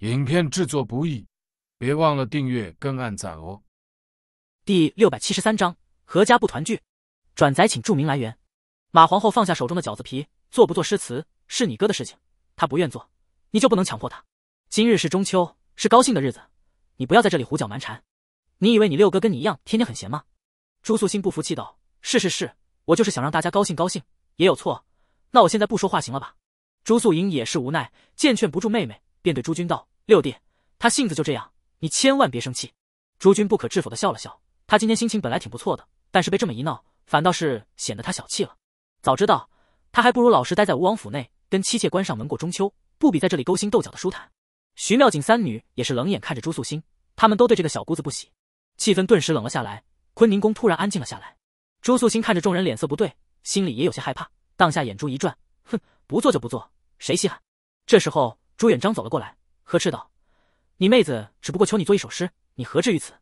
影片制作不易，别忘了订阅跟按赞哦。第六百七十三章：何家不团聚。转载请注明来源。马皇后放下手中的饺子皮，做不做诗词是你哥的事情，他不愿做，你就不能强迫他。今日是中秋，是高兴的日子，你不要在这里胡搅蛮缠。你以为你六哥跟你一样，天天很闲吗？朱素心不服气道：“是是是，我就是想让大家高兴高兴，也有错。那我现在不说话行了吧？”朱素莹也是无奈，见劝不住妹妹。便对朱君道：“六弟，他性子就这样，你千万别生气。”朱君不可置否的笑了笑。他今天心情本来挺不错的，但是被这么一闹，反倒是显得他小气了。早知道他还不如老实待在吴王府内，跟妻妾关上门过中秋，不比在这里勾心斗角的舒坦。徐妙锦三女也是冷眼看着朱素心，他们都对这个小姑子不喜，气氛顿时冷了下来。坤宁宫突然安静了下来。朱素心看着众人脸色不对，心里也有些害怕，当下眼珠一转，哼，不做就不做，谁稀罕？这时候。朱元璋走了过来，呵斥道：“你妹子只不过求你做一首诗，你何至于此？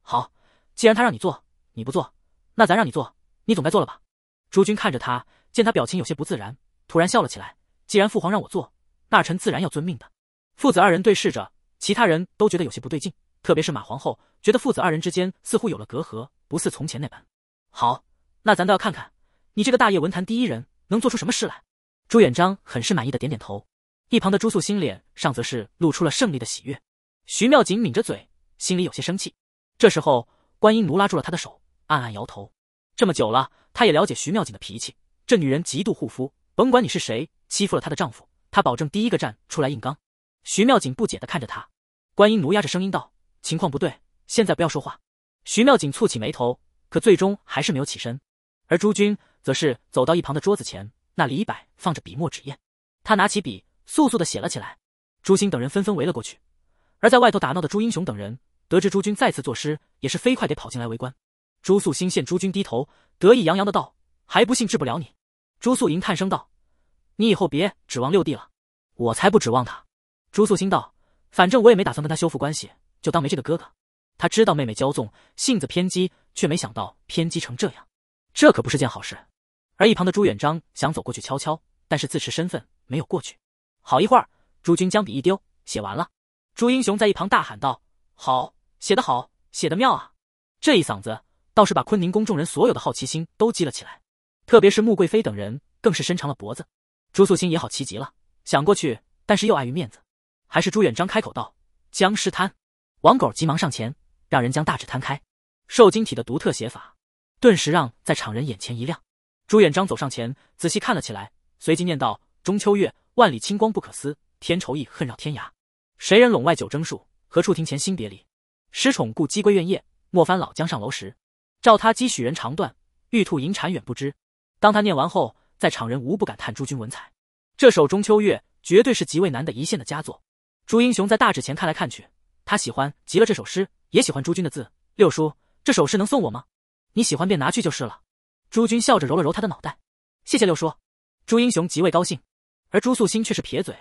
好，既然她让你做，你不做，那咱让你做，你总该做了吧？”朱军看着他，见他表情有些不自然，突然笑了起来。既然父皇让我做，那臣自然要遵命的。父子二人对视着，其他人都觉得有些不对劲，特别是马皇后，觉得父子二人之间似乎有了隔阂，不似从前那般。好，那咱倒要看看你这个大业文坛第一人能做出什么事来。朱元璋很是满意的点点头。一旁的朱素心脸上则是露出了胜利的喜悦，徐妙锦抿着嘴，心里有些生气。这时候，观音奴拉住了她的手，暗暗摇头。这么久了，她也了解徐妙锦的脾气，这女人极度护肤，甭管你是谁欺负了她的丈夫，她保证第一个站出来硬刚。徐妙锦不解地看着她，观音奴压着声音道：“情况不对，现在不要说话。”徐妙锦蹙起眉头，可最终还是没有起身。而朱军则是走到一旁的桌子前，那里摆放着笔墨纸砚，他拿起笔。速速的写了起来，朱星等人纷纷围了过去，而在外头打闹的朱英雄等人得知朱军再次作诗，也是飞快的跑进来围观。朱素心见朱军低头，得意洋洋的道：“还不信治不了你？”朱素莹叹声道：“你以后别指望六弟了，我才不指望他。”朱素心道：“反正我也没打算跟他修复关系，就当没这个哥哥。”他知道妹妹骄纵，性子偏激，却没想到偏激成这样，这可不是件好事。而一旁的朱元璋想走过去悄悄，但是自持身份没有过去。好一会儿，朱军将笔一丢，写完了。朱英雄在一旁大喊道：“好，写得好，写得妙啊！”这一嗓子倒是把坤宁宫众人所有的好奇心都激了起来，特别是穆贵妃等人更是伸长了脖子。朱素心也好奇极了，想过去，但是又碍于面子，还是朱元璋开口道：“僵尸摊。”王狗急忙上前，让人将大纸摊开。受精体的独特写法，顿时让在场人眼前一亮。朱元璋走上前，仔细看了起来，随即念道：“中秋月。”万里清光不可思，天愁意恨绕天涯。谁人陇外九征戍？何处庭前新别离？失宠故姬归怨夜，莫翻老江上楼时。照他积许人肠断，玉兔银蟾远不知。当他念完后，在场人无不感叹朱君文采。这首中秋月绝对是极为难得一现的佳作。朱英雄在大纸前看来看去，他喜欢极了这首诗，也喜欢朱君的字。六叔，这首诗能送我吗？你喜欢便拿去就是了。朱君笑着揉了揉他的脑袋，谢谢六叔。朱英雄极为高兴。而朱素心却是撇嘴，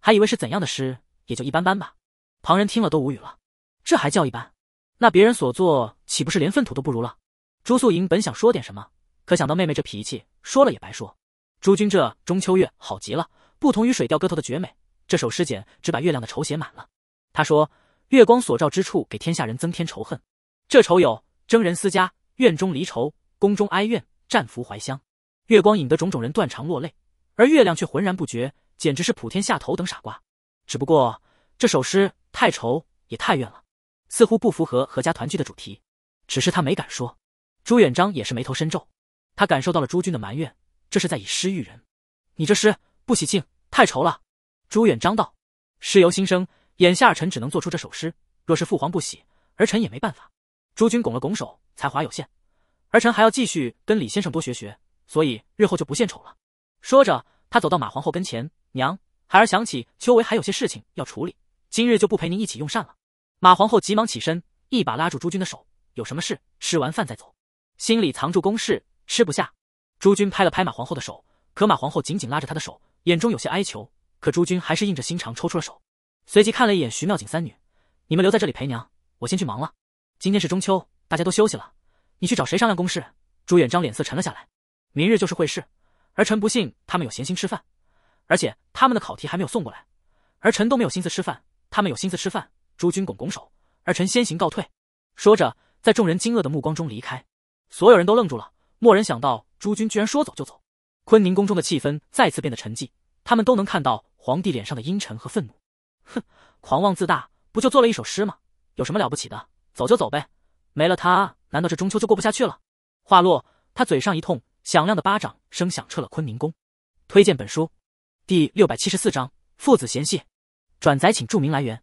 还以为是怎样的诗，也就一般般吧。旁人听了都无语了，这还叫一般？那别人所作岂不是连粪土都不如了？朱素莹本想说点什么，可想到妹妹这脾气，说了也白说。朱军这中秋月好极了，不同于水调歌头的绝美，这首诗简，只把月亮的愁写满了。他说，月光所照之处，给天下人增添仇恨。这愁有征人思家，院中离愁，宫中哀怨，战俘怀乡，月光引得种种人断肠落泪。而月亮却浑然不觉，简直是普天下头等傻瓜。只不过这首诗太愁，也太怨了，似乎不符合阖家团聚的主题。只是他没敢说。朱元璋也是眉头深皱，他感受到了朱君的埋怨，这是在以诗喻人。你这诗不喜庆，太愁了。朱元璋道：“诗由心生，眼下儿臣只能做出这首诗。若是父皇不喜，儿臣也没办法。”朱君拱了拱手，才华有限，儿臣还要继续跟李先生多学学，所以日后就不献丑了。说着，他走到马皇后跟前，娘，孩儿想起秋围还有些事情要处理，今日就不陪您一起用膳了。马皇后急忙起身，一把拉住朱军的手，有什么事吃完饭再走。心里藏住公事吃不下。朱军拍了拍马皇后的手，可马皇后紧紧拉着他的手，眼中有些哀求。可朱军还是硬着心肠抽出了手，随即看了一眼徐妙锦三女，你们留在这里陪娘，我先去忙了。今天是中秋，大家都休息了，你去找谁商量公事？朱元璋脸色沉了下来，明日就是会试。儿臣不信他们有闲心吃饭，而且他们的考题还没有送过来，儿臣都没有心思吃饭。他们有心思吃饭，诸君拱拱手，儿臣先行告退。说着，在众人惊愕的目光中离开。所有人都愣住了，蓦然想到，诸君居然说走就走。坤宁宫中的气氛再次变得沉寂，他们都能看到皇帝脸上的阴沉和愤怒。哼，狂妄自大，不就做了一首诗吗？有什么了不起的？走就走呗，没了他，难道这中秋就过不下去了？话落，他嘴上一痛。响亮的巴掌声响彻了坤宁宫。推荐本书第六百七十四章父子嫌隙。转载请注明来源。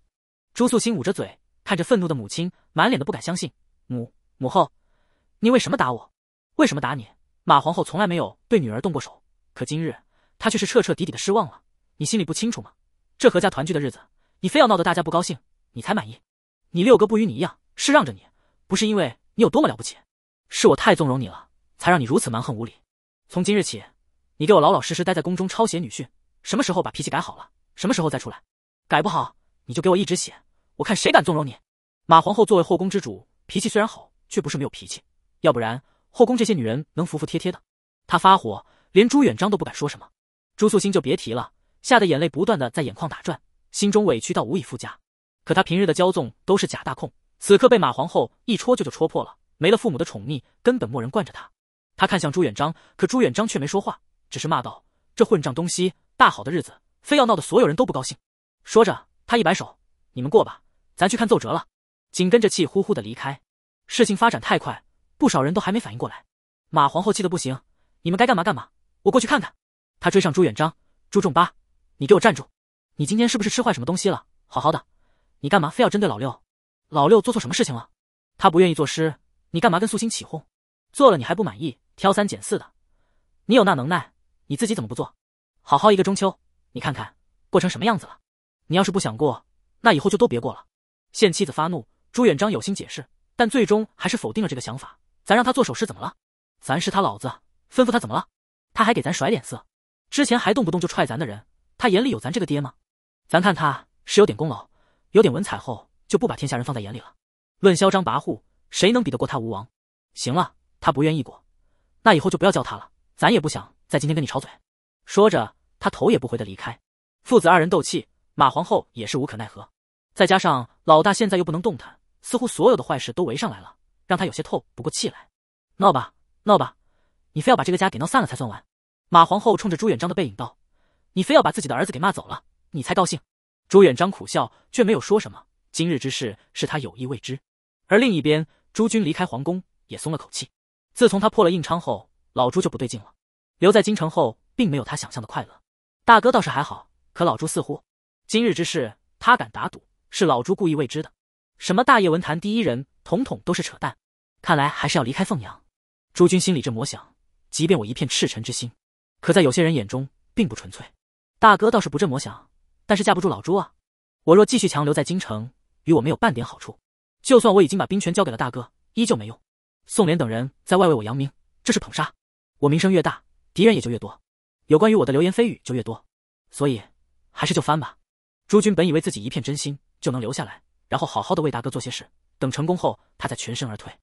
朱素心捂着嘴，看着愤怒的母亲，满脸的不敢相信：“母母后，你为什么打我？为什么打你？马皇后从来没有对女儿动过手，可今日她却是彻彻底底的失望了。你心里不清楚吗？这合家团聚的日子，你非要闹得大家不高兴，你才满意？你六哥不与你一样，是让着你，不是因为你有多么了不起，是我太纵容你了。”才让你如此蛮横无理！从今日起，你给我老老实实待在宫中抄写女训，什么时候把脾气改好了，什么时候再出来。改不好，你就给我一直写，我看谁敢纵容你！马皇后作为后宫之主，脾气虽然好，却不是没有脾气。要不然后宫这些女人能服服帖帖的？她发火，连朱元璋都不敢说什么。朱素心就别提了，吓得眼泪不断的在眼眶打转，心中委屈到无以复加。可她平日的骄纵都是假大空，此刻被马皇后一戳就就戳破了，没了父母的宠溺，根本没人惯着她。他看向朱元璋，可朱元璋却没说话，只是骂道：“这混账东西，大好的日子非要闹得所有人都不高兴。”说着，他一摆手：“你们过吧，咱去看奏折了。”紧跟着气呼呼的离开。事情发展太快，不少人都还没反应过来。马皇后气得不行：“你们该干嘛干嘛，我过去看看。”他追上朱元璋：“朱重八，你给我站住！你今天是不是吃坏什么东西了？好好的，你干嘛非要针对老六？老六做错什么事情了？他不愿意作诗，你干嘛跟素心起哄？做了你还不满意？”挑三拣四的，你有那能耐，你自己怎么不做？好好一个中秋，你看看过成什么样子了？你要是不想过，那以后就都别过了。见妻子发怒，朱元璋有心解释，但最终还是否定了这个想法。咱让他做首饰怎么了？咱是他老子，吩咐他怎么了？他还给咱甩脸色？之前还动不动就踹咱的人，他眼里有咱这个爹吗？咱看他是有点功劳，有点文采后，就不把天下人放在眼里了。论嚣张跋扈，谁能比得过他吴王？行了，他不愿意过。那以后就不要叫他了，咱也不想在今天跟你吵嘴。说着，他头也不回的离开。父子二人斗气，马皇后也是无可奈何。再加上老大现在又不能动弹，似乎所有的坏事都围上来了，让他有些透不过气来。闹吧，闹吧，你非要把这个家给闹散了才算完。马皇后冲着朱元璋的背影道：“你非要把自己的儿子给骂走了，你才高兴？”朱元璋苦笑，却没有说什么。今日之事是他有意为之。而另一边，朱军离开皇宫，也松了口气。自从他破了印昌后，老朱就不对劲了。留在京城后，并没有他想象的快乐。大哥倒是还好，可老朱似乎今日之事，他敢打赌是老朱故意为之的。什么大业文坛第一人，统统都是扯淡。看来还是要离开凤阳。诸君心里这魔想，即便我一片赤诚之心，可在有些人眼中并不纯粹。大哥倒是不这魔想，但是架不住老朱啊。我若继续强留在京城，与我没有半点好处。就算我已经把兵权交给了大哥，依旧没用。宋濂等人在外为我扬名，这是捧杀。我名声越大，敌人也就越多，有关于我的流言蜚语就越多。所以，还是就翻吧。朱军本以为自己一片真心就能留下来，然后好好的为大哥做些事，等成功后，他再全身而退。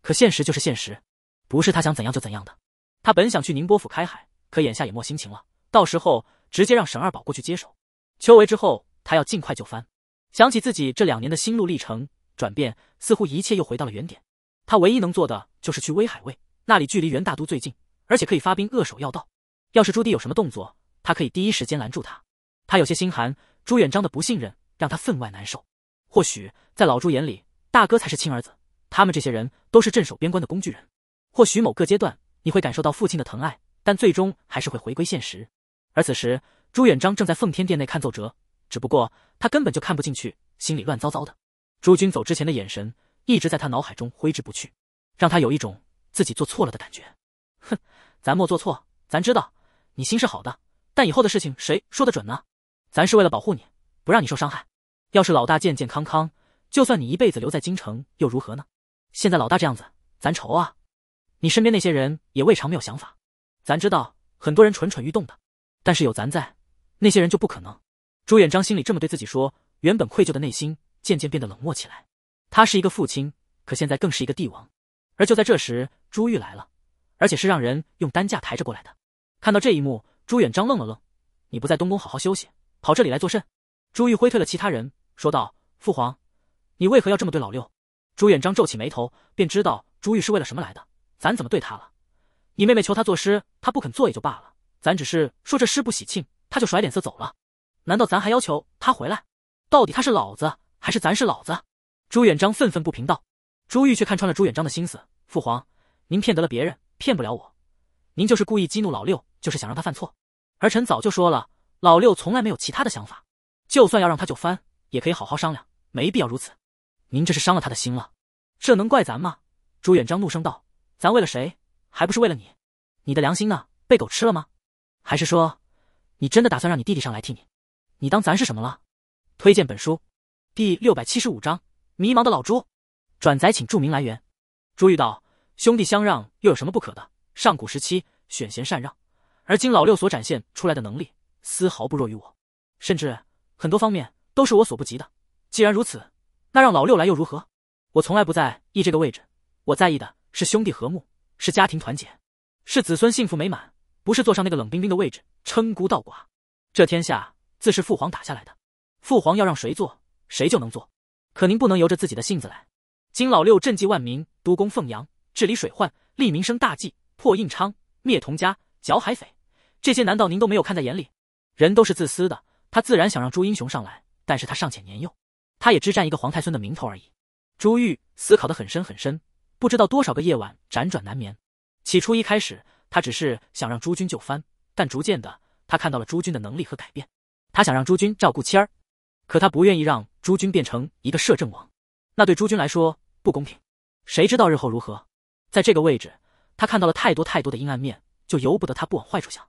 可现实就是现实，不是他想怎样就怎样的。他本想去宁波府开海，可眼下也没心情了。到时候直接让沈二宝过去接手。秋围之后，他要尽快就翻。想起自己这两年的心路历程转变，似乎一切又回到了原点。他唯一能做的就是去威海卫，那里距离元大都最近，而且可以发兵扼守要道。要是朱棣有什么动作，他可以第一时间拦住他。他有些心寒，朱元璋的不信任让他分外难受。或许在老朱眼里，大哥才是亲儿子，他们这些人都是镇守边关的工具人。或许某个阶段你会感受到父亲的疼爱，但最终还是会回归现实。而此时，朱元璋正在奉天殿内看奏折，只不过他根本就看不进去，心里乱糟糟的。朱军走之前的眼神。一直在他脑海中挥之不去，让他有一种自己做错了的感觉。哼，咱莫做错，咱知道你心是好的，但以后的事情谁说得准呢？咱是为了保护你，不让你受伤害。要是老大健健康康，就算你一辈子留在京城又如何呢？现在老大这样子，咱愁啊。你身边那些人也未尝没有想法，咱知道很多人蠢蠢欲动的，但是有咱在，那些人就不可能。朱元璋心里这么对自己说，原本愧疚的内心渐渐变得冷漠起来。他是一个父亲，可现在更是一个帝王。而就在这时，朱玉来了，而且是让人用担架抬着过来的。看到这一幕，朱元璋愣了愣：“你不在东宫好好休息，跑这里来做甚？”朱玉挥退了其他人，说道：“父皇，你为何要这么对老六？”朱元璋皱起眉头，便知道朱玉是为了什么来的。咱怎么对他了？你妹妹求他作诗，他不肯做也就罢了，咱只是说这诗不喜庆，他就甩脸色走了。难道咱还要求他回来？到底他是老子，还是咱是老子？朱元璋愤愤不平道：“朱玉却看穿了朱元璋的心思，父皇，您骗得了别人，骗不了我。您就是故意激怒老六，就是想让他犯错。儿臣早就说了，老六从来没有其他的想法。就算要让他就藩，也可以好好商量，没必要如此。您这是伤了他的心了，这能怪咱吗？”朱元璋怒声道：“咱为了谁？还不是为了你？你的良心呢？被狗吃了吗？还是说，你真的打算让你弟弟上来替你？你当咱是什么了？推荐本书，第六百七十五章。”迷茫的老朱，转载请注明来源。朱玉道：“兄弟相让又有什么不可的？上古时期选贤善让，而今老六所展现出来的能力丝毫不弱于我，甚至很多方面都是我所不及的。既然如此，那让老六来又如何？我从来不在意这个位置，我在意的是兄弟和睦，是家庭团结，是子孙幸福美满，不是坐上那个冷冰冰的位置称孤道寡。这天下自是父皇打下来的，父皇要让谁做，谁就能做。”可您不能由着自己的性子来。金老六赈济万民，督工奉阳，治理水患，利民生大计，破印昌，灭童家，剿海匪，这些难道您都没有看在眼里？人都是自私的，他自然想让朱英雄上来，但是他尚且年幼，他也只占一个皇太孙的名头而已。朱玉思考的很深很深，不知道多少个夜晚辗转难眠。起初一开始，他只是想让朱军就藩，但逐渐的，他看到了朱军的能力和改变，他想让朱军照顾妻儿。可他不愿意让朱军变成一个摄政王，那对朱军来说不公平。谁知道日后如何？在这个位置，他看到了太多太多的阴暗面，就由不得他不往坏处想。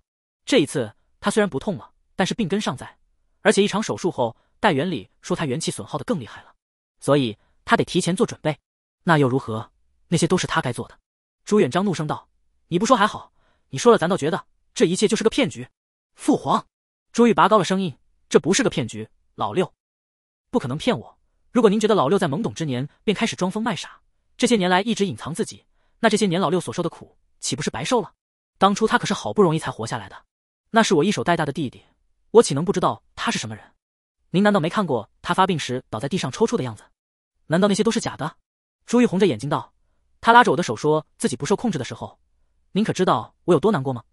这一次他虽然不痛了，但是病根尚在，而且一场手术后，戴元礼说他元气损耗的更厉害了，所以他得提前做准备。那又如何？那些都是他该做的。朱元璋怒声道：“你不说还好，你说了，咱倒觉得这一切就是个骗局。”父皇，朱玉拔高了声音：“这不是个骗局。”老六，不可能骗我。如果您觉得老六在懵懂之年便开始装疯卖傻，这些年来一直隐藏自己，那这些年老六所受的苦岂不是白受了？当初他可是好不容易才活下来的，那是我一手带大的弟弟，我岂能不知道他是什么人？您难道没看过他发病时倒在地上抽搐的样子？难道那些都是假的？朱玉红着眼睛道：“他拉着我的手，说自己不受控制的时候，您可知道我有多难过吗？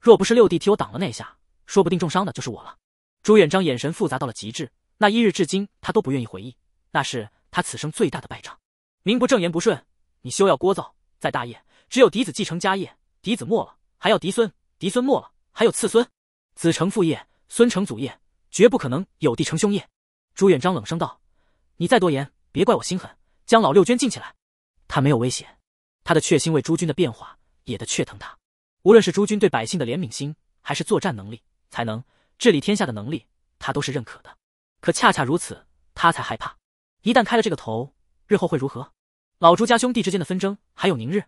若不是六弟替我挡了那一下，说不定重伤的就是我了。”朱元璋眼神复杂到了极致，那一日至今，他都不愿意回忆。那是他此生最大的败仗，名不正言不顺，你休要聒噪。在大业，只有嫡子继承家业，嫡子没了还要嫡孙，嫡孙没了还有次孙子承父业，孙承祖业，绝不可能有弟承兄业。朱元璋冷声道：“你再多言，别怪我心狠。”将老六捐禁起来。他没有威胁，他的确心为朱军的变化，也的确疼他。无论是朱军对百姓的怜悯心，还是作战能力、才能。治理天下的能力，他都是认可的。可恰恰如此，他才害怕。一旦开了这个头，日后会如何？老朱家兄弟之间的纷争，还有宁日，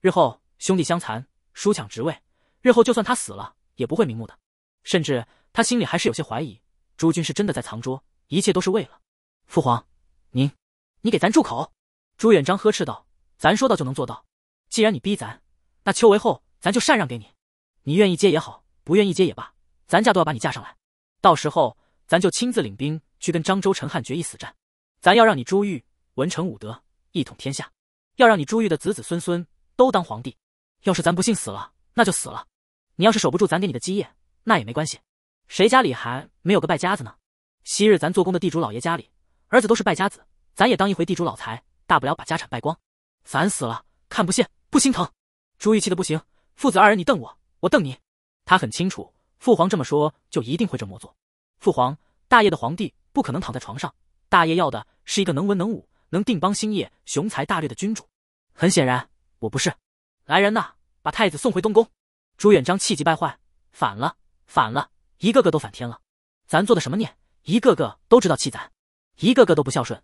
日后兄弟相残、叔抢职位，日后就算他死了也不会瞑目的。甚至他心里还是有些怀疑，朱军是真的在藏拙，一切都是为了父皇。您，你给咱住口！朱元璋呵斥道：“咱说到就能做到。既然你逼咱，那秋为后咱就禅让给你。你愿意接也好，不愿意接也罢。”咱家都要把你架上来，到时候咱就亲自领兵去跟漳州陈汉决一死战。咱要让你朱玉文成武德，一统天下；要让你朱玉的子子孙孙都当皇帝。要是咱不幸死了，那就死了。你要是守不住咱给你的基业，那也没关系。谁家里还没有个败家子呢？昔日咱做工的地主老爷家里儿子都是败家子，咱也当一回地主老财，大不了把家产败光。烦死了，看不见不心疼。朱玉气得不行，父子二人你瞪我，我瞪你。他很清楚。父皇这么说，就一定会这么做。父皇，大业的皇帝不可能躺在床上，大业要的是一个能文能武、能定邦兴业、雄才大略的君主。很显然，我不是。来人呐，把太子送回东宫！朱元璋气急败坏，反了，反了，一个个都反天了！咱做的什么孽？一个个都知道气咱，一个个都不孝顺，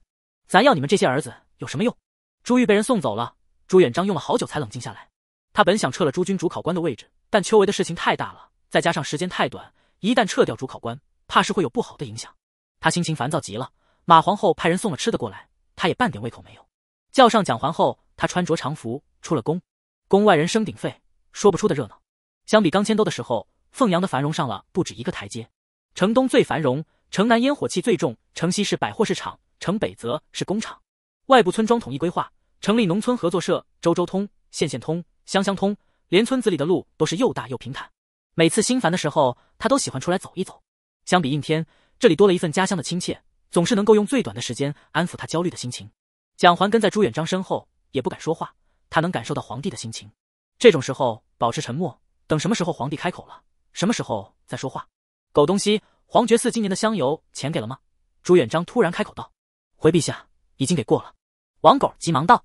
咱要你们这些儿子有什么用？朱玉被人送走了，朱元璋用了好久才冷静下来。他本想撤了朱军主考官的位置，但邱维的事情太大了。再加上时间太短，一旦撤掉主考官，怕是会有不好的影响。他心情烦躁极了。马皇后派人送了吃的过来，他也半点胃口没有。叫上蒋环后，他穿着长服出了宫。宫外人声鼎沸，说不出的热闹。相比刚迁都的时候，凤阳的繁荣上了不止一个台阶。城东最繁荣，城南烟火气最重，城西是百货市场，城北则是工厂。外部村庄统一规划，成立农村合作社，周周通，县县通，乡乡通，连村子里的路都是又大又平坦。每次心烦的时候，他都喜欢出来走一走。相比应天，这里多了一份家乡的亲切，总是能够用最短的时间安抚他焦虑的心情。蒋环跟在朱元璋身后，也不敢说话。他能感受到皇帝的心情，这种时候保持沉默，等什么时候皇帝开口了，什么时候再说话。狗东西，皇觉寺今年的香油钱给了吗？朱元璋突然开口道：“回陛下，已经给过了。”王狗急忙道：“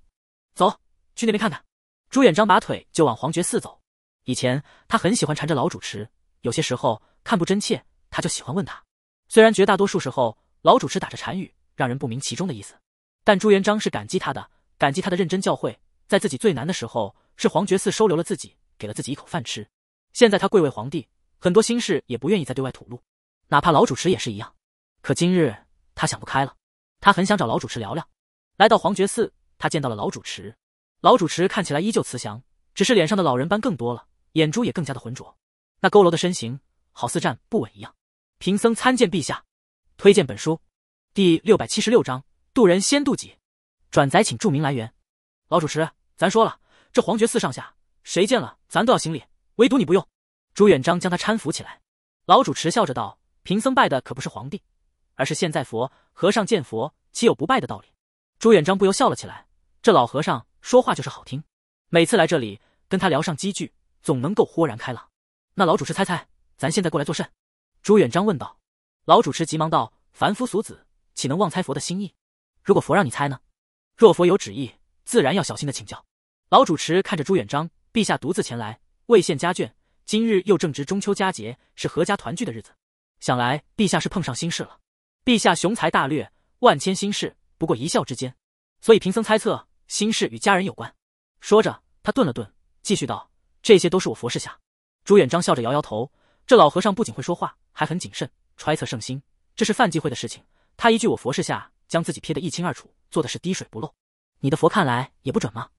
走，去那边看看。”朱元璋拔腿就往皇觉寺走。以前他很喜欢缠着老主持，有些时候看不真切，他就喜欢问他。虽然绝大多数时候老主持打着禅语，让人不明其中的意思，但朱元璋是感激他的，感激他的认真教诲。在自己最难的时候，是黄觉寺收留了自己，给了自己一口饭吃。现在他贵为皇帝，很多心事也不愿意再对外吐露，哪怕老主持也是一样。可今日他想不开了，他很想找老主持聊聊。来到黄觉寺，他见到了老主持。老主持看起来依旧慈祥，只是脸上的老人斑更多了。眼珠也更加的浑浊，那佝偻的身形好似站不稳一样。贫僧参见陛下，推荐本书第六百七十六章：渡人先渡己。转载请注明来源。老主持，咱说了，这皇觉寺上下谁见了咱都要行礼，唯独你不用。朱元璋将他搀扶起来。老主持笑着道：“贫僧拜的可不是皇帝，而是现在佛。和尚见佛，岂有不拜的道理？”朱元璋不由笑了起来。这老和尚说话就是好听，每次来这里跟他聊上几句。总能够豁然开朗。那老主持猜猜，咱现在过来作甚？朱元璋问道。老主持急忙道：“凡夫俗子岂能妄猜佛的心意？如果佛让你猜呢？若佛有旨意，自然要小心的请教。”老主持看着朱元璋，陛下独自前来，未见家眷，今日又正值中秋佳节，是阖家团聚的日子，想来陛下是碰上心事了。陛下雄才大略，万千心事不过一笑之间，所以贫僧猜测心事与家人有关。说着，他顿了顿，继续道。这些都是我佛事下。朱元璋笑着摇摇头，这老和尚不仅会说话，还很谨慎，揣测圣心，这是犯忌讳的事情。他一句我佛事下，将自己撇得一清二楚，做的是滴水不漏。你的佛看来也不准吗？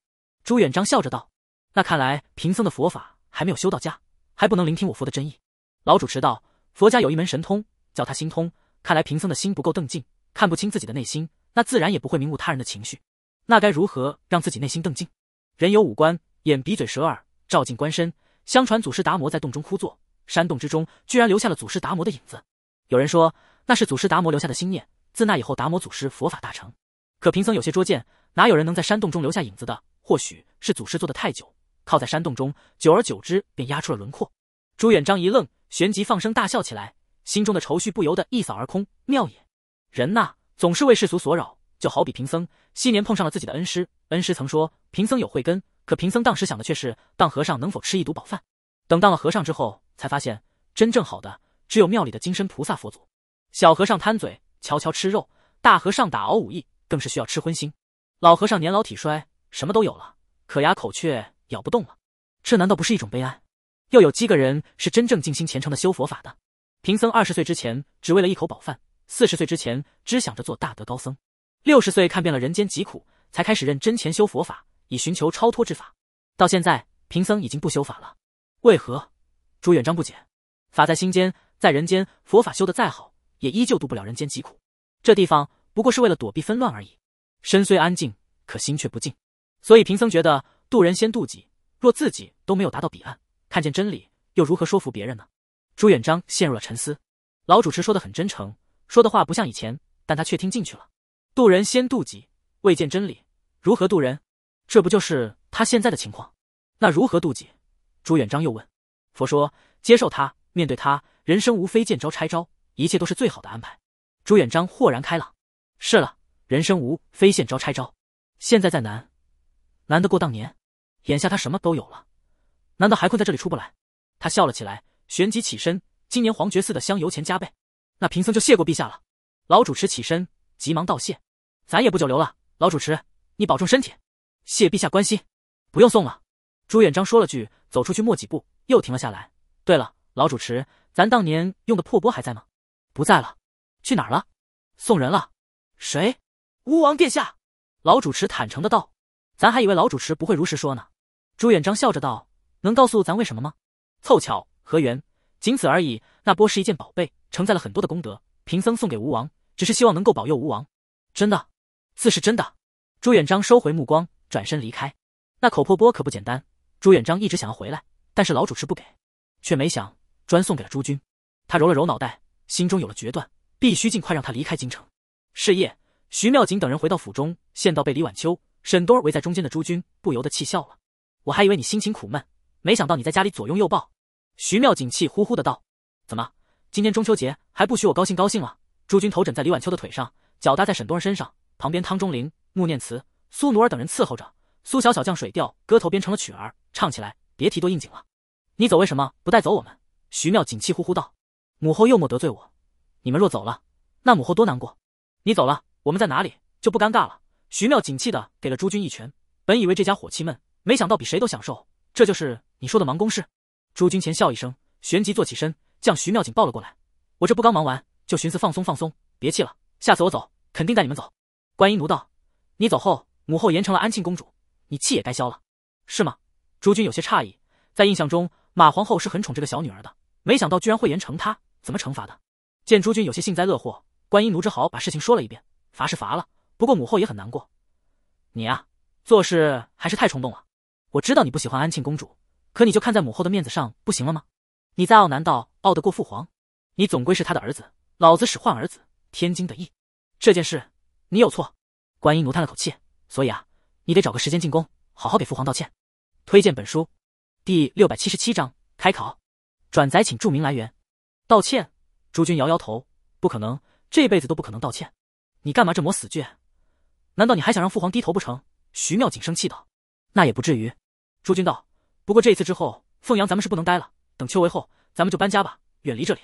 朱元璋笑着道。那看来贫僧的佛法还没有修到家，还不能聆听我佛的真意。老主持道，佛家有一门神通，叫他心通。看来贫僧的心不够澄净，看不清自己的内心，那自然也不会明悟他人的情绪。那该如何让自己内心澄净？人有五官，眼、鼻、嘴、舌、耳。照进观身。相传祖师达摩在洞中枯坐，山洞之中居然留下了祖师达摩的影子。有人说那是祖师达摩留下的心念。自那以后，达摩祖师佛法大成。可贫僧有些拙见，哪有人能在山洞中留下影子的？或许是祖师坐的太久，靠在山洞中，久而久之便压出了轮廓。朱元璋一愣，旋即放声大笑起来，心中的愁绪不由得一扫而空。妙也，人呐，总是为世俗所扰。就好比贫僧昔年碰上了自己的恩师，恩师曾说贫僧有慧根。可贫僧当时想的却是当和尚能否吃一肚饱饭？等当了和尚之后，才发现真正好的只有庙里的金身菩萨佛祖。小和尚贪嘴，悄悄吃肉；大和尚打熬武艺，更是需要吃荤腥。老和尚年老体衰，什么都有了，可牙口却咬不动了。这难道不是一种悲哀？又有几个人是真正尽心虔诚的修佛法的？贫僧二十岁之前只为了一口饱饭，四十岁之前只想着做大德高僧，六十岁看遍了人间疾苦，才开始认真虔修佛法。以寻求超脱之法，到现在贫僧已经不修法了。为何？朱元璋不解。法在心间，在人间，佛法修得再好，也依旧渡不了人间疾苦。这地方不过是为了躲避纷乱而已。身虽安静，可心却不静。所以贫僧觉得，渡人先渡己。若自己都没有达到彼岸，看见真理，又如何说服别人呢？朱元璋陷入了沉思。老主持说的很真诚，说的话不像以前，但他却听进去了。渡人先渡己，未见真理，如何渡人？这不就是他现在的情况？那如何渡劫？朱元璋又问。佛说：接受他，面对他，人生无非见招拆招，一切都是最好的安排。朱元璋豁然开朗。是了，人生无非见招拆招。现在再难，难得过当年。眼下他什么都有了，难道还困在这里出不来？他笑了起来，旋即起身。今年皇觉寺的香油钱加倍，那贫僧就谢过陛下了。老主持起身，急忙道谢。咱也不久留了，老主持，你保重身体。谢陛下关心，不用送了。朱元璋说了句，走出去没几步，又停了下来。对了，老主持，咱当年用的破钵还在吗？不在了，去哪儿了？送人了。谁？吴王殿下。老主持坦诚的道。咱还以为老主持不会如实说呢。朱元璋笑着道：“能告诉咱为什么吗？”凑巧，何缘，仅此而已。那钵是一件宝贝，承载了很多的功德。贫僧送给吴王，只是希望能够保佑吴王。真的，字是真的。朱元璋收回目光。转身离开，那口破波可不简单。朱元璋一直想要回来，但是老主持不给，却没想专送给了朱军。他揉了揉脑袋，心中有了决断，必须尽快让他离开京城。是夜，徐妙锦等人回到府中，见到被李晚秋、沈多儿围在中间的朱军，不由得气笑了：“我还以为你心情苦闷，没想到你在家里左拥右抱。”徐妙锦气呼呼的道：“怎么，今天中秋节还不许我高兴高兴了？”朱军头枕在李晚秋的腿上，脚搭在沈多儿身上，旁边汤钟灵、穆念慈。苏奴儿等人伺候着，苏小小将水调歌头编成了曲儿，唱起来，别提多应景了。你走为什么不带走我们？徐妙锦气呼呼道：“母后又莫得罪我，你们若走了，那母后多难过。你走了，我们在哪里就不尴尬了。”徐妙锦气的给了朱军一拳。本以为这家伙气闷，没想到比谁都享受。这就是你说的忙公事。朱军前笑一声，旋即坐起身，将徐妙锦抱了过来。我这不刚忙完，就寻思放松放松，别气了。下次我走，肯定带你们走。观音奴道：“你走后。”母后严惩了安庆公主，你气也该消了，是吗？朱君有些诧异，在印象中马皇后是很宠这个小女儿的，没想到居然会严惩她，怎么惩罚的？见朱君有些幸灾乐祸，观音奴之豪把事情说了一遍，罚是罚了，不过母后也很难过。你呀，做事还是太冲动了。我知道你不喜欢安庆公主，可你就看在母后的面子上不行了吗？你再傲，难道傲得过父皇？你总归是他的儿子，老子使唤儿子，天经地义。这件事你有错。观音奴叹了口气。所以啊，你得找个时间进宫，好好给父皇道歉。推荐本书，第六百七十七章开考。转载请注明来源。道歉，朱军摇摇头，不可能，这辈子都不可能道歉。你干嘛这么死倔？难道你还想让父皇低头不成？徐妙锦生气道：“那也不至于。”朱军道：“不过这一次之后，凤阳咱们是不能待了。等秋围后，咱们就搬家吧，远离这里。”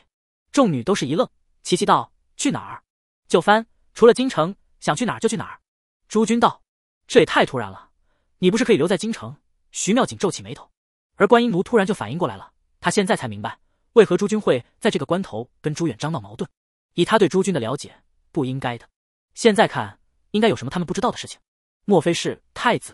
众女都是一愣，齐齐道：“去哪儿？就翻，除了京城，想去哪儿就去哪儿。”朱军道。这也太突然了，你不是可以留在京城？徐妙锦皱起眉头，而观音奴突然就反应过来了，他现在才明白为何朱军会在这个关头跟朱元璋闹矛盾。以他对朱军的了解，不应该的。现在看，应该有什么他们不知道的事情？莫非是太子？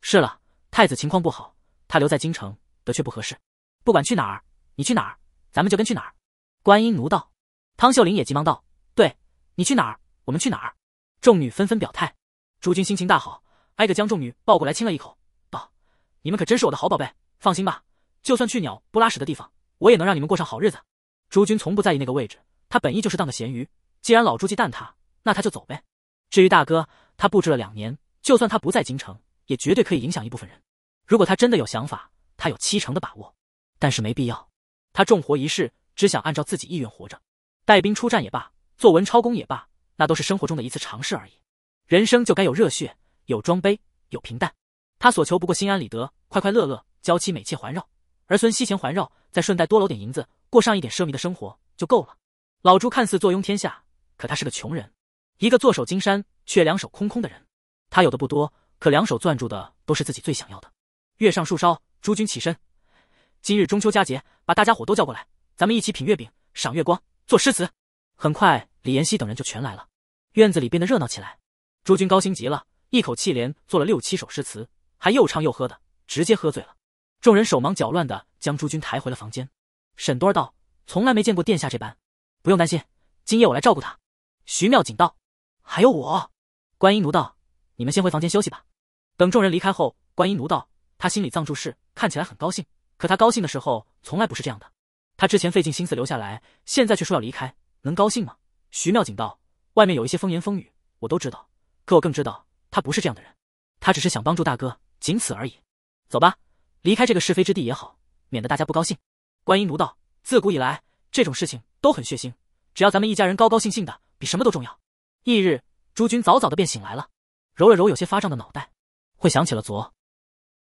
是了，太子情况不好，他留在京城的确不合适。不管去哪儿，你去哪儿，咱们就跟去哪儿。观音奴道，汤秀玲也急忙道：“对，你去哪儿，我们去哪儿。”众女纷纷表态。诸君心情大好，挨个将众女抱过来亲了一口，道：“你们可真是我的好宝贝，放心吧，就算去鸟不拉屎的地方，我也能让你们过上好日子。”诸君从不在意那个位置，他本意就是当个咸鱼，既然老朱忌惮他，那他就走呗。至于大哥，他布置了两年，就算他不在京城，也绝对可以影响一部分人。如果他真的有想法，他有七成的把握，但是没必要。他重活一世，只想按照自己意愿活着，带兵出战也罢，做文抄公也罢，那都是生活中的一次尝试而已。人生就该有热血，有装杯，有平淡。他所求不过心安理得，快快乐乐，娇妻美妾环绕，儿孙膝前环绕，再顺带多搂点银子，过上一点奢靡的生活就够了。老朱看似坐拥天下，可他是个穷人，一个坐守金山却两手空空的人。他有的不多，可两手攥住的都是自己最想要的。月上树梢，诸君起身。今日中秋佳节，把大家伙都叫过来，咱们一起品月饼，赏月光，作诗词。很快，李延熙等人就全来了，院子里变得热闹起来。朱军高兴极了，一口气连做了六七首诗词，还又唱又喝的，直接喝醉了。众人手忙脚乱的将朱军抬回了房间。沈多儿道：“从来没见过殿下这般。”不用担心，今夜我来照顾他。”徐妙锦道：“还有我。”观音奴道：“你们先回房间休息吧。”等众人离开后，观音奴道：“他心里藏住事，看起来很高兴，可他高兴的时候从来不是这样的。他之前费尽心思留下来，现在却说要离开，能高兴吗？”徐妙锦道：“外面有一些风言风语，我都知道。”可我更知道他不是这样的人，他只是想帮助大哥，仅此而已。走吧，离开这个是非之地也好，免得大家不高兴。观音奴道，自古以来这种事情都很血腥，只要咱们一家人高高兴兴的，比什么都重要。翌日，诸君早早的便醒来了，揉了揉有些发胀的脑袋，会想起了昨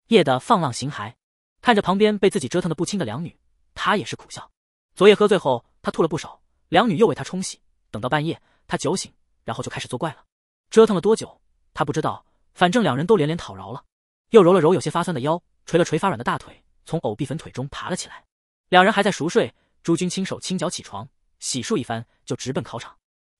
夜的放浪形骸。看着旁边被自己折腾的不轻的两女，他也是苦笑。昨夜喝醉后，他吐了不少，两女又为他冲洗。等到半夜，他酒醒，然后就开始作怪了。折腾了多久，他不知道。反正两人都连连讨饶了，又揉了揉有些发酸的腰，捶了捶发软的大腿，从藕碧粉腿中爬了起来。两人还在熟睡，朱军轻手轻脚起床，洗漱一番，就直奔考场。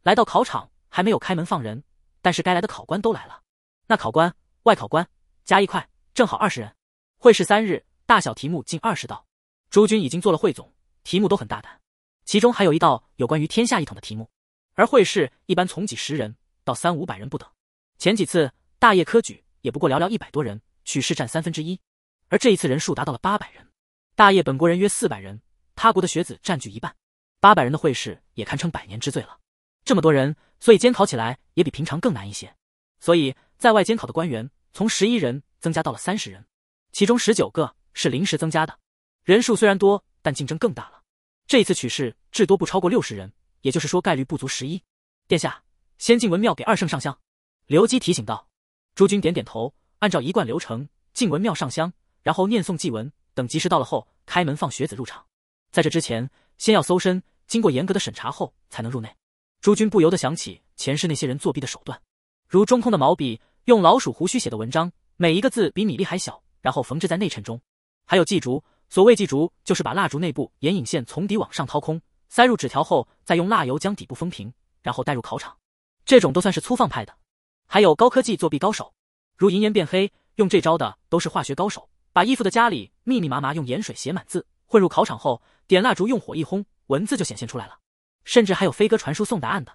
来到考场，还没有开门放人，但是该来的考官都来了。那考官，外考官，加一块，正好二十人。会试三日，大小题目近二十道，朱军已经做了汇总，题目都很大胆，其中还有一道有关于天下一统的题目。而会试一般从几十人。到三五百人不等，前几次大业科举也不过寥寥一百多人，取士占三分之一，而这一次人数达到了八百人，大业本国人约四百人，他国的学子占据一半，八百人的会试也堪称百年之最了。这么多人，所以监考起来也比平常更难一些，所以在外监考的官员从十一人增加到了三十人，其中十九个是临时增加的，人数虽然多，但竞争更大了。这一次取士至多不超过六十人，也就是说概率不足十一。殿下。先进文庙给二圣上香，刘基提醒道。诸君点点头，按照一贯流程进文庙上香，然后念诵祭文。等吉时到了后，开门放学子入场。在这之前，先要搜身，经过严格的审查后才能入内。诸君不由得想起前世那些人作弊的手段，如中空的毛笔，用老鼠胡须写的文章，每一个字比米粒还小，然后缝制在内衬中；还有祭烛，所谓祭烛，就是把蜡烛内部引线从底往上掏空，塞入纸条后再用蜡油将底部封平，然后带入考场。这种都算是粗放派的，还有高科技作弊高手，如银盐变黑，用这招的都是化学高手，把衣服的家里密密麻麻用盐水写满字，混入考场后，点蜡烛用火一烘，文字就显现出来了。甚至还有飞鸽传书送答案的，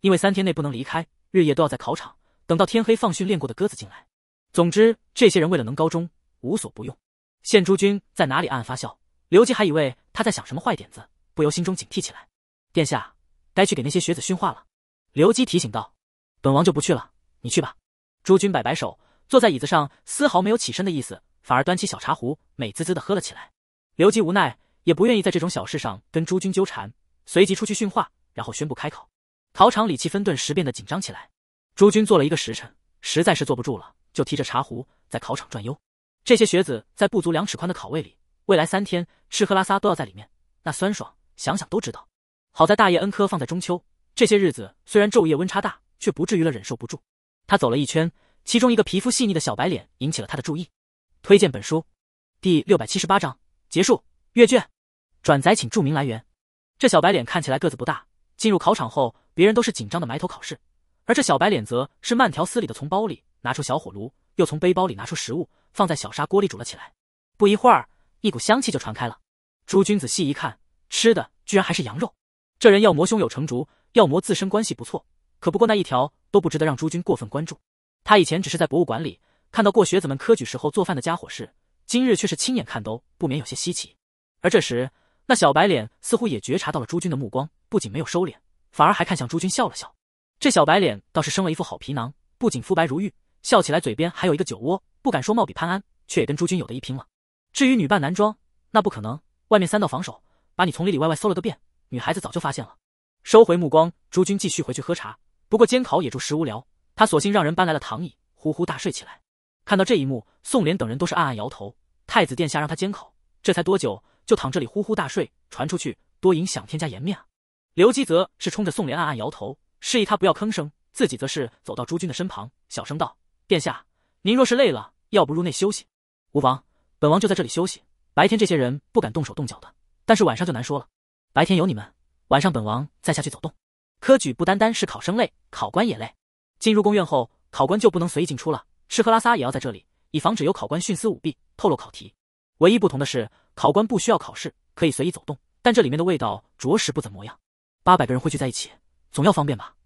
因为三天内不能离开，日夜都要在考场，等到天黑放训练过的鸽子进来。总之，这些人为了能高中，无所不用。现诸君在哪里暗暗发笑，刘基还以为他在想什么坏点子，不由心中警惕起来。殿下，该去给那些学子训话了。刘基提醒道：“本王就不去了，你去吧。”朱军摆摆手，坐在椅子上，丝毫没有起身的意思，反而端起小茶壶，美滋滋的喝了起来。刘基无奈，也不愿意在这种小事上跟朱军纠缠，随即出去训话，然后宣布开考。考场里气氛顿时变得紧张起来。朱军坐了一个时辰，实在是坐不住了，就提着茶壶在考场转悠。这些学子在不足两尺宽的考位里，未来三天吃喝拉撒都要在里面，那酸爽，想想都知道。好在大业恩科放在中秋。这些日子虽然昼夜温差大，却不至于了忍受不住。他走了一圈，其中一个皮肤细腻的小白脸引起了他的注意。推荐本书第六百七十八章结束阅卷，转载请注明来源。这小白脸看起来个子不大，进入考场后，别人都是紧张的埋头考试，而这小白脸则是慢条斯理的从包里拿出小火炉，又从背包里拿出食物放在小砂锅里煮了起来。不一会儿，一股香气就传开了。诸君仔细一看，吃的居然还是羊肉。这人要魔胸有成竹。要魔自身关系不错，可不过那一条都不值得让诸君过分关注。他以前只是在博物馆里看到过学子们科举时候做饭的家伙事，今日却是亲眼看都，不免有些稀奇。而这时，那小白脸似乎也觉察到了诸君的目光，不仅没有收敛，反而还看向诸君笑了笑。这小白脸倒是生了一副好皮囊，不仅肤白如玉，笑起来嘴边还有一个酒窝，不敢说貌比潘安，却也跟诸君有的一拼了。至于女扮男装，那不可能，外面三道防守，把你从里里外外搜了个遍，女孩子早就发现了。收回目光，朱军继续回去喝茶。不过监考也着实无聊，他索性让人搬来了躺椅，呼呼大睡起来。看到这一幕，宋濂等人都是暗暗摇头。太子殿下让他监考，这才多久，就躺这里呼呼大睡，传出去多影响天家颜面啊！刘基则是冲着宋濂暗暗摇头，示意他不要吭声。自己则是走到朱军的身旁，小声道：“殿下，您若是累了，要不入内休息？无妨，本王就在这里休息。白天这些人不敢动手动脚的，但是晚上就难说了。白天有你们。”晚上本王再下去走动。科举不单单是考生累，考官也累。进入宫院后，考官就不能随意进出了，吃喝拉撒也要在这里，以防止有考官徇私舞弊、透露考题。唯一不同的是，考官不需要考试，可以随意走动，但这里面的味道着实不怎么样。八百个人汇聚在一起，总要方便吧？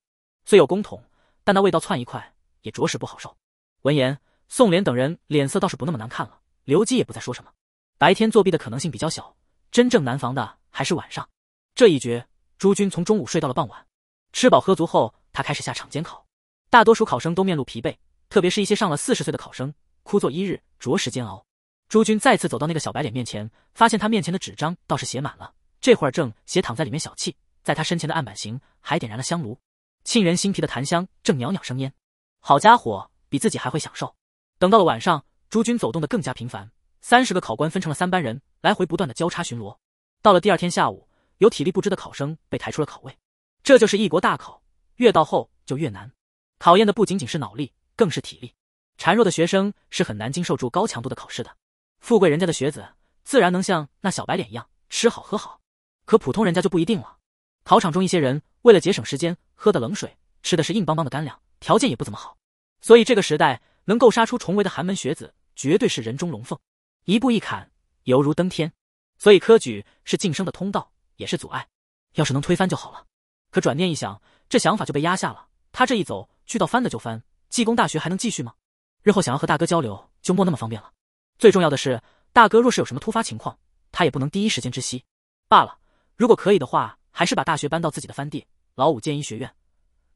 虽有公桶，但那味道窜一块，也着实不好受。闻言，宋濂等人脸色倒是不那么难看了。刘基也不再说什么。白天作弊的可能性比较小，真正难防的还是晚上这一局。朱军从中午睡到了傍晚，吃饱喝足后，他开始下场监考。大多数考生都面露疲惫，特别是一些上了四十岁的考生，枯坐一日，着实煎熬。朱军再次走到那个小白脸面前，发现他面前的纸张倒是写满了，这会儿正斜躺在里面小憩，在他身前的案板型还点燃了香炉，沁人心脾的檀香正袅袅生烟。好家伙，比自己还会享受。等到了晚上，朱军走动的更加频繁，三十个考官分成了三班人，来回不断的交叉巡逻。到了第二天下午。有体力不支的考生被抬出了考位，这就是一国大考，越到后就越难，考验的不仅仅是脑力，更是体力。孱弱的学生是很难经受住高强度的考试的。富贵人家的学子自然能像那小白脸一样吃好喝好，可普通人家就不一定了。考场中一些人为了节省时间，喝的冷水，吃的是硬邦邦的干粮，条件也不怎么好。所以这个时代能够杀出重围的寒门学子，绝对是人中龙凤，一步一坎，犹如登天。所以科举是晋升的通道。也是阻碍，要是能推翻就好了。可转念一想，这想法就被压下了。他这一走去到翻的就翻，济公大学还能继续吗？日后想要和大哥交流就莫那么方便了。最重要的是，大哥若是有什么突发情况，他也不能第一时间知悉。罢了，如果可以的话，还是把大学搬到自己的翻地老五建医学院。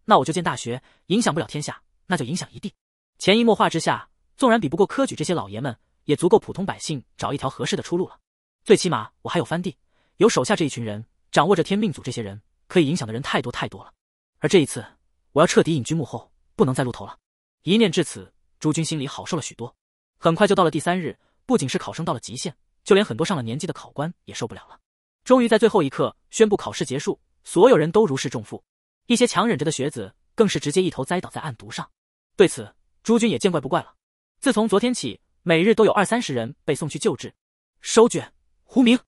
那我就建大学，影响不了天下，那就影响一地。潜移默化之下，纵然比不过科举这些老爷们，也足够普通百姓找一条合适的出路了。最起码我还有翻地。有手下这一群人掌握着天命组，这些人可以影响的人太多太多了。而这一次，我要彻底隐居幕后，不能再露头了。一念至此，朱军心里好受了许多。很快就到了第三日，不仅是考生到了极限，就连很多上了年纪的考官也受不了了。终于在最后一刻宣布考试结束，所有人都如释重负。一些强忍着的学子更是直接一头栽倒在案牍上。对此，朱军也见怪不怪了。自从昨天起，每日都有二三十人被送去救治。收卷，胡明。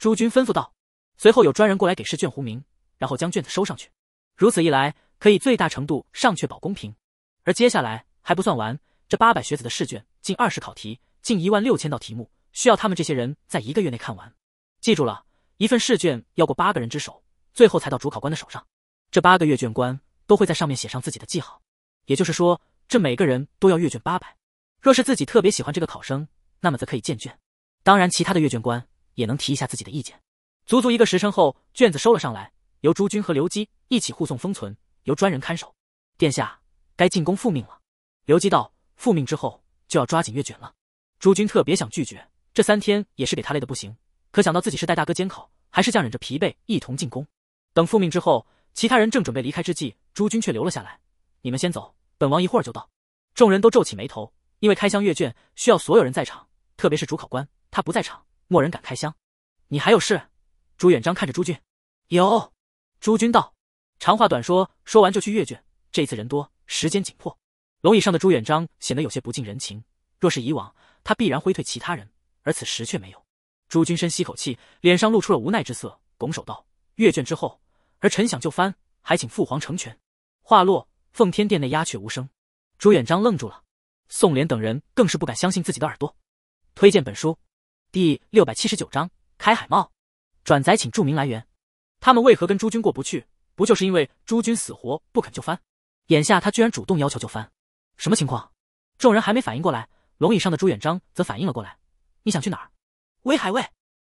诸君吩咐道，随后有专人过来给试卷糊名，然后将卷子收上去。如此一来，可以最大程度上确保公平。而接下来还不算完，这八百学子的试卷，近二十考题，近一万六千道题目，需要他们这些人在一个月内看完。记住了，一份试卷要过八个人之手，最后才到主考官的手上。这八个阅卷官都会在上面写上自己的记号，也就是说，这每个人都要阅卷八百。若是自己特别喜欢这个考生，那么则可以见卷。当然，其他的阅卷官。也能提一下自己的意见。足足一个时辰后，卷子收了上来，由朱军和刘基一起护送封存，由专人看守。殿下，该进宫复命了。刘基道：“复命之后，就要抓紧阅卷了。”朱军特别想拒绝，这三天也是给他累的不行，可想到自己是带大哥监考，还是强忍着疲惫一同进宫。等复命之后，其他人正准备离开之际，朱军却留了下来：“你们先走，本王一会儿就到。”众人都皱起眉头，因为开箱阅卷需要所有人在场，特别是主考官，他不在场。莫人敢开箱，你还有事？朱元璋看着朱俊，有。朱军道，长话短说，说完就去阅卷。这次人多，时间紧迫。龙椅上的朱元璋显得有些不近人情，若是以往，他必然挥退其他人，而此时却没有。朱军深吸口气，脸上露出了无奈之色，拱手道，阅卷之后，儿臣想就藩，还请父皇成全。话落，奉天殿内鸦雀无声。朱元璋愣住了，宋濂等人更是不敢相信自己的耳朵。推荐本书。第六百七十九章开海贸。转载请注明来源。他们为何跟朱军过不去？不就是因为朱军死活不肯就藩？眼下他居然主动要求就藩，什么情况？众人还没反应过来，龙椅上的朱元璋则反应了过来。你想去哪儿？威海卫。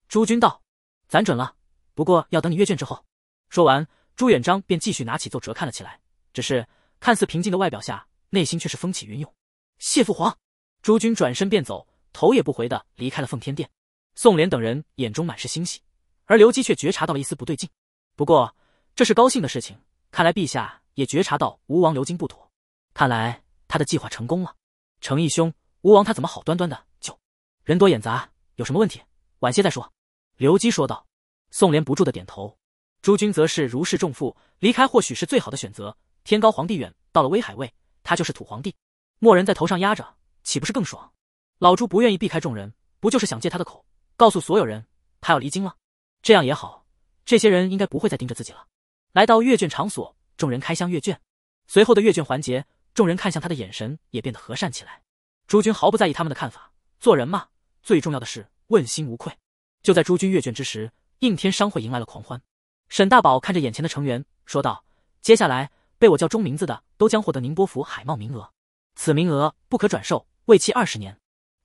朱军道：“咱准了，不过要等你阅卷之后。”说完，朱元璋便继续拿起奏折看了起来。只是看似平静的外表下，内心却是风起云涌。谢父皇。朱军转身便走。头也不回的离开了奉天殿，宋濂等人眼中满是欣喜，而刘基却觉察到了一丝不对劲。不过这是高兴的事情，看来陛下也觉察到吴王刘金不妥，看来他的计划成功了。程毅兄，吴王他怎么好端端的就……人多眼杂，有什么问题，晚些再说。”刘基说道。宋濂不住的点头，诸君则是如释重负，离开或许是最好的选择。天高皇帝远，到了威海卫，他就是土皇帝，末人在头上压着，岂不是更爽？老朱不愿意避开众人，不就是想借他的口告诉所有人他要离京了？这样也好，这些人应该不会再盯着自己了。来到阅卷场所，众人开箱阅卷。随后的阅卷环节，众人看向他的眼神也变得和善起来。朱军毫不在意他们的看法，做人嘛，最重要的是问心无愧。就在朱军阅卷之时，应天商会迎来了狂欢。沈大宝看着眼前的成员，说道：“接下来被我叫中名字的，都将获得宁波府海贸名额，此名额不可转售，为期二十年。”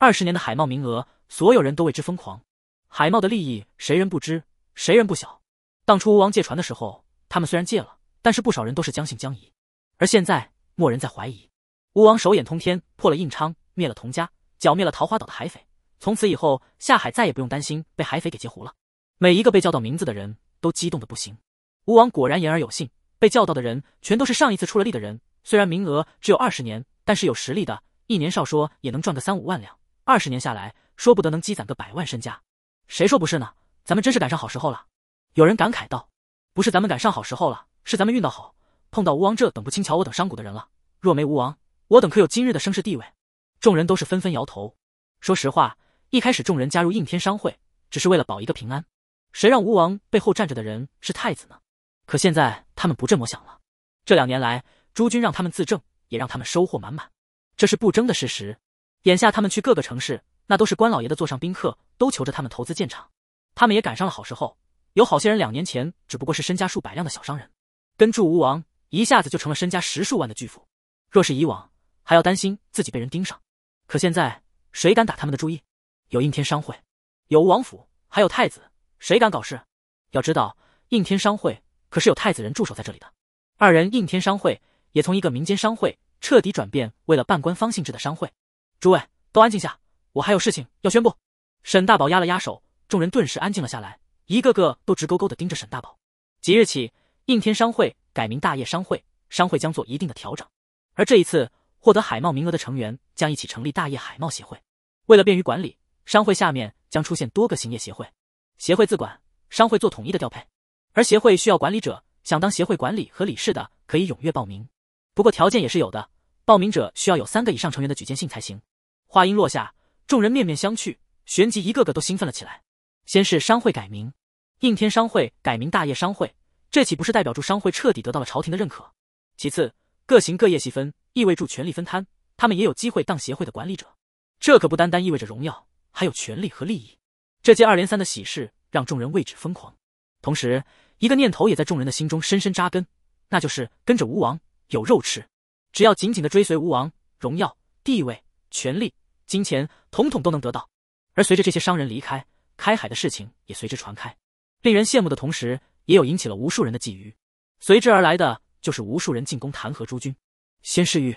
二十年的海贸名额，所有人都为之疯狂。海贸的利益，谁人不知，谁人不晓？当初吴王借船的时候，他们虽然借了，但是不少人都是将信将疑。而现在，莫人在怀疑吴王手眼通天，破了印昌，灭了童家，剿灭了桃花岛的海匪，从此以后下海再也不用担心被海匪给截胡了。每一个被叫到名字的人都激动的不行。吴王果然言而有信，被叫到的人全都是上一次出了力的人。虽然名额只有二十年，但是有实力的，一年少说也能赚个三五万两。二十年下来，说不得能积攒个百万身家，谁说不是呢？咱们真是赶上好时候了。有人感慨道：“不是咱们赶上好时候了，是咱们运道好，碰到吴王这等不轻瞧我等商贾的人了。若没吴王，我等可有今日的声势地位？”众人都是纷纷摇头。说实话，一开始众人加入应天商会只是为了保一个平安，谁让吴王背后站着的人是太子呢？可现在他们不这么想了。这两年来，诸君让他们自证，也让他们收获满满，这是不争的事实。眼下他们去各个城市，那都是官老爷的座上宾客，都求着他们投资建厂。他们也赶上了好时候，有好些人两年前只不过是身家数百辆的小商人，跟住吴王一下子就成了身家十数万的巨富。若是以往，还要担心自己被人盯上，可现在谁敢打他们的注意？有应天商会，有吴王府，还有太子，谁敢搞事？要知道，应天商会可是有太子人驻守在这里的。二人，应天商会也从一个民间商会彻底转变为了半官方性质的商会。诸位都安静下，我还有事情要宣布。沈大宝压了压手，众人顿时安静了下来，一个个都直勾勾的盯着沈大宝。即日起，应天商会改名大业商会，商会将做一定的调整。而这一次获得海贸名额的成员将一起成立大业海贸协会。为了便于管理，商会下面将出现多个行业协会，协会自管，商会做统一的调配。而协会需要管理者，想当协会管理和理事的可以踊跃报名，不过条件也是有的，报名者需要有三个以上成员的举荐信才行。话音落下，众人面面相觑，旋即一个个都兴奋了起来。先是商会改名，应天商会改名大业商会，这岂不是代表住商会彻底得到了朝廷的认可？其次，各行各业细分，意味住权力分摊，他们也有机会当协会的管理者。这可不单单意味着荣耀，还有权力和利益。这接二连三的喜事让众人为之疯狂。同时，一个念头也在众人的心中深深扎根，那就是跟着吴王有肉吃。只要紧紧的追随吴王，荣耀、地位、权力。金钱统统都能得到，而随着这些商人离开，开海的事情也随之传开，令人羡慕的同时，也有引起了无数人的觊觎。随之而来的就是无数人进宫弹劾朱军，先是御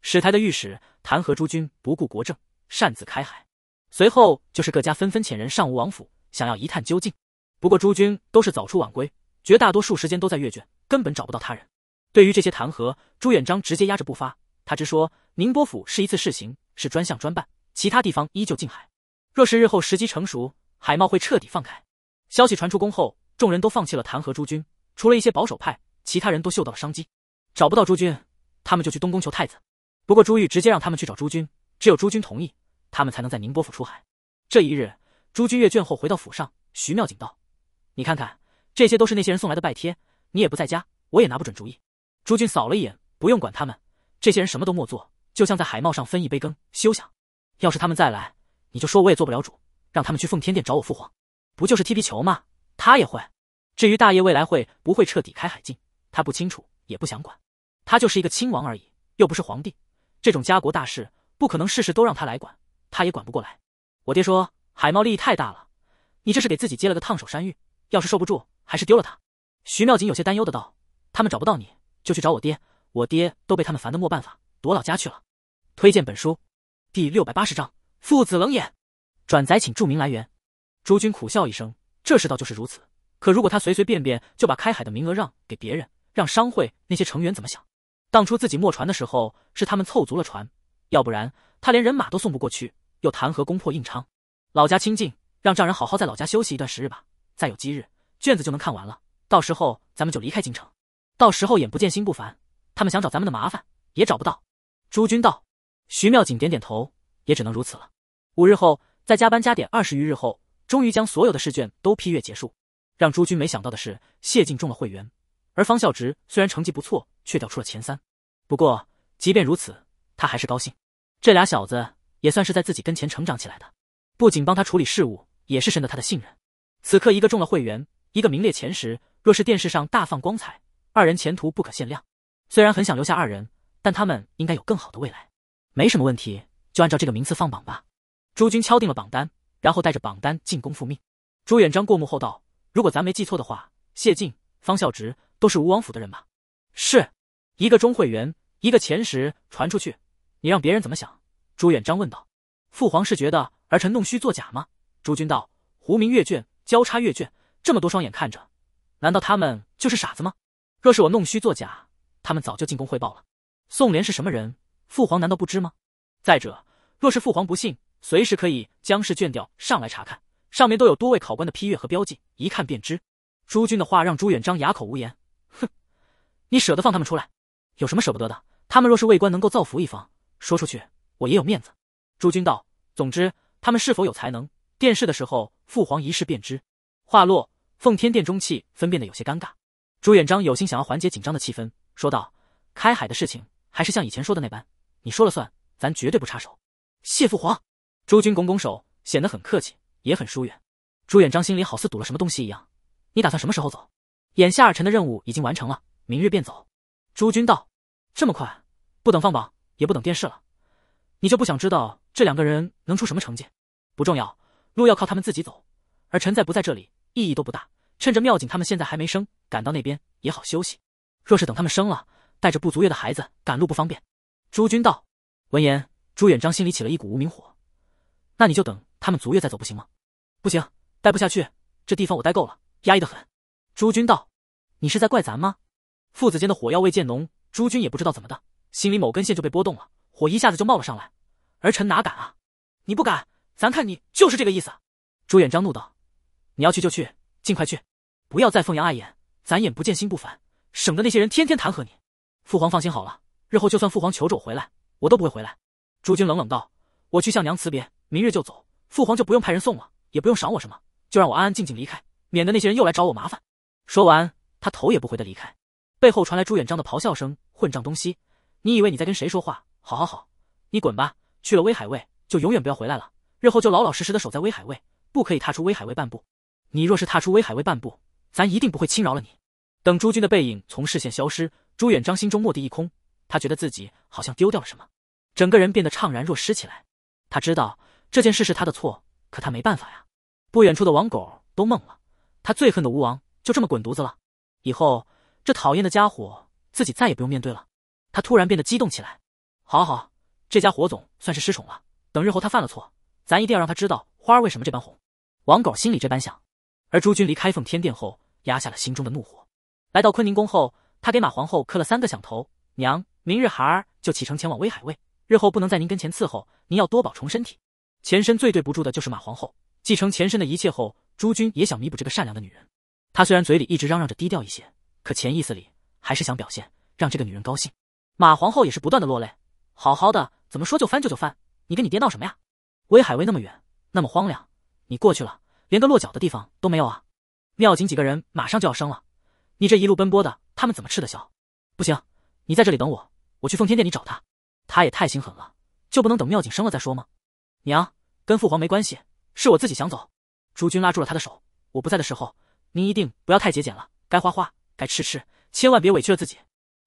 史台的御史弹劾朱军不顾国政，擅自开海，随后就是各家纷纷遣人上吴王府，想要一探究竟。不过朱军都是早出晚归，绝大多数时间都在阅卷，根本找不到他人。对于这些弹劾，朱元璋直接压着不发。他只说，宁波府是一次试行，是专项专办，其他地方依旧禁海。若是日后时机成熟，海贸会彻底放开。消息传出宫后，众人都放弃了弹劾朱军，除了一些保守派，其他人都嗅到了商机。找不到朱军，他们就去东宫求太子。不过朱玉直接让他们去找朱军，只有朱军同意，他们才能在宁波府出海。这一日，朱军阅卷后回到府上，徐妙锦道：“你看看，这些都是那些人送来的拜帖。你也不在家，我也拿不准主意。”朱军扫了一眼，不用管他们。这些人什么都莫做，就像在海贸上分一杯羹，休想！要是他们再来，你就说我也做不了主，让他们去奉天殿找我父皇。不就是踢皮球吗？他也会。至于大业未来会不会彻底开海禁，他不清楚，也不想管。他就是一个亲王而已，又不是皇帝，这种家国大事不可能事事都让他来管，他也管不过来。我爹说海贸利益太大了，你这是给自己接了个烫手山芋，要是受不住，还是丢了他。徐妙锦有些担忧的道：“他们找不到你就去找我爹。”我爹都被他们烦的没办法，躲老家去了。推荐本书第六百八十章《父子冷眼》，转载请注明来源。朱军苦笑一声，这世道就是如此。可如果他随随便便就把开海的名额让给别人，让商会那些成员怎么想？当初自己没船的时候，是他们凑足了船，要不然他连人马都送不过去，又谈何攻破印昌？老家清静，让丈人好好在老家休息一段时日吧。再有几日卷子就能看完了，到时候咱们就离开京城，到时候眼不见心不烦。他们想找咱们的麻烦也找不到。朱军道，徐妙锦点点头，也只能如此了。五日后，在加班加点二十余日后，终于将所有的试卷都批阅结束。让朱军没想到的是，谢晋中了会员，而方孝直虽然成绩不错，却掉出了前三。不过，即便如此，他还是高兴。这俩小子也算是在自己跟前成长起来的，不仅帮他处理事务，也是深得他的信任。此刻，一个中了会员，一个名列前十，若是电视上大放光彩，二人前途不可限量。虽然很想留下二人，但他们应该有更好的未来，没什么问题，就按照这个名次放榜吧。朱军敲定了榜单，然后带着榜单进宫复命。朱元璋过目后道：“如果咱没记错的话，谢晋、方孝直都是吴王府的人吧？”“是，一个钟会员，一个前十，传出去，你让别人怎么想？”朱元璋问道。“父皇是觉得儿臣弄虚作假吗？”朱军道：“胡明阅卷，交叉阅卷，这么多双眼看着，难道他们就是傻子吗？若是我弄虚作假？”他们早就进宫汇报了。宋濂是什么人，父皇难道不知吗？再者，若是父皇不信，随时可以将试卷调上来查看，上面都有多位考官的批阅和标记，一看便知。朱军的话让朱元璋哑口无言。哼，你舍得放他们出来？有什么舍不得的？他们若是为官能够造福一方，说出去我也有面子。朱军道：“总之，他们是否有才能，殿试的时候父皇一试便知。”话落，奉天殿中气分辨得有些尴尬。朱元璋有心想要缓解紧张的气氛。说道：“开海的事情还是像以前说的那般，你说了算，咱绝对不插手。”谢父皇，朱军拱拱手，显得很客气，也很疏远。朱元璋心里好似堵了什么东西一样。你打算什么时候走？眼下儿臣的任务已经完成了，明日便走。朱军道：“这么快，不等放榜，也不等电视了，你就不想知道这两个人能出什么成绩？不重要，路要靠他们自己走。儿臣在不在这里，意义都不大。趁着妙景他们现在还没升，赶到那边也好休息。”若是等他们生了，带着不足月的孩子赶路不方便。朱军道。闻言，朱元璋心里起了一股无名火。那你就等他们足月再走不行吗？不行，待不下去，这地方我待够了，压抑的很。朱军道。你是在怪咱吗？父子间的火药味渐浓。朱军也不知道怎么的，心里某根线就被拨动了，火一下子就冒了上来。儿臣哪敢啊！你不敢，咱看你就是这个意思。朱元璋怒道：“你要去就去，尽快去，不要再奉养碍眼，咱眼不见心不烦。”省得那些人天天弹劾你，父皇放心好了，日后就算父皇求着我回来，我都不会回来。朱军冷冷道：“我去向娘辞别，明日就走，父皇就不用派人送了，也不用赏我什么，就让我安安静静离开，免得那些人又来找我麻烦。”说完，他头也不回的离开，背后传来朱元璋的咆哮声：“混账东西，你以为你在跟谁说话？好好好，你滚吧，去了威海卫就永远不要回来了，日后就老老实实的守在威海卫，不可以踏出威海卫半步。你若是踏出威海卫半步，咱一定不会轻饶了你。”等朱军的背影从视线消失，朱元璋心中蓦地一空，他觉得自己好像丢掉了什么，整个人变得怅然若失起来。他知道这件事是他的错，可他没办法呀。不远处的王狗都懵了，他最恨的吴王就这么滚犊子了，以后这讨厌的家伙自己再也不用面对了。他突然变得激动起来，好好，这家伙总算是失宠了。等日后他犯了错，咱一定要让他知道花儿为什么这般红。王狗心里这般想，而朱军离开奉天殿后，压下了心中的怒火。来到坤宁宫后，他给马皇后磕了三个响头。娘，明日孩儿就启程前往威海卫，日后不能在您跟前伺候，您要多保重身体。前身最对不住的就是马皇后，继承前身的一切后，朱军也想弥补这个善良的女人。他虽然嘴里一直嚷嚷着低调一些，可潜意识里还是想表现，让这个女人高兴。马皇后也是不断的落泪，好好的怎么说就翻就就翻？你跟你爹闹什么呀？威海卫那么远，那么荒凉，你过去了连个落脚的地方都没有啊！妙锦几个人马上就要生了。你这一路奔波的，他们怎么吃得消？不行，你在这里等我，我去奉天殿里找他。他也太心狠了，就不能等妙锦生了再说吗？娘，跟父皇没关系，是我自己想走。朱军拉住了他的手，我不在的时候，您一定不要太节俭了，该花花该吃吃，千万别委屈了自己。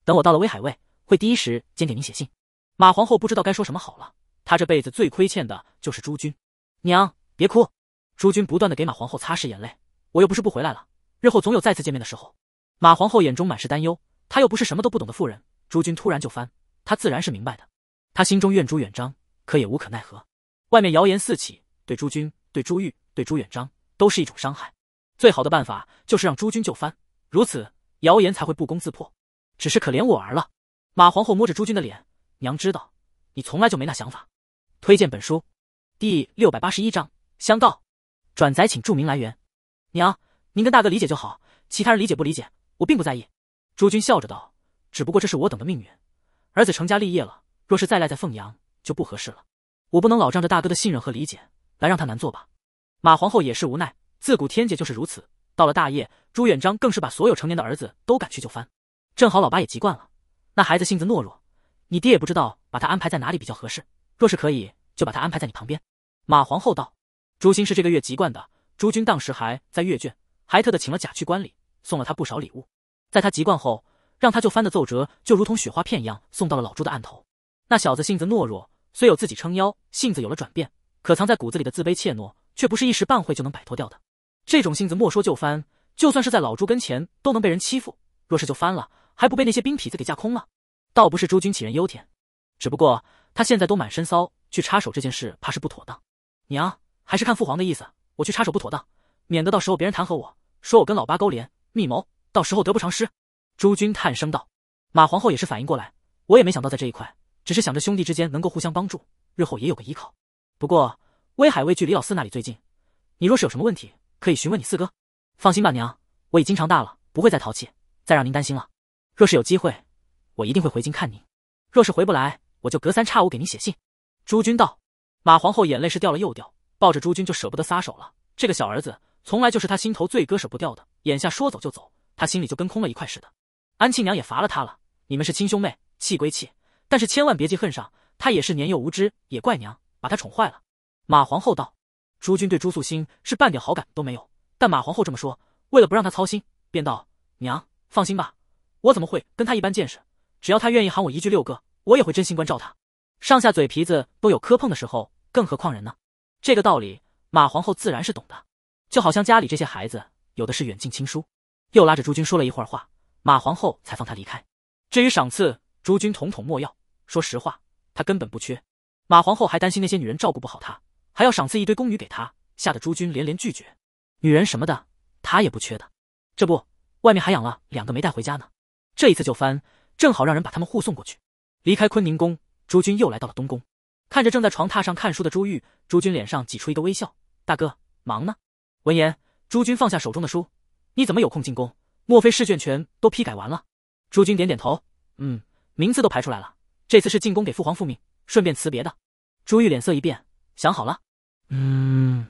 等我到了威海卫，会第一时间给您写信。马皇后不知道该说什么好了，她这辈子最亏欠的就是朱军。娘，别哭。朱军不断的给马皇后擦拭眼泪，我又不是不回来了，日后总有再次见面的时候。马皇后眼中满是担忧，她又不是什么都不懂的妇人。朱军突然就翻，她自然是明白的。她心中怨朱元璋，可也无可奈何。外面谣言四起，对朱军、对朱玉、对朱元璋都是一种伤害。最好的办法就是让朱军就藩，如此谣言才会不攻自破。只是可怜我儿了。马皇后摸着朱军的脸，娘知道你从来就没那想法。推荐本书，第六百八十一章相告。转载请注明来源。娘，您跟大哥理解就好，其他人理解不理解？我并不在意，朱军笑着道：“只不过这是我等的命运，儿子成家立业了，若是再赖在凤阳就不合适了。我不能老仗着大哥的信任和理解来让他难做吧？”马皇后也是无奈，自古天劫就是如此。到了大业，朱元璋更是把所有成年的儿子都赶去就藩，正好老八也习惯了。那孩子性子懦弱，你爹也不知道把他安排在哪里比较合适。若是可以，就把他安排在你旁边。”马皇后道：“朱兴是这个月籍贯的，朱军当时还在阅卷，还特地请了假去观礼。”送了他不少礼物，在他籍贯后，让他就翻的奏折就如同雪花片一样送到了老朱的案头。那小子性子懦弱，虽有自己撑腰，性子有了转变，可藏在骨子里的自卑怯懦却不是一时半会就能摆脱掉的。这种性子莫说就翻，就算是在老朱跟前都能被人欺负。若是就翻了，还不被那些兵痞子给架空了？倒不是诸君杞人忧天，只不过他现在都满身骚，去插手这件事怕是不妥当。娘，还是看父皇的意思，我去插手不妥当，免得到时候别人弹劾我说我跟老八勾连。密谋，到时候得不偿失。朱军叹声道：“马皇后也是反应过来，我也没想到在这一块，只是想着兄弟之间能够互相帮助，日后也有个依靠。不过威海卫距离老四那里最近，你若是有什么问题，可以询问你四哥。放心吧，娘，我已经常大了，不会再淘气，再让您担心了。若是有机会，我一定会回京看您。若是回不来，我就隔三差五给您写信。”朱军道。马皇后眼泪是掉了又掉，抱着朱军就舍不得撒手了。这个小儿子，从来就是他心头最割舍不掉的。眼下说走就走，他心里就跟空了一块似的。安庆娘也罚了他了。你们是亲兄妹，气归气，但是千万别记恨上。他也是年幼无知，也怪娘把他宠坏了。马皇后道：“朱君对朱素心是半点好感都没有。”但马皇后这么说，为了不让他操心，便道：“娘放心吧，我怎么会跟他一般见识？只要他愿意喊我一句六哥，我也会真心关照他。上下嘴皮子都有磕碰的时候，更何况人呢？这个道理，马皇后自然是懂的。就好像家里这些孩子。”有的是远近亲疏，又拉着朱军说了一会儿话，马皇后才放他离开。至于赏赐，朱军统统莫要。说实话，他根本不缺。马皇后还担心那些女人照顾不好他，还要赏赐一堆宫女给他，吓得朱军连连拒绝。女人什么的，他也不缺的。这不，外面还养了两个没带回家呢。这一次就翻，正好让人把他们护送过去。离开坤宁宫，朱军又来到了东宫，看着正在床榻上看书的朱玉，朱军脸上挤出一个微笑。大哥，忙呢？闻言。朱军放下手中的书，你怎么有空进宫？莫非试卷全都批改完了？朱军点点头，嗯，名字都排出来了。这次是进宫给父皇复命，顺便辞别的。朱玉脸色一变，想好了，嗯，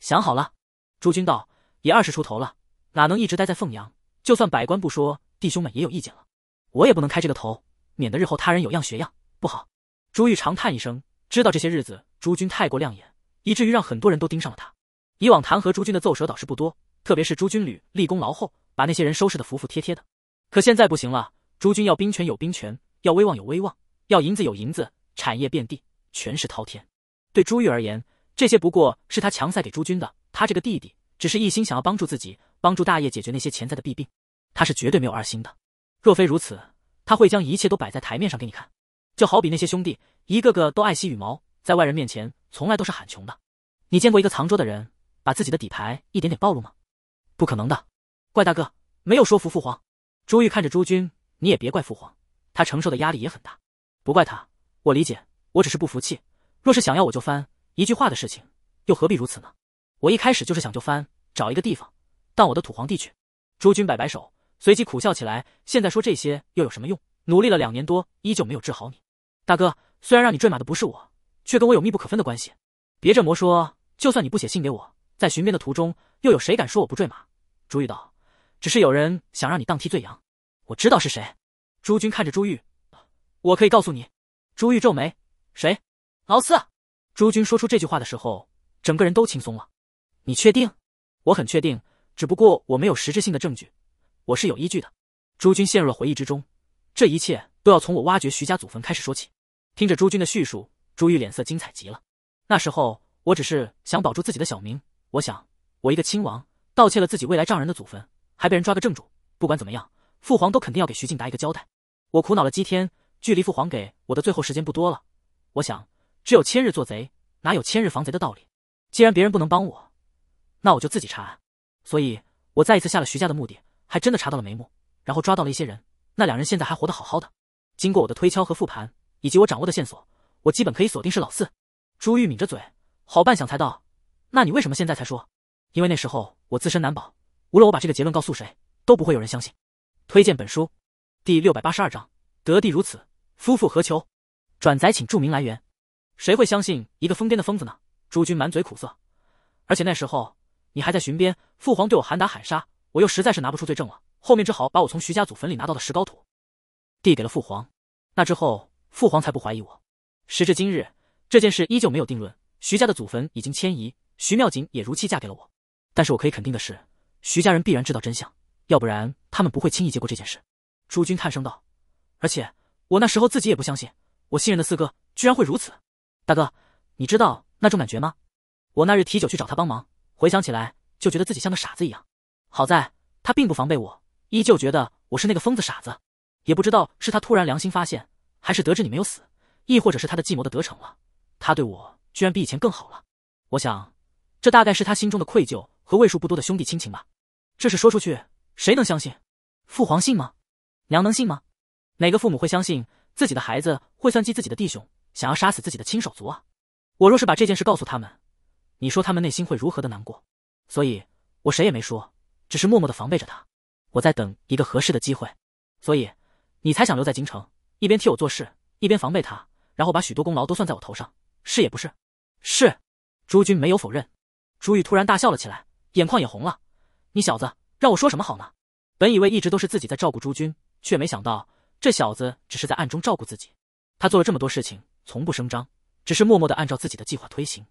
想好了。朱军道，也二十出头了，哪能一直待在凤阳？就算百官不说，弟兄们也有意见了。我也不能开这个头，免得日后他人有样学样，不好。朱玉长叹一声，知道这些日子朱军太过亮眼，以至于让很多人都盯上了他。以往弹劾诸军的奏折倒是不多，特别是诸军屡立功劳后，把那些人收拾得服服帖帖的。可现在不行了，诸军要兵权有兵权，要威望有威望，要银子有银子，产业遍地，权势滔天。对朱玉而言，这些不过是他强塞给诸军的。他这个弟弟只是一心想要帮助自己，帮助大业解决那些潜在的弊病，他是绝对没有二心的。若非如此，他会将一切都摆在台面上给你看。就好比那些兄弟，一个个都爱惜羽毛，在外人面前从来都是喊穷的。你见过一个藏拙的人？把自己的底牌一点点暴露吗？不可能的，怪大哥没有说服父皇。朱玉看着朱军，你也别怪父皇，他承受的压力也很大。不怪他，我理解，我只是不服气。若是想要我就翻一句话的事情，又何必如此呢？我一开始就是想就翻，找一个地方，但我的土皇帝去。朱军摆摆手，随即苦笑起来。现在说这些又有什么用？努力了两年多，依旧没有治好你。大哥，虽然让你坠马的不是我，却跟我有密不可分的关系。别这么说，就算你不写信给我。在寻边的途中，又有谁敢说我不坠马？朱玉道：“只是有人想让你当替罪羊，我知道是谁。”朱军看着朱玉：“我可以告诉你。”朱玉皱眉：“谁？”老四。朱军说出这句话的时候，整个人都轻松了。“你确定？”“我很确定，只不过我没有实质性的证据，我是有依据的。”朱军陷入了回忆之中。这一切都要从我挖掘徐家祖坟开始说起。听着朱军的叙述，朱玉脸色精彩极了。那时候我只是想保住自己的小名。我想，我一个亲王盗窃了自己未来丈人的祖坟，还被人抓个正主。不管怎么样，父皇都肯定要给徐静达一个交代。我苦恼了几天，距离父皇给我的最后时间不多了。我想，只有千日做贼，哪有千日防贼的道理？既然别人不能帮我，那我就自己查案。所以，我再一次下了徐家的目的，还真的查到了眉目，然后抓到了一些人。那两人现在还活得好好的。经过我的推敲和复盘，以及我掌握的线索，我基本可以锁定是老四。朱玉抿着嘴，好半晌才道。那你为什么现在才说？因为那时候我自身难保，无论我把这个结论告诉谁，都不会有人相信。推荐本书，第六百八十二章：得地如此，夫妇何求？转载请注明来源。谁会相信一个疯癫的疯子呢？诸君满嘴苦涩。而且那时候你还在巡边，父皇对我喊打喊杀，我又实在是拿不出罪证了，后面只好把我从徐家祖坟里拿到的石膏土递给了父皇。那之后父皇才不怀疑我。时至今日，这件事依旧没有定论。徐家的祖坟已经迁移。徐妙锦也如期嫁给了我，但是我可以肯定的是，徐家人必然知道真相，要不然他们不会轻易接过这件事。朱君叹声道：“而且我那时候自己也不相信，我信任的四哥居然会如此。大哥，你知道那种感觉吗？我那日提酒去找他帮忙，回想起来就觉得自己像个傻子一样。好在他并不防备我，依旧觉得我是那个疯子傻子。也不知道是他突然良心发现，还是得知你没有死，亦或者是他的计谋的得逞了，他对我居然比以前更好了。我想。”这大概是他心中的愧疚和为数不多的兄弟亲情吧。这事说出去，谁能相信？父皇信吗？娘能信吗？哪个父母会相信自己的孩子会算计自己的弟兄，想要杀死自己的亲手足啊？我若是把这件事告诉他们，你说他们内心会如何的难过？所以，我谁也没说，只是默默的防备着他。我在等一个合适的机会。所以，你才想留在京城，一边替我做事，一边防备他，然后把许多功劳都算在我头上，是也不是？是。朱军没有否认。朱玉突然大笑了起来，眼眶也红了。你小子让我说什么好呢？本以为一直都是自己在照顾朱军，却没想到这小子只是在暗中照顾自己。他做了这么多事情，从不声张，只是默默地按照自己的计划推行。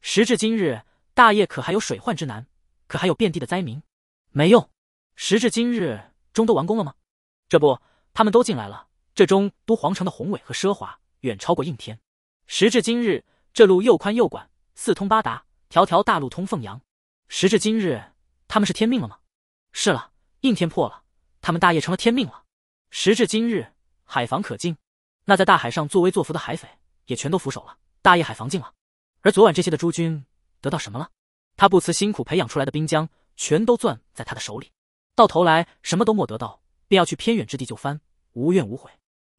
时至今日，大业可还有水患之难？可还有遍地的灾民？没用。时至今日，中都完工了吗？这不，他们都进来了。这中都皇城的宏伟和奢华，远超过应天。时至今日，这路又宽又广，四通八达。条条大路通凤阳，时至今日，他们是天命了吗？是了，应天破了，他们大业成了天命了。时至今日，海防可进，那在大海上作威作福的海匪也全都俯首了。大业海防进了，而昨晚这些的诸君得到什么了？他不辞辛苦培养出来的兵将，全都攥在他的手里，到头来什么都没得到，便要去偏远之地就藩，无怨无悔。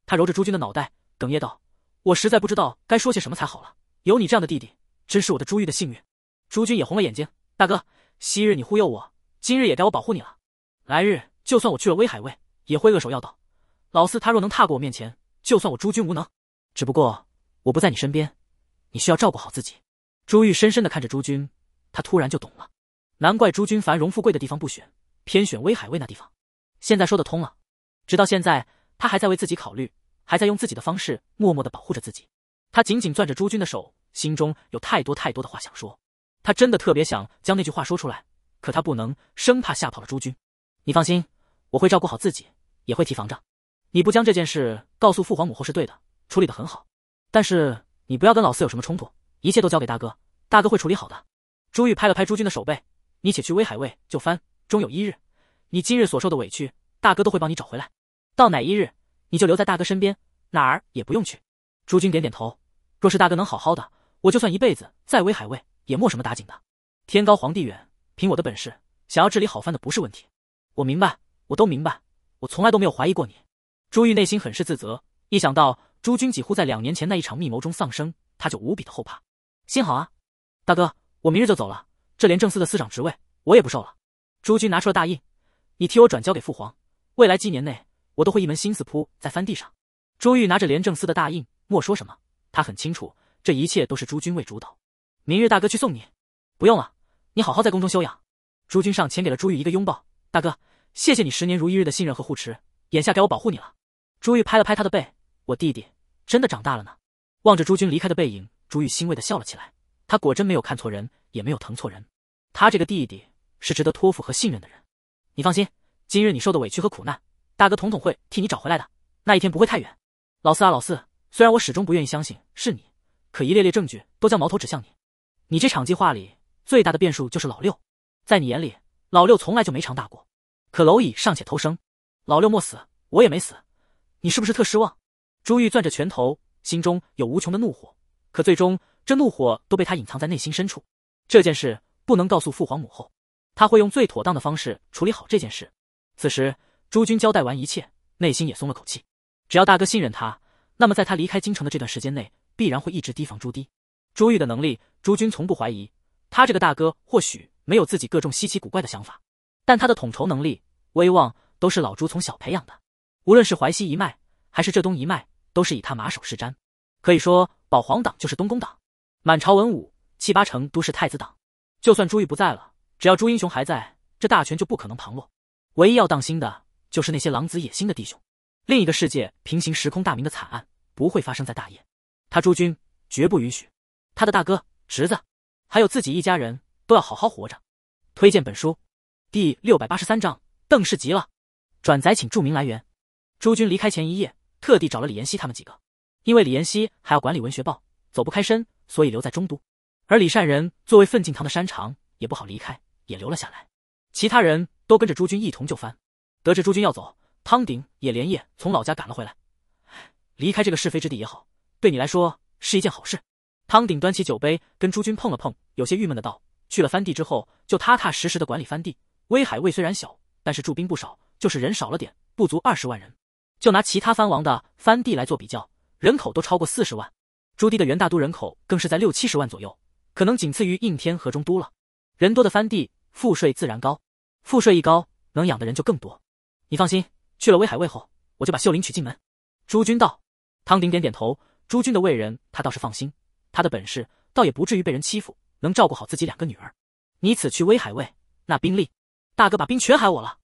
他揉着诸军的脑袋，哽咽道：“我实在不知道该说些什么才好了。有你这样的弟弟，真是我的朱玉的幸运。”朱军也红了眼睛，大哥，昔日你忽悠我，今日也该我保护你了。来日就算我去了威海卫，也会扼手要道。老四他若能踏过我面前，就算我朱军无能。只不过我不在你身边，你需要照顾好自己。朱玉深深的看着朱军，他突然就懂了，难怪朱军繁荣富贵的地方不选，偏选威海卫那地方。现在说得通了。直到现在，他还在为自己考虑，还在用自己的方式默默的保护着自己。他紧紧攥着朱军的手，心中有太多太多的话想说。他真的特别想将那句话说出来，可他不能，生怕吓跑了朱军。你放心，我会照顾好自己，也会提防着。你不将这件事告诉父皇母后是对的，处理的很好。但是你不要跟老四有什么冲突，一切都交给大哥，大哥会处理好的。朱玉拍了拍朱军的手背，你且去威海卫就翻，终有一日，你今日所受的委屈，大哥都会帮你找回来。到哪一日，你就留在大哥身边，哪儿也不用去。朱军点点头，若是大哥能好好的，我就算一辈子在威海卫。也没什么打紧的，天高皇帝远，凭我的本事，想要治理好番的不是问题。我明白，我都明白，我从来都没有怀疑过你。朱玉内心很是自责，一想到朱军几乎在两年前那一场密谋中丧生，他就无比的后怕。幸好啊，大哥，我明日就走了，这廉政司的司长职位我也不受了。朱军拿出了大印，你替我转交给父皇，未来几年内我都会一门心思扑在藩地上。朱玉拿着廉政司的大印，莫说什么，他很清楚，这一切都是朱军为主导。明日大哥去送你，不用了，你好好在宫中休养。朱君上前给了朱玉一个拥抱，大哥，谢谢你十年如一日的信任和护持，眼下该我保护你了。朱玉拍了拍他的背，我弟弟真的长大了呢。望着朱军离开的背影，朱玉欣慰的笑了起来。他果真没有看错人，也没有疼错人，他这个弟弟是值得托付和信任的人。你放心，今日你受的委屈和苦难，大哥统统会替你找回来的。那一天不会太远。老四啊老四，虽然我始终不愿意相信是你，可一列列证据都将矛头指向你。你这场计划里最大的变数就是老六，在你眼里，老六从来就没长大过。可蝼蚁尚且偷生，老六没死，我也没死，你是不是特失望？朱玉攥着拳头，心中有无穷的怒火，可最终这怒火都被他隐藏在内心深处。这件事不能告诉父皇母后，他会用最妥当的方式处理好这件事。此时，朱军交代完一切，内心也松了口气。只要大哥信任他，那么在他离开京城的这段时间内，必然会一直提防朱棣。朱玉的能力，朱军从不怀疑。他这个大哥或许没有自己各种稀奇古怪的想法，但他的统筹能力、威望都是老朱从小培养的。无论是淮西一脉还是浙东一脉，都是以他马首是瞻。可以说，保皇党就是东宫党，满朝文武七八成都是太子党。就算朱玉不在了，只要朱英雄还在这，大权就不可能旁落。唯一要当心的就是那些狼子野心的弟兄。另一个世界平行时空大明的惨案不会发生在大业，他朱军绝不允许。他的大哥、侄子，还有自己一家人都要好好活着。推荐本书第六百八十三章：邓氏急了。转载请注明来源。朱军离开前一夜，特地找了李延熙他们几个，因为李延熙还要管理文学报，走不开身，所以留在中都。而李善人作为奋进堂的山长，也不好离开，也留了下来。其他人都跟着朱军一同就藩。得知朱军要走，汤鼎也连夜从老家赶了回来。离开这个是非之地也好，对你来说是一件好事。汤鼎端起酒杯，跟朱军碰了碰，有些郁闷的道：“去了藩地之后，就踏踏实实的管理藩地。威海卫虽然小，但是驻兵不少，就是人少了点，不足二十万人。就拿其他藩王的藩地来做比较，人口都超过四十万。朱棣的元大都人口更是在六七十万左右，可能仅次于应天和中都了。人多的藩地，赋税自然高，赋税一高，能养的人就更多。你放心，去了威海卫后，我就把秀玲娶进门。”朱军道，汤鼎点点头，朱军的卫人他倒是放心。他的本事倒也不至于被人欺负，能照顾好自己两个女儿。你此去威海卫，那兵力，大哥把兵全海我了。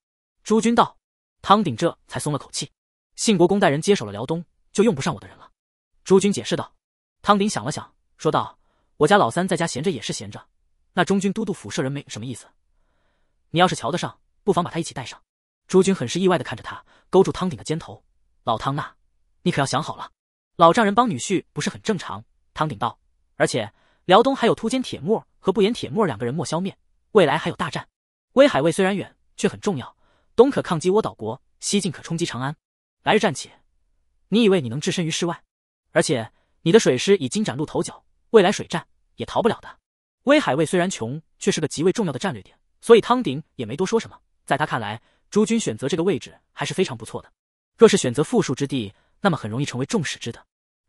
朱军道，汤鼎这才松了口气。信国公带人接手了辽东，就用不上我的人了。朱军解释道。汤鼎想了想，说道：“我家老三在家闲着也是闲着，那中军都督府舍人没什么意思。你要是瞧得上，不妨把他一起带上。”朱军很是意外的看着他，勾住汤鼎的肩头：“老汤，那你可要想好了。老丈人帮女婿不是很正常？”汤鼎道。而且辽东还有突肩铁木儿和不言铁木儿两个人莫消灭，未来还有大战。威海卫虽然远，却很重要，东可抗击倭岛国，西进可冲击长安。来日战起，你以为你能置身于世外？而且你的水师已经崭露头角，未来水战也逃不了的。威海卫虽然穷，却是个极为重要的战略点，所以汤鼎也没多说什么。在他看来，诸军选择这个位置还是非常不错的。若是选择富庶之地，那么很容易成为众矢之的；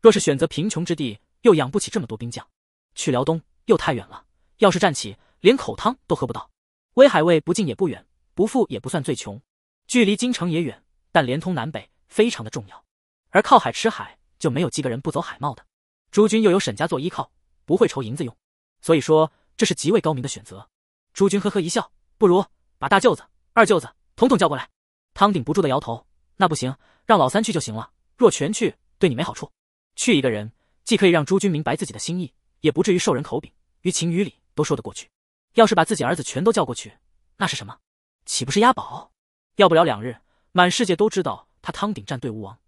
若是选择贫穷之地，又养不起这么多兵将，去辽东又太远了，要是站起连口汤都喝不到。威海卫不近也不远，不富也不算最穷，距离京城也远，但连通南北非常的重要。而靠海吃海就没有几个人不走海贸的。朱军又有沈家做依靠，不会愁银子用，所以说这是极为高明的选择。朱军呵呵一笑，不如把大舅子、二舅子统统叫过来。汤顶不住的摇头，那不行，让老三去就行了。若全去对你没好处，去一个人。既可以让朱军明白自己的心意，也不至于受人口柄，于情于理都说得过去。要是把自己儿子全都叫过去，那是什么？岂不是押宝？要不了两日，满世界都知道他汤鼎战队吴王，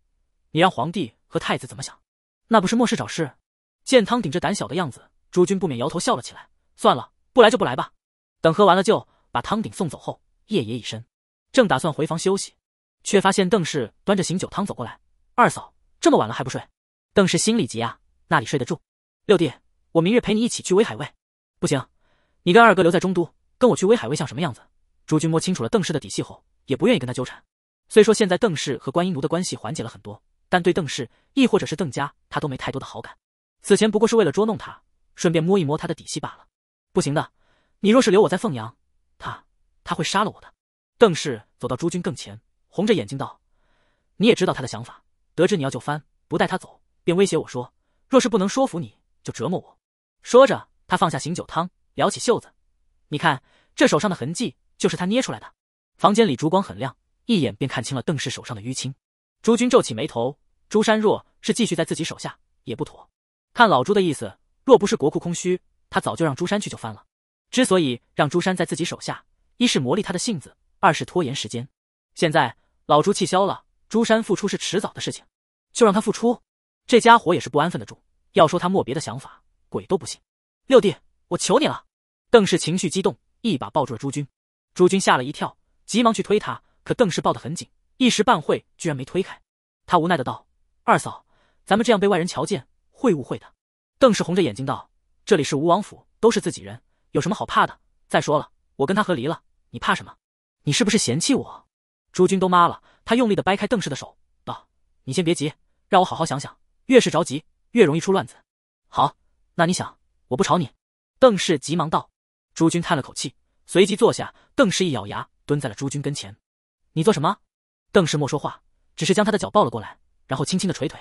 你让皇帝和太子怎么想？那不是没事找事？见汤鼎这胆小的样子，朱军不免摇头笑了起来。算了，不来就不来吧。等喝完了酒，把汤鼎送走后，夜也已深，正打算回房休息，却发现邓氏端着醒酒汤走过来。二嫂，这么晚了还不睡？邓氏心里急啊。那里睡得住？六弟，我明日陪你一起去威海卫。不行，你跟二哥留在中都，跟我去威海卫像什么样子？朱军摸清楚了邓氏的底细后，也不愿意跟他纠缠。虽说现在邓氏和观音奴的关系缓解了很多，但对邓氏亦或者是邓家，他都没太多的好感。此前不过是为了捉弄他，顺便摸一摸他的底细罢了。不行的，你若是留我在凤阳，他他会杀了我的。邓氏走到朱军更前，红着眼睛道：“你也知道他的想法，得知你要救番，不带他走，便威胁我说。”若是不能说服你，就折磨我。说着，他放下醒酒汤，撩起袖子。你看这手上的痕迹，就是他捏出来的。房间里烛光很亮，一眼便看清了邓氏手上的淤青。朱军皱起眉头，朱山若是继续在自己手下，也不妥。看老朱的意思，若不是国库空虚，他早就让朱山去就翻了。之所以让朱山在自己手下，一是磨砺他的性子，二是拖延时间。现在老朱气消了，朱山复出是迟早的事情，就让他复出。这家伙也是不安分的主。要说他莫别的想法，鬼都不信。六弟，我求你了！邓氏情绪激动，一把抱住了朱军。朱军吓了一跳，急忙去推他，可邓氏抱得很紧，一时半会居然没推开。他无奈的道：“二嫂，咱们这样被外人瞧见，会误会的。”邓氏红着眼睛道：“这里是吴王府，都是自己人，有什么好怕的？再说了，我跟他和离了，你怕什么？你是不是嫌弃我？”朱军都妈了，他用力的掰开邓氏的手，道：“你先别急，让我好好想想。越是着急。”越容易出乱子，好，那你想我不吵你？邓氏急忙道。朱军叹了口气，随即坐下。邓氏一咬牙，蹲在了朱军跟前。你做什么？邓氏莫说话，只是将他的脚抱了过来，然后轻轻的捶腿。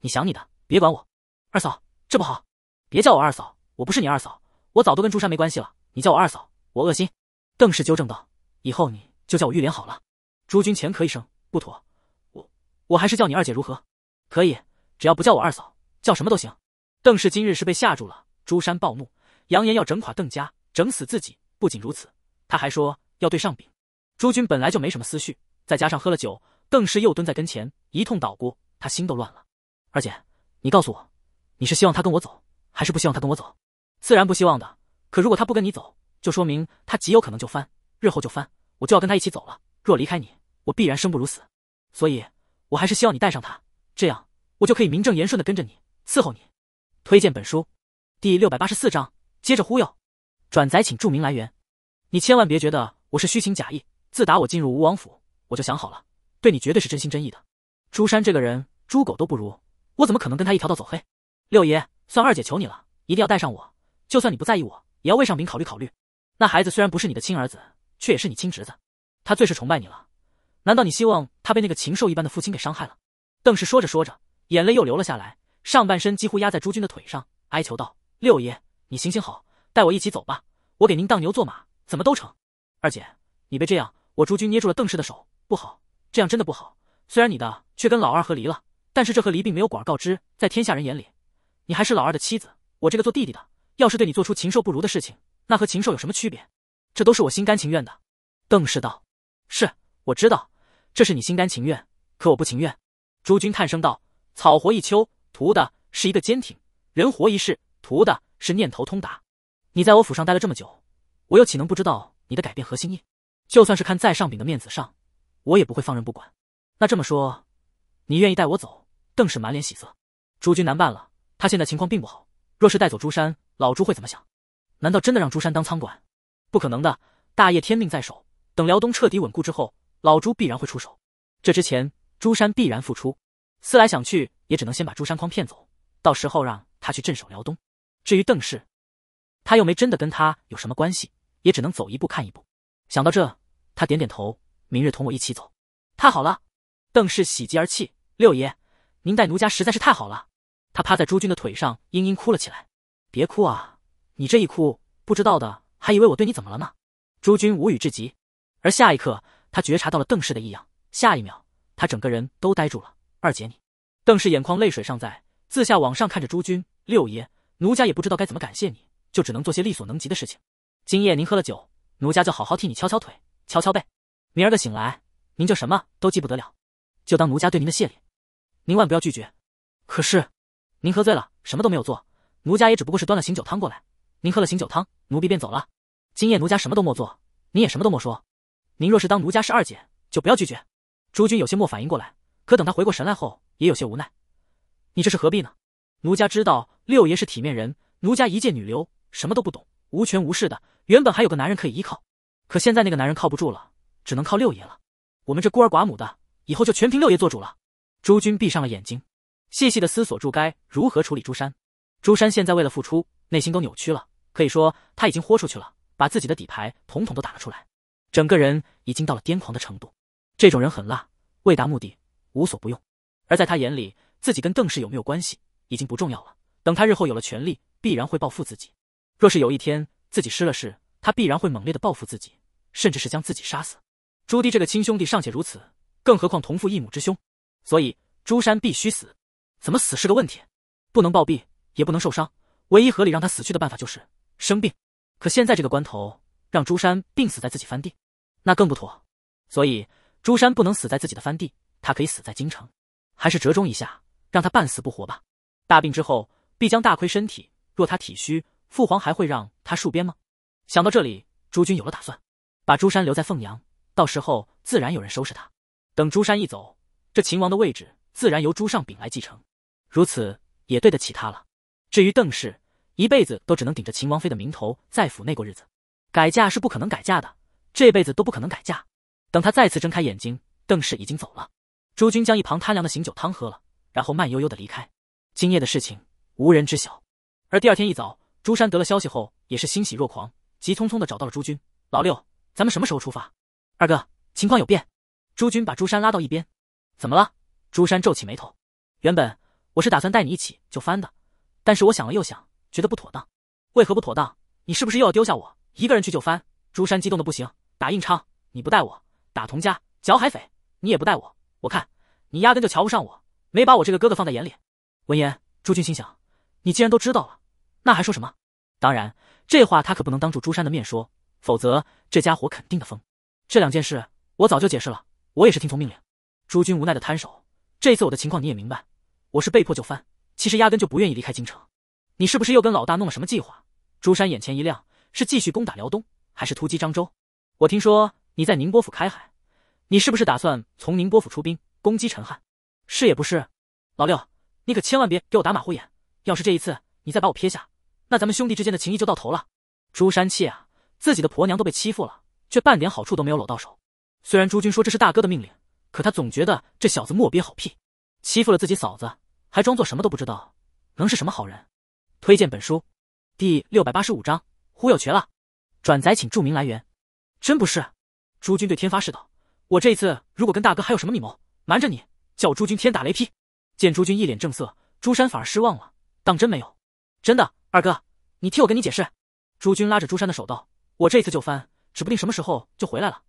你想你的，别管我。二嫂，这不好，别叫我二嫂，我不是你二嫂，我早都跟朱山没关系了。你叫我二嫂，我恶心。邓氏纠正道，以后你就叫我玉莲好了。朱军前咳一声，不妥，我我还是叫你二姐如何？可以，只要不叫我二嫂。叫什么都行。邓氏今日是被吓住了，朱山暴怒，扬言要整垮邓家，整死自己。不仅如此，他还说要对上禀。朱军本来就没什么思绪，再加上喝了酒，邓氏又蹲在跟前一通捣鼓，他心都乱了。二姐，你告诉我，你是希望他跟我走，还是不希望他跟我走？自然不希望的。可如果他不跟你走，就说明他极有可能就翻，日后就翻，我就要跟他一起走了。若离开你，我必然生不如死。所以，我还是希望你带上他，这样我就可以名正言顺的跟着你。伺候你，推荐本书，第六百八十四章接着忽悠，转载请注明来源。你千万别觉得我是虚情假意，自打我进入吴王府，我就想好了，对你绝对是真心真意的。朱山这个人，猪狗都不如，我怎么可能跟他一条道走黑？六爷，算二姐求你了，一定要带上我，就算你不在意我，也要为上明考虑考虑。那孩子虽然不是你的亲儿子，却也是你亲侄子，他最是崇拜你了，难道你希望他被那个禽兽一般的父亲给伤害了？邓氏说着说着，眼泪又流了下来。上半身几乎压在朱军的腿上，哀求道：“六爷，你行行好，带我一起走吧，我给您当牛做马，怎么都成。”二姐，你别这样，我朱军捏住了邓氏的手，不好，这样真的不好。虽然你的却跟老二和离了，但是这和离并没有广而告之，在天下人眼里，你还是老二的妻子。我这个做弟弟的，要是对你做出禽兽不如的事情，那和禽兽有什么区别？这都是我心甘情愿的。”邓氏道：“是，我知道，这是你心甘情愿，可我不情愿。”朱军叹声道：“草活一秋。”图的是一个坚挺人活一世，图的是念头通达。你在我府上待了这么久，我又岂能不知道你的改变和心意？就算是看在上禀的面子上，我也不会放任不管。那这么说，你愿意带我走？邓氏满脸喜色。朱军难办了，他现在情况并不好。若是带走朱山，老朱会怎么想？难道真的让朱山当仓管？不可能的，大业天命在手。等辽东彻底稳固之后，老朱必然会出手。这之前，朱山必然付出。思来想去，也只能先把朱山匡骗走，到时候让他去镇守辽东。至于邓氏，他又没真的跟他有什么关系，也只能走一步看一步。想到这，他点点头：“明日同我一起走。”太好了，邓氏喜极而泣：“六爷，您待奴家实在是太好了！”他趴在朱军的腿上，嘤嘤哭了起来：“别哭啊，你这一哭，不知道的还以为我对你怎么了呢。”朱军无语至极，而下一刻，他觉察到了邓氏的异样，下一秒，他整个人都呆住了。二姐，你邓氏眼眶泪水尚在，自下往上看着诸君。六爷，奴家也不知道该怎么感谢你，就只能做些力所能及的事情。今夜您喝了酒，奴家就好好替你敲敲腿，敲敲背。明儿个醒来，您就什么都记不得了，就当奴家对您的谢礼。您万不要拒绝。可是，您喝醉了，什么都没有做，奴家也只不过是端了醒酒汤过来。您喝了醒酒汤，奴婢便走了。今夜奴家什么都没做，您也什么都没说。您若是当奴家是二姐，就不要拒绝。朱君有些没反应过来。可等他回过神来后，也有些无奈。你这是何必呢？奴家知道六爷是体面人，奴家一介女流，什么都不懂，无权无势的。原本还有个男人可以依靠，可现在那个男人靠不住了，只能靠六爷了。我们这孤儿寡母的，以后就全凭六爷做主了。朱军闭上了眼睛，细细的思索住该如何处理朱山。朱山现在为了复出，内心都扭曲了，可以说他已经豁出去了，把自己的底牌统统都打了出来，整个人已经到了癫狂的程度。这种人很辣，为达目的。无所不用，而在他眼里，自己跟邓氏有没有关系已经不重要了。等他日后有了权利，必然会报复自己。若是有一天自己失了势，他必然会猛烈的报复自己，甚至是将自己杀死。朱棣这个亲兄弟尚且如此，更何况同父异母之兄？所以朱山必须死，怎么死是个问题，不能暴毙，也不能受伤，唯一合理让他死去的办法就是生病。可现在这个关头，让朱山病死在自己藩地，那更不妥。所以朱山不能死在自己的藩地。他可以死在京城，还是折中一下，让他半死不活吧。大病之后必将大亏身体，若他体虚，父皇还会让他戍边吗？想到这里，朱君有了打算，把朱山留在凤阳，到时候自然有人收拾他。等朱山一走，这秦王的位置自然由朱尚炳来继承，如此也对得起他了。至于邓氏，一辈子都只能顶着秦王妃的名头在府内过日子，改嫁是不可能改嫁的，这辈子都不可能改嫁。等他再次睁开眼睛，邓氏已经走了。朱军将一旁贪凉的醒酒汤喝了，然后慢悠悠的离开。今夜的事情无人知晓。而第二天一早，朱山得了消息后也是欣喜若狂，急匆匆的找到了朱军。老六，咱们什么时候出发？二哥，情况有变。朱军把朱山拉到一边，怎么了？朱山皱起眉头。原本我是打算带你一起就翻的，但是我想了又想，觉得不妥当。为何不妥当？你是不是又要丢下我一个人去就翻？朱山激动的不行，打硬昌你不带我，打童家剿海匪你也不带我。我看你压根就瞧不上我，没把我这个哥哥放在眼里。闻言，朱军心想，你既然都知道了，那还说什么？当然，这话他可不能当着朱山的面说，否则这家伙肯定的疯。这两件事我早就解释了，我也是听从命令。朱军无奈的摊手，这次我的情况你也明白，我是被迫就范，其实压根就不愿意离开京城。你是不是又跟老大弄了什么计划？朱山眼前一亮，是继续攻打辽东，还是突击漳州？我听说你在宁波府开海。你是不是打算从宁波府出兵攻击陈汉？是也不是？老六，你可千万别给我打马虎眼！要是这一次你再把我撇下，那咱们兄弟之间的情谊就到头了。朱山气啊，自己的婆娘都被欺负了，却半点好处都没有搂到手。虽然朱军说这是大哥的命令，可他总觉得这小子莫憋好屁，欺负了自己嫂子，还装作什么都不知道，能是什么好人？推荐本书第六百八十五章忽悠瘸了，转载请注明来源。真不是，朱军对天发誓道。我这次如果跟大哥还有什么密谋，瞒着你，叫朱军天打雷劈。见朱军一脸正色，朱山反而失望了。当真没有？真的，二哥，你听我跟你解释。朱军拉着朱山的手道：“我这次就翻，指不定什么时候就回来了。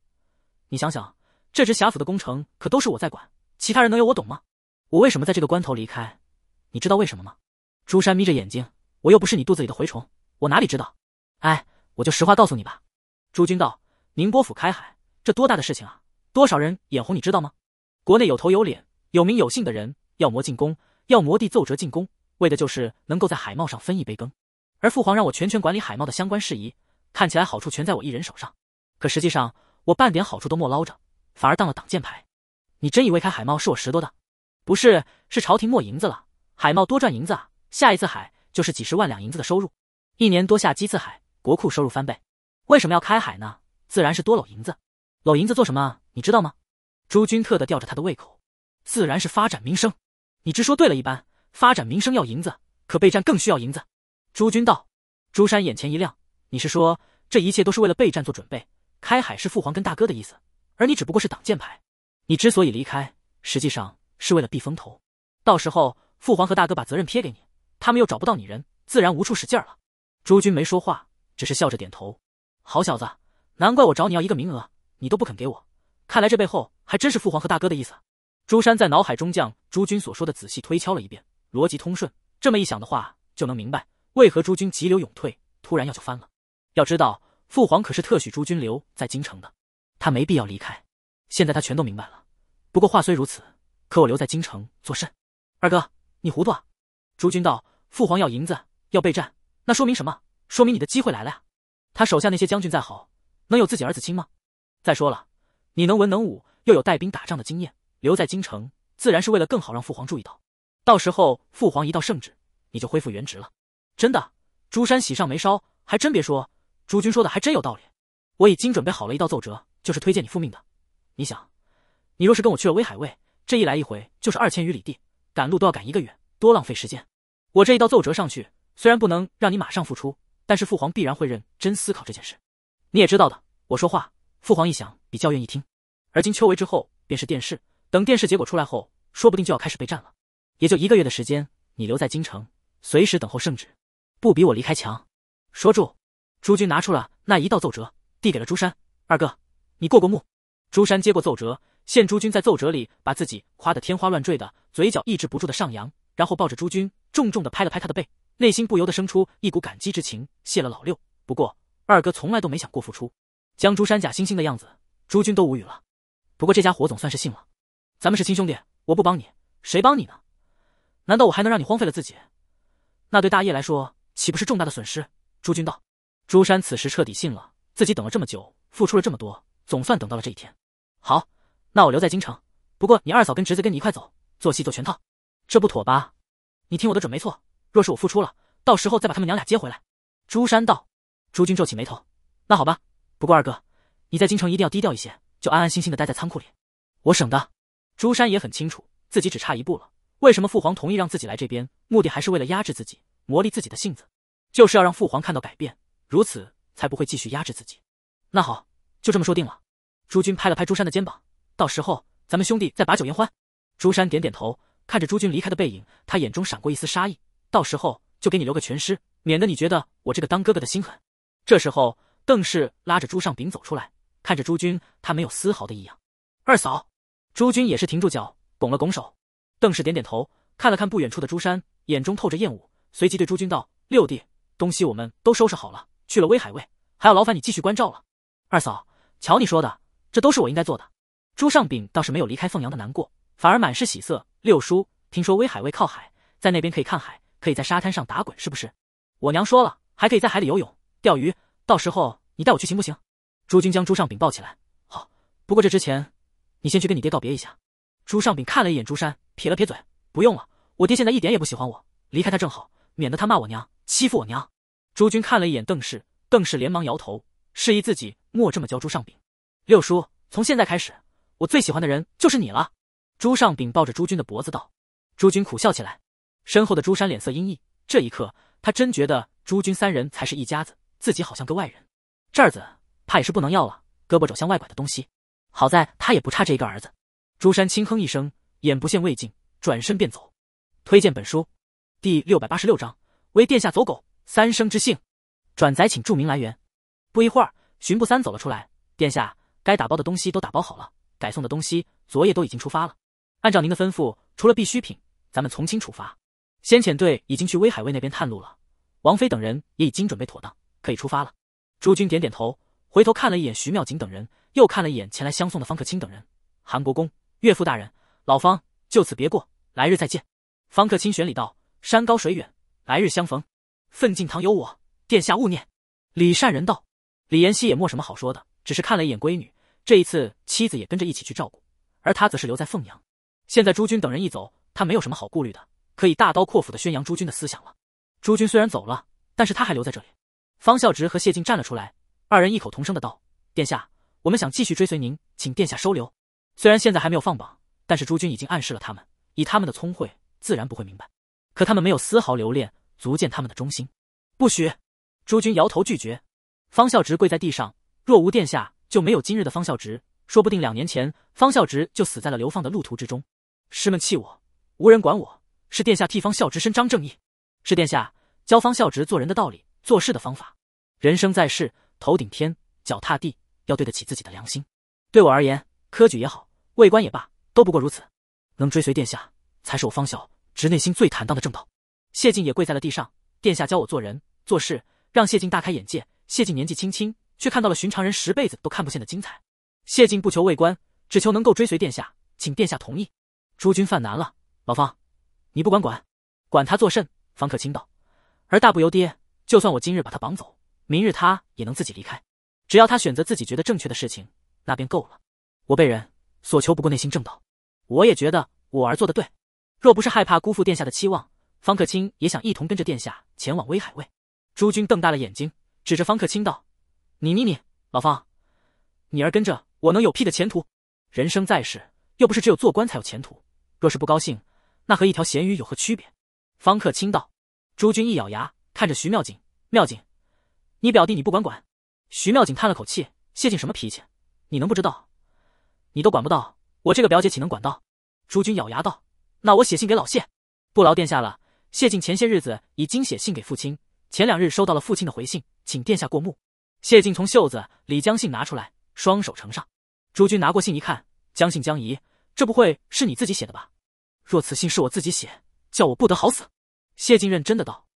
你想想，这只侠府的工程可都是我在管，其他人能有我懂吗？我为什么在这个关头离开？你知道为什么吗？”朱山眯着眼睛：“我又不是你肚子里的蛔虫，我哪里知道？哎，我就实话告诉你吧。”朱军道：“宁波府开海，这多大的事情啊！”多少人眼红，你知道吗？国内有头有脸、有名有姓的人要魔进宫，要魔帝奏折进宫，为的就是能够在海贸上分一杯羹。而父皇让我全权管理海贸的相关事宜，看起来好处全在我一人手上，可实际上我半点好处都没捞着，反而当了挡箭牌。你真以为开海贸是我拾掇的？不是，是朝廷没银子了，海贸多赚银子啊！下一次海就是几十万两银子的收入，一年多下几次海，国库收入翻倍。为什么要开海呢？自然是多搂银子。搂银子做什么？你知道吗，朱军特地吊着他的胃口，自然是发展民生。你直说对了一般发展民生要银子，可备战更需要银子。朱军道，朱山眼前一亮，你是说这一切都是为了备战做准备？开海是父皇跟大哥的意思，而你只不过是挡箭牌。你之所以离开，实际上是为了避风头。到时候父皇和大哥把责任撇给你，他们又找不到你人，自然无处使劲儿了。朱军没说话，只是笑着点头。好小子，难怪我找你要一个名额，你都不肯给我。看来这背后还真是父皇和大哥的意思。朱山在脑海中将朱军所说的仔细推敲了一遍，逻辑通顺。这么一想的话，就能明白为何朱军急流勇退，突然要就翻了。要知道，父皇可是特许朱军留在京城的，他没必要离开。现在他全都明白了。不过话虽如此，可我留在京城作甚？二哥，你糊涂啊！朱军道：“父皇要银子，要备战，那说明什么？说明你的机会来了呀！他手下那些将军再好，能有自己儿子亲吗？再说了。”你能文能武，又有带兵打仗的经验，留在京城，自然是为了更好让父皇注意到。到时候父皇一道圣旨，你就恢复原职了。真的，朱山喜上眉梢，还真别说，朱君说的还真有道理。我已经准备好了一道奏折，就是推荐你复命的。你想，你若是跟我去了威海卫，这一来一回就是二千余里地，赶路都要赶一个月，多浪费时间。我这一道奏折上去，虽然不能让你马上复出，但是父皇必然会认真思考这件事。你也知道的，我说话。父皇一想，比教院一听，而今秋闱之后便是殿试，等殿试结果出来后，说不定就要开始备战了，也就一个月的时间，你留在京城，随时等候圣旨，不比我离开强。说住，朱军拿出了那一道奏折，递给了朱山二哥，你过过目。朱山接过奏折，现朱军在奏折里把自己夸得天花乱坠的，嘴角抑制不住的上扬，然后抱着朱军，重重的拍了拍他的背，内心不由得生出一股感激之情，谢了老六。不过二哥从来都没想过付出。江珠山假惺惺的样子，诸君都无语了。不过这家伙总算是信了，咱们是亲兄弟，我不帮你，谁帮你呢？难道我还能让你荒废了自己？那对大业来说，岂不是重大的损失？诸君道。朱山此时彻底信了，自己等了这么久，付出了这么多，总算等到了这一天。好，那我留在京城。不过你二嫂跟侄子跟你一块走，做戏做全套，这不妥吧？你听我的准没错。若是我付出了，到时候再把他们娘俩接回来。朱山道。朱君皱起眉头。那好吧。不过二哥，你在京城一定要低调一些，就安安心心的待在仓库里。我省的。朱山也很清楚，自己只差一步了。为什么父皇同意让自己来这边？目的还是为了压制自己，磨砺自己的性子，就是要让父皇看到改变，如此才不会继续压制自己。那好，就这么说定了。朱军拍了拍朱山的肩膀，到时候咱们兄弟再把酒言欢。朱山点点头，看着朱军离开的背影，他眼中闪过一丝杀意。到时候就给你留个全尸，免得你觉得我这个当哥哥的心狠。这时候。邓氏拉着朱尚丙走出来，看着朱军，他没有丝毫的异样。二嫂，朱军也是停住脚，拱了拱手。邓氏点点头，看了看不远处的朱山，眼中透着厌恶，随即对朱军道：“六弟，东西我们都收拾好了，去了威海卫，还要劳烦你继续关照了。”二嫂，瞧你说的，这都是我应该做的。朱尚炳倒是没有离开凤阳的难过，反而满是喜色。六叔，听说威海卫靠海，在那边可以看海，可以在沙滩上打滚，是不是？我娘说了，还可以在海里游泳、钓鱼。到时候你带我去行不行？朱军将朱尚炳抱起来。好，不过这之前，你先去跟你爹告别一下。朱尚炳看了一眼朱山，撇了撇嘴：“不用了，我爹现在一点也不喜欢我，离开他正好，免得他骂我娘，欺负我娘。”朱军看了一眼邓氏，邓氏连忙摇头，示意自己莫这么教朱尚炳。六叔，从现在开始，我最喜欢的人就是你了。朱尚炳抱着朱军的脖子道。朱军苦笑起来，身后的朱山脸色阴翳。这一刻，他真觉得朱军三人才是一家子。自己好像个外人，这儿子怕也是不能要了。胳膊肘向外拐的东西，好在他也不差这一个儿子。朱山轻哼一声，眼不见为净，转身便走。推荐本书第六百八十六章：为殿下走狗，三生之幸。转载请注明来源。不一会儿，巡捕三走了出来。殿下，该打包的东西都打包好了，该送的东西昨夜都已经出发了。按照您的吩咐，除了必需品，咱们从轻处罚。先遣队已经去威海卫那边探路了，王妃等人也已经准备妥当。可以出发了，朱军点点头，回头看了一眼徐妙锦等人，又看了一眼前来相送的方克清等人。韩国公，岳父大人，老方，就此别过，来日再见。方克清玄礼道：“山高水远，来日相逢，奋进堂有我，殿下勿念。”李善人道：“李延熙也没什么好说的，只是看了一眼闺女。这一次妻子也跟着一起去照顾，而他则是留在凤阳。现在朱军等人一走，他没有什么好顾虑的，可以大刀阔斧的宣扬朱军的思想了。朱军虽然走了，但是他还留在这里。”方孝直和谢晋站了出来，二人异口同声的道：“殿下，我们想继续追随您，请殿下收留。虽然现在还没有放榜，但是诸君已经暗示了他们，以他们的聪慧，自然不会明白。可他们没有丝毫留恋，足见他们的忠心。”不许！诸君摇头拒绝。方孝直跪在地上：“若无殿下，就没有今日的方孝直。说不定两年前，方孝直就死在了流放的路途之中。师们弃我，无人管我，是殿下替方孝直伸张正义，是殿下教方孝直做人的道理。”做事的方法，人生在世，头顶天，脚踏地，要对得起自己的良心。对我而言，科举也好，为官也罢，都不过如此。能追随殿下，才是我方小直内心最坦荡的正道。谢晋也跪在了地上，殿下教我做人做事，让谢晋大开眼界。谢晋年纪轻轻，却看到了寻常人十辈子都看不见的精彩。谢晋不求为官，只求能够追随殿下，请殿下同意。诸君犯难了，老方，你不管管管他作甚？方可清道，而大不由爹。就算我今日把他绑走，明日他也能自己离开。只要他选择自己觉得正确的事情，那便够了。我被人所求不过内心正道，我也觉得我儿做的对。若不是害怕辜负殿下的期望，方克清也想一同跟着殿下前往威海卫。诸君瞪大了眼睛，指着方克清道：“你你你，老方，你儿跟着我能有屁的前途？人生在世又不是只有做官才有前途。若是不高兴，那和一条咸鱼有何区别？”方克清道。诸君一咬牙。看着徐妙锦，妙锦，你表弟你不管管？徐妙锦叹了口气：“谢晋什么脾气，你能不知道？你都管不到，我这个表姐岂能管到？”朱军咬牙道：“那我写信给老谢，不劳殿下了。”谢晋前些日子已经写信给父亲，前两日收到了父亲的回信，请殿下过目。谢晋从袖子里将信拿出来，双手呈上。朱军拿过信一看，将信将疑：“这不会是你自己写的吧？”“若此信是我自己写，叫我不得好死。”谢晋认真的道。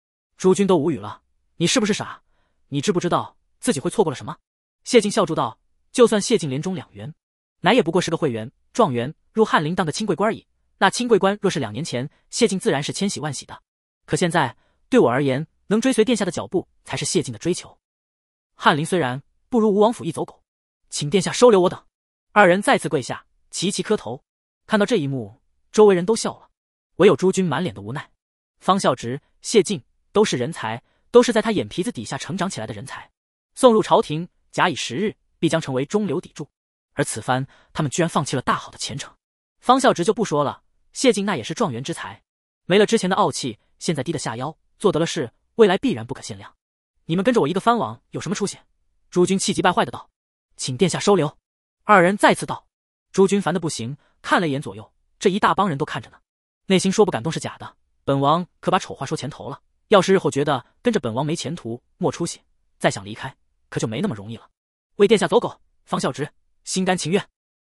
诸君都无语了，你是不是傻？你知不知道自己会错过了什么？谢晋笑住道：“就算谢晋连中两元，乃也不过是个会员、状元，入翰林当个清贵官而已。那清贵官若是两年前，谢晋自然是千喜万喜的。可现在对我而言，能追随殿下的脚步才是谢晋的追求。翰林虽然不如吴王府一走狗，请殿下收留我等。”二人再次跪下，齐齐磕头。看到这一幕，周围人都笑了，唯有诸君满脸的无奈。方孝直、谢晋。都是人才，都是在他眼皮子底下成长起来的人才，送入朝廷，假以时日，必将成为中流砥柱。而此番，他们居然放弃了大好的前程。方孝直就不说了，谢晋那也是状元之才，没了之前的傲气，现在低得下腰，做得了事，未来必然不可限量。你们跟着我一个藩王有什么出息？朱军气急败坏的道。请殿下收留。二人再次道。朱军烦的不行，看了一眼左右，这一大帮人都看着呢，内心说不感动是假的，本王可把丑话说前头了。要是日后觉得跟着本王没前途、没出息，再想离开可就没那么容易了。为殿下走狗，方孝直心甘情愿；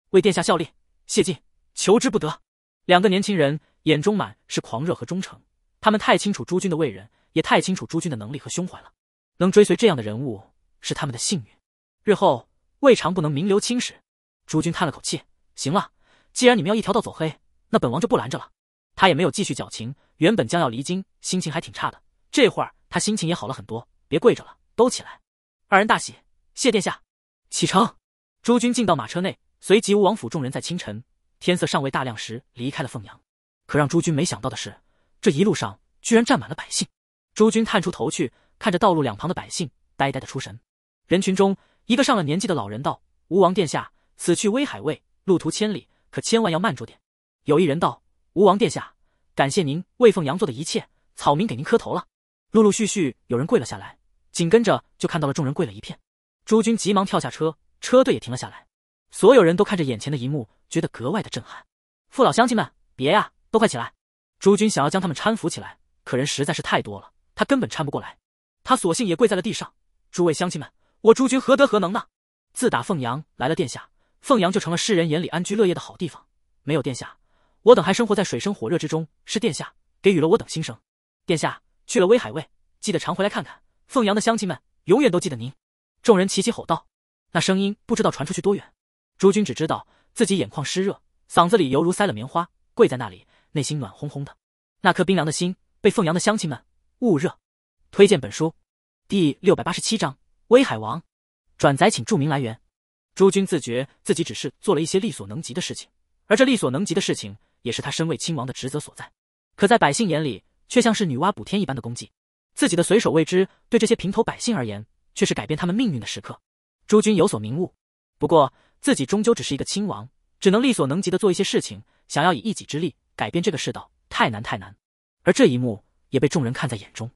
为殿下效力，谢晋求之不得。两个年轻人眼中满是狂热和忠诚，他们太清楚诸君的为人，也太清楚诸君的能力和胸怀了。能追随这样的人物是他们的幸运，日后未尝不能名留青史。诸君叹了口气：“行了，既然你们要一条道走黑，那本王就不拦着了。”他也没有继续矫情。原本将要离京，心情还挺差的。这会儿他心情也好了很多，别跪着了，都起来。二人大喜，谢殿下，启程。诸军进到马车内，随即吴王府众人在清晨天色尚未大亮时离开了凤阳。可让诸军没想到的是，这一路上居然站满了百姓。诸军探出头去，看着道路两旁的百姓，呆呆的出神。人群中，一个上了年纪的老人道：“吴王殿下，此去威海卫，路途千里，可千万要慢着点。”有一人道：“吴王殿下，感谢您为凤阳做的一切，草民给您磕头了。”陆陆续续有人跪了下来，紧跟着就看到了众人跪了一片。朱军急忙跳下车，车队也停了下来。所有人都看着眼前的一幕，觉得格外的震撼。父老乡亲们，别呀，都快起来！朱军想要将他们搀扶起来，可人实在是太多了，他根本搀不过来。他索性也跪在了地上。诸位乡亲们，我朱军何德何能呢？自打凤阳来了殿下，凤阳就成了世人眼里安居乐业的好地方。没有殿下，我等还生活在水深火热之中。是殿下给予了我等新生，殿下。去了威海卫，记得常回来看看。凤阳的乡亲们永远都记得您。众人齐齐吼道，那声音不知道传出去多远。朱军只知道自己眼眶湿热，嗓子里犹如塞了棉花，跪在那里，内心暖烘烘的。那颗冰凉的心被凤阳的乡亲们捂热。推荐本书第六百八十七章《威海王》，转载请注明来源。朱军自觉自己只是做了一些力所能及的事情，而这力所能及的事情也是他身为亲王的职责所在。可在百姓眼里。却像是女娲补天一般的功绩，自己的随手为之，对这些平头百姓而言，却是改变他们命运的时刻。诸君有所明悟，不过自己终究只是一个亲王，只能力所能及的做一些事情。想要以一己之力改变这个世道，太难太难。而这一幕也被众人看在眼中。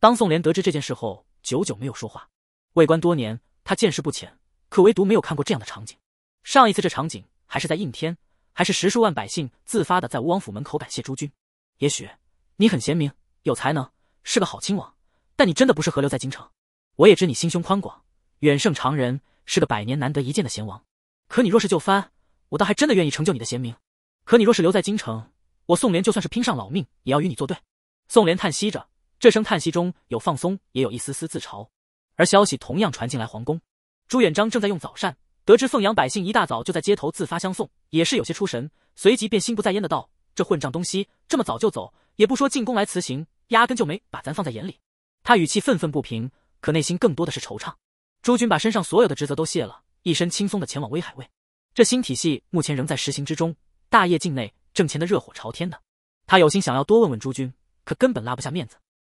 当宋濂得知这件事后，久久没有说话。为官多年，他见识不浅，可唯独没有看过这样的场景。上一次这场景还是在应天，还是十数万百姓自发的在吴王府门口感谢诸君。也许。你很贤明，有才能，是个好亲王。但你真的不适合留在京城。我也知你心胸宽广，远胜常人，是个百年难得一见的贤王。可你若是就藩，我倒还真的愿意成就你的贤名。可你若是留在京城，我宋濂就算是拼上老命，也要与你作对。宋濂叹息着，这声叹息中有放松，也有一丝丝自嘲。而消息同样传进来皇宫，朱元璋正在用早膳，得知凤阳百姓一大早就在街头自发相送，也是有些出神，随即便心不在焉的道。这混账东西这么早就走，也不说进宫来辞行，压根就没把咱放在眼里。他语气愤愤不平，可内心更多的是惆怅。朱军把身上所有的职责都卸了，一身轻松的前往威海卫。这新体系目前仍在实行之中，大业境内挣钱的热火朝天的。他有心想要多问问朱军，可根本拉不下面子。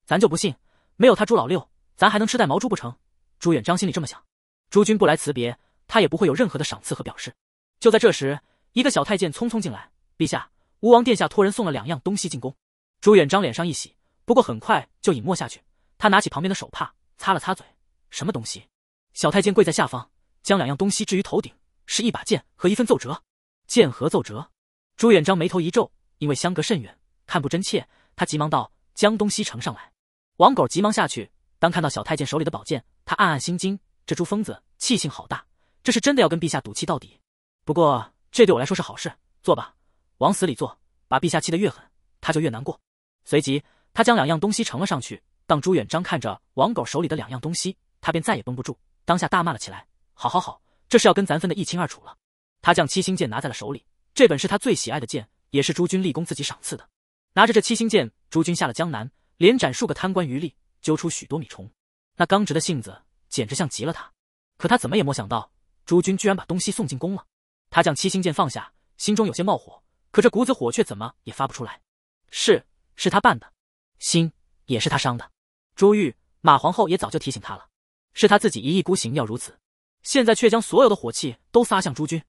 咱就不信，没有他朱老六，咱还能吃带毛猪不成？朱元璋心里这么想。朱军不来辞别，他也不会有任何的赏赐和表示。就在这时，一个小太监匆匆进来，陛下。吴王殿下托人送了两样东西进宫，朱元璋脸上一喜，不过很快就隐没下去。他拿起旁边的手帕擦了擦嘴。什么东西？小太监跪在下方，将两样东西置于头顶，是一把剑和一份奏折。剑和奏折？朱元璋眉头一皱，因为相隔甚远，看不真切。他急忙道：“将东西呈上来。”王狗急忙下去，当看到小太监手里的宝剑，他暗暗心惊。这朱疯子气性好大，这是真的要跟陛下赌气到底。不过这对我来说是好事。坐吧。往死里做，把陛下气得越狠，他就越难过。随即，他将两样东西呈了上去。当朱元璋看着王狗手里的两样东西，他便再也绷不住，当下大骂了起来：“好好好，这是要跟咱分得一清二楚了。”他将七星剑拿在了手里，这本是他最喜爱的剑，也是朱军立功自己赏赐的。拿着这七星剑，朱军下了江南，连斩数个贪官余吏，揪出许多米虫。那刚直的性子，简直像极了他。可他怎么也没想到，朱军居然把东西送进宫了。他将七星剑放下，心中有些冒火。可这股子火却怎么也发不出来，是是他办的，心也是他伤的。朱玉马皇后也早就提醒他了，是他自己一意孤行要如此，现在却将所有的火气都撒向朱军，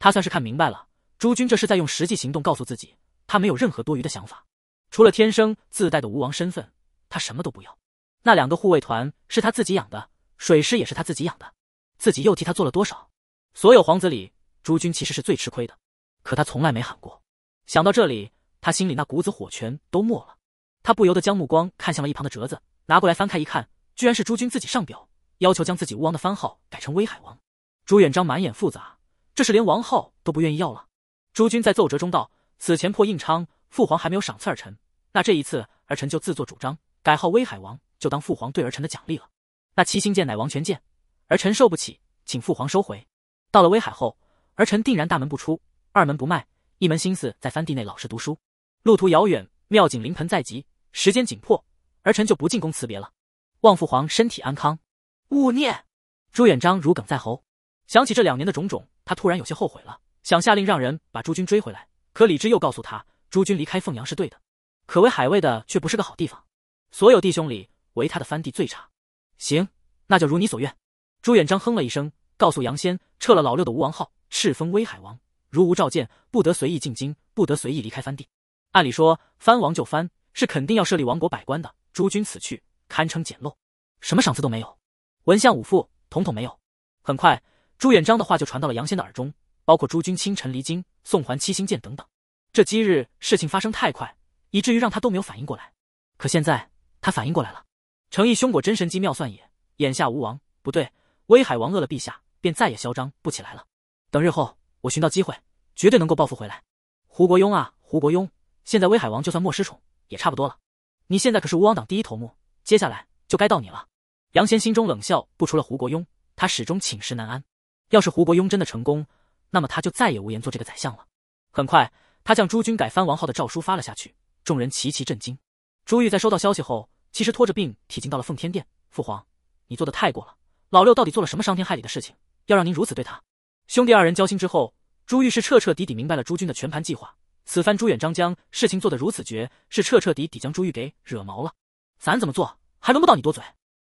他算是看明白了，朱军这是在用实际行动告诉自己，他没有任何多余的想法，除了天生自带的吴王身份，他什么都不要。那两个护卫团是他自己养的，水师也是他自己养的，自己又替他做了多少？所有皇子里，朱军其实是最吃亏的，可他从来没喊过。想到这里，他心里那股子火全都没了。他不由得将目光看向了一旁的折子，拿过来翻开一看，居然是朱军自己上表，要求将自己吴王的番号改成威海王。朱元璋满眼复杂，这是连王号都不愿意要了。朱军在奏折中道：“此前破印昌，父皇还没有赏赐儿臣，那这一次儿臣就自作主张改号威海王，就当父皇对儿臣的奖励了。那七星剑乃王权剑，儿臣受不起，请父皇收回。到了威海后，儿臣定然大门不出，二门不迈。”一门心思在藩地内老实读书，路途遥远，妙景临盆在即，时间紧迫，儿臣就不进宫辞别了，望父皇身体安康，勿念。朱元璋如鲠在喉，想起这两年的种种，他突然有些后悔了，想下令让人把朱军追回来，可李治又告诉他，朱军离开凤阳是对的，可为海卫的却不是个好地方，所有弟兄里唯他的藩地最差。行，那就如你所愿。朱元璋哼了一声，告诉杨先撤了老六的吴王号，敕封威海王。如无召见，不得随意进京，不得随意离开藩地。按理说，藩王就藩是肯定要设立王国百官的。诸君此去，堪称简陋，什么赏赐都没有，文相武副统统没有。很快，朱元璋的话就传到了杨仙的耳中，包括诸君清晨离京、送还七星剑等等。这几日事情发生太快，以至于让他都没有反应过来。可现在他反应过来了，诚意兄果真神机妙算也。眼下吴王不对，威海王饿了，陛下便再也嚣张不起来了。等日后我寻到机会。绝对能够报复回来，胡国庸啊，胡国庸，现在威海王就算莫失宠，也差不多了。你现在可是吴王党第一头目，接下来就该到你了。杨贤心中冷笑，不除了胡国庸，他始终寝食难安。要是胡国庸真的成功，那么他就再也无颜做这个宰相了。很快，他将朱军改藩王号的诏书发了下去，众人齐齐震惊。朱玉在收到消息后，其实拖着病体进到了奉天殿。父皇，你做的太过了！老六到底做了什么伤天害理的事情，要让您如此对他？兄弟二人交心之后。朱玉是彻彻底底明白了朱军的全盘计划，此番朱远璋将事情做得如此绝，是彻彻底底将朱玉给惹毛了。咱怎么做还轮不到你多嘴。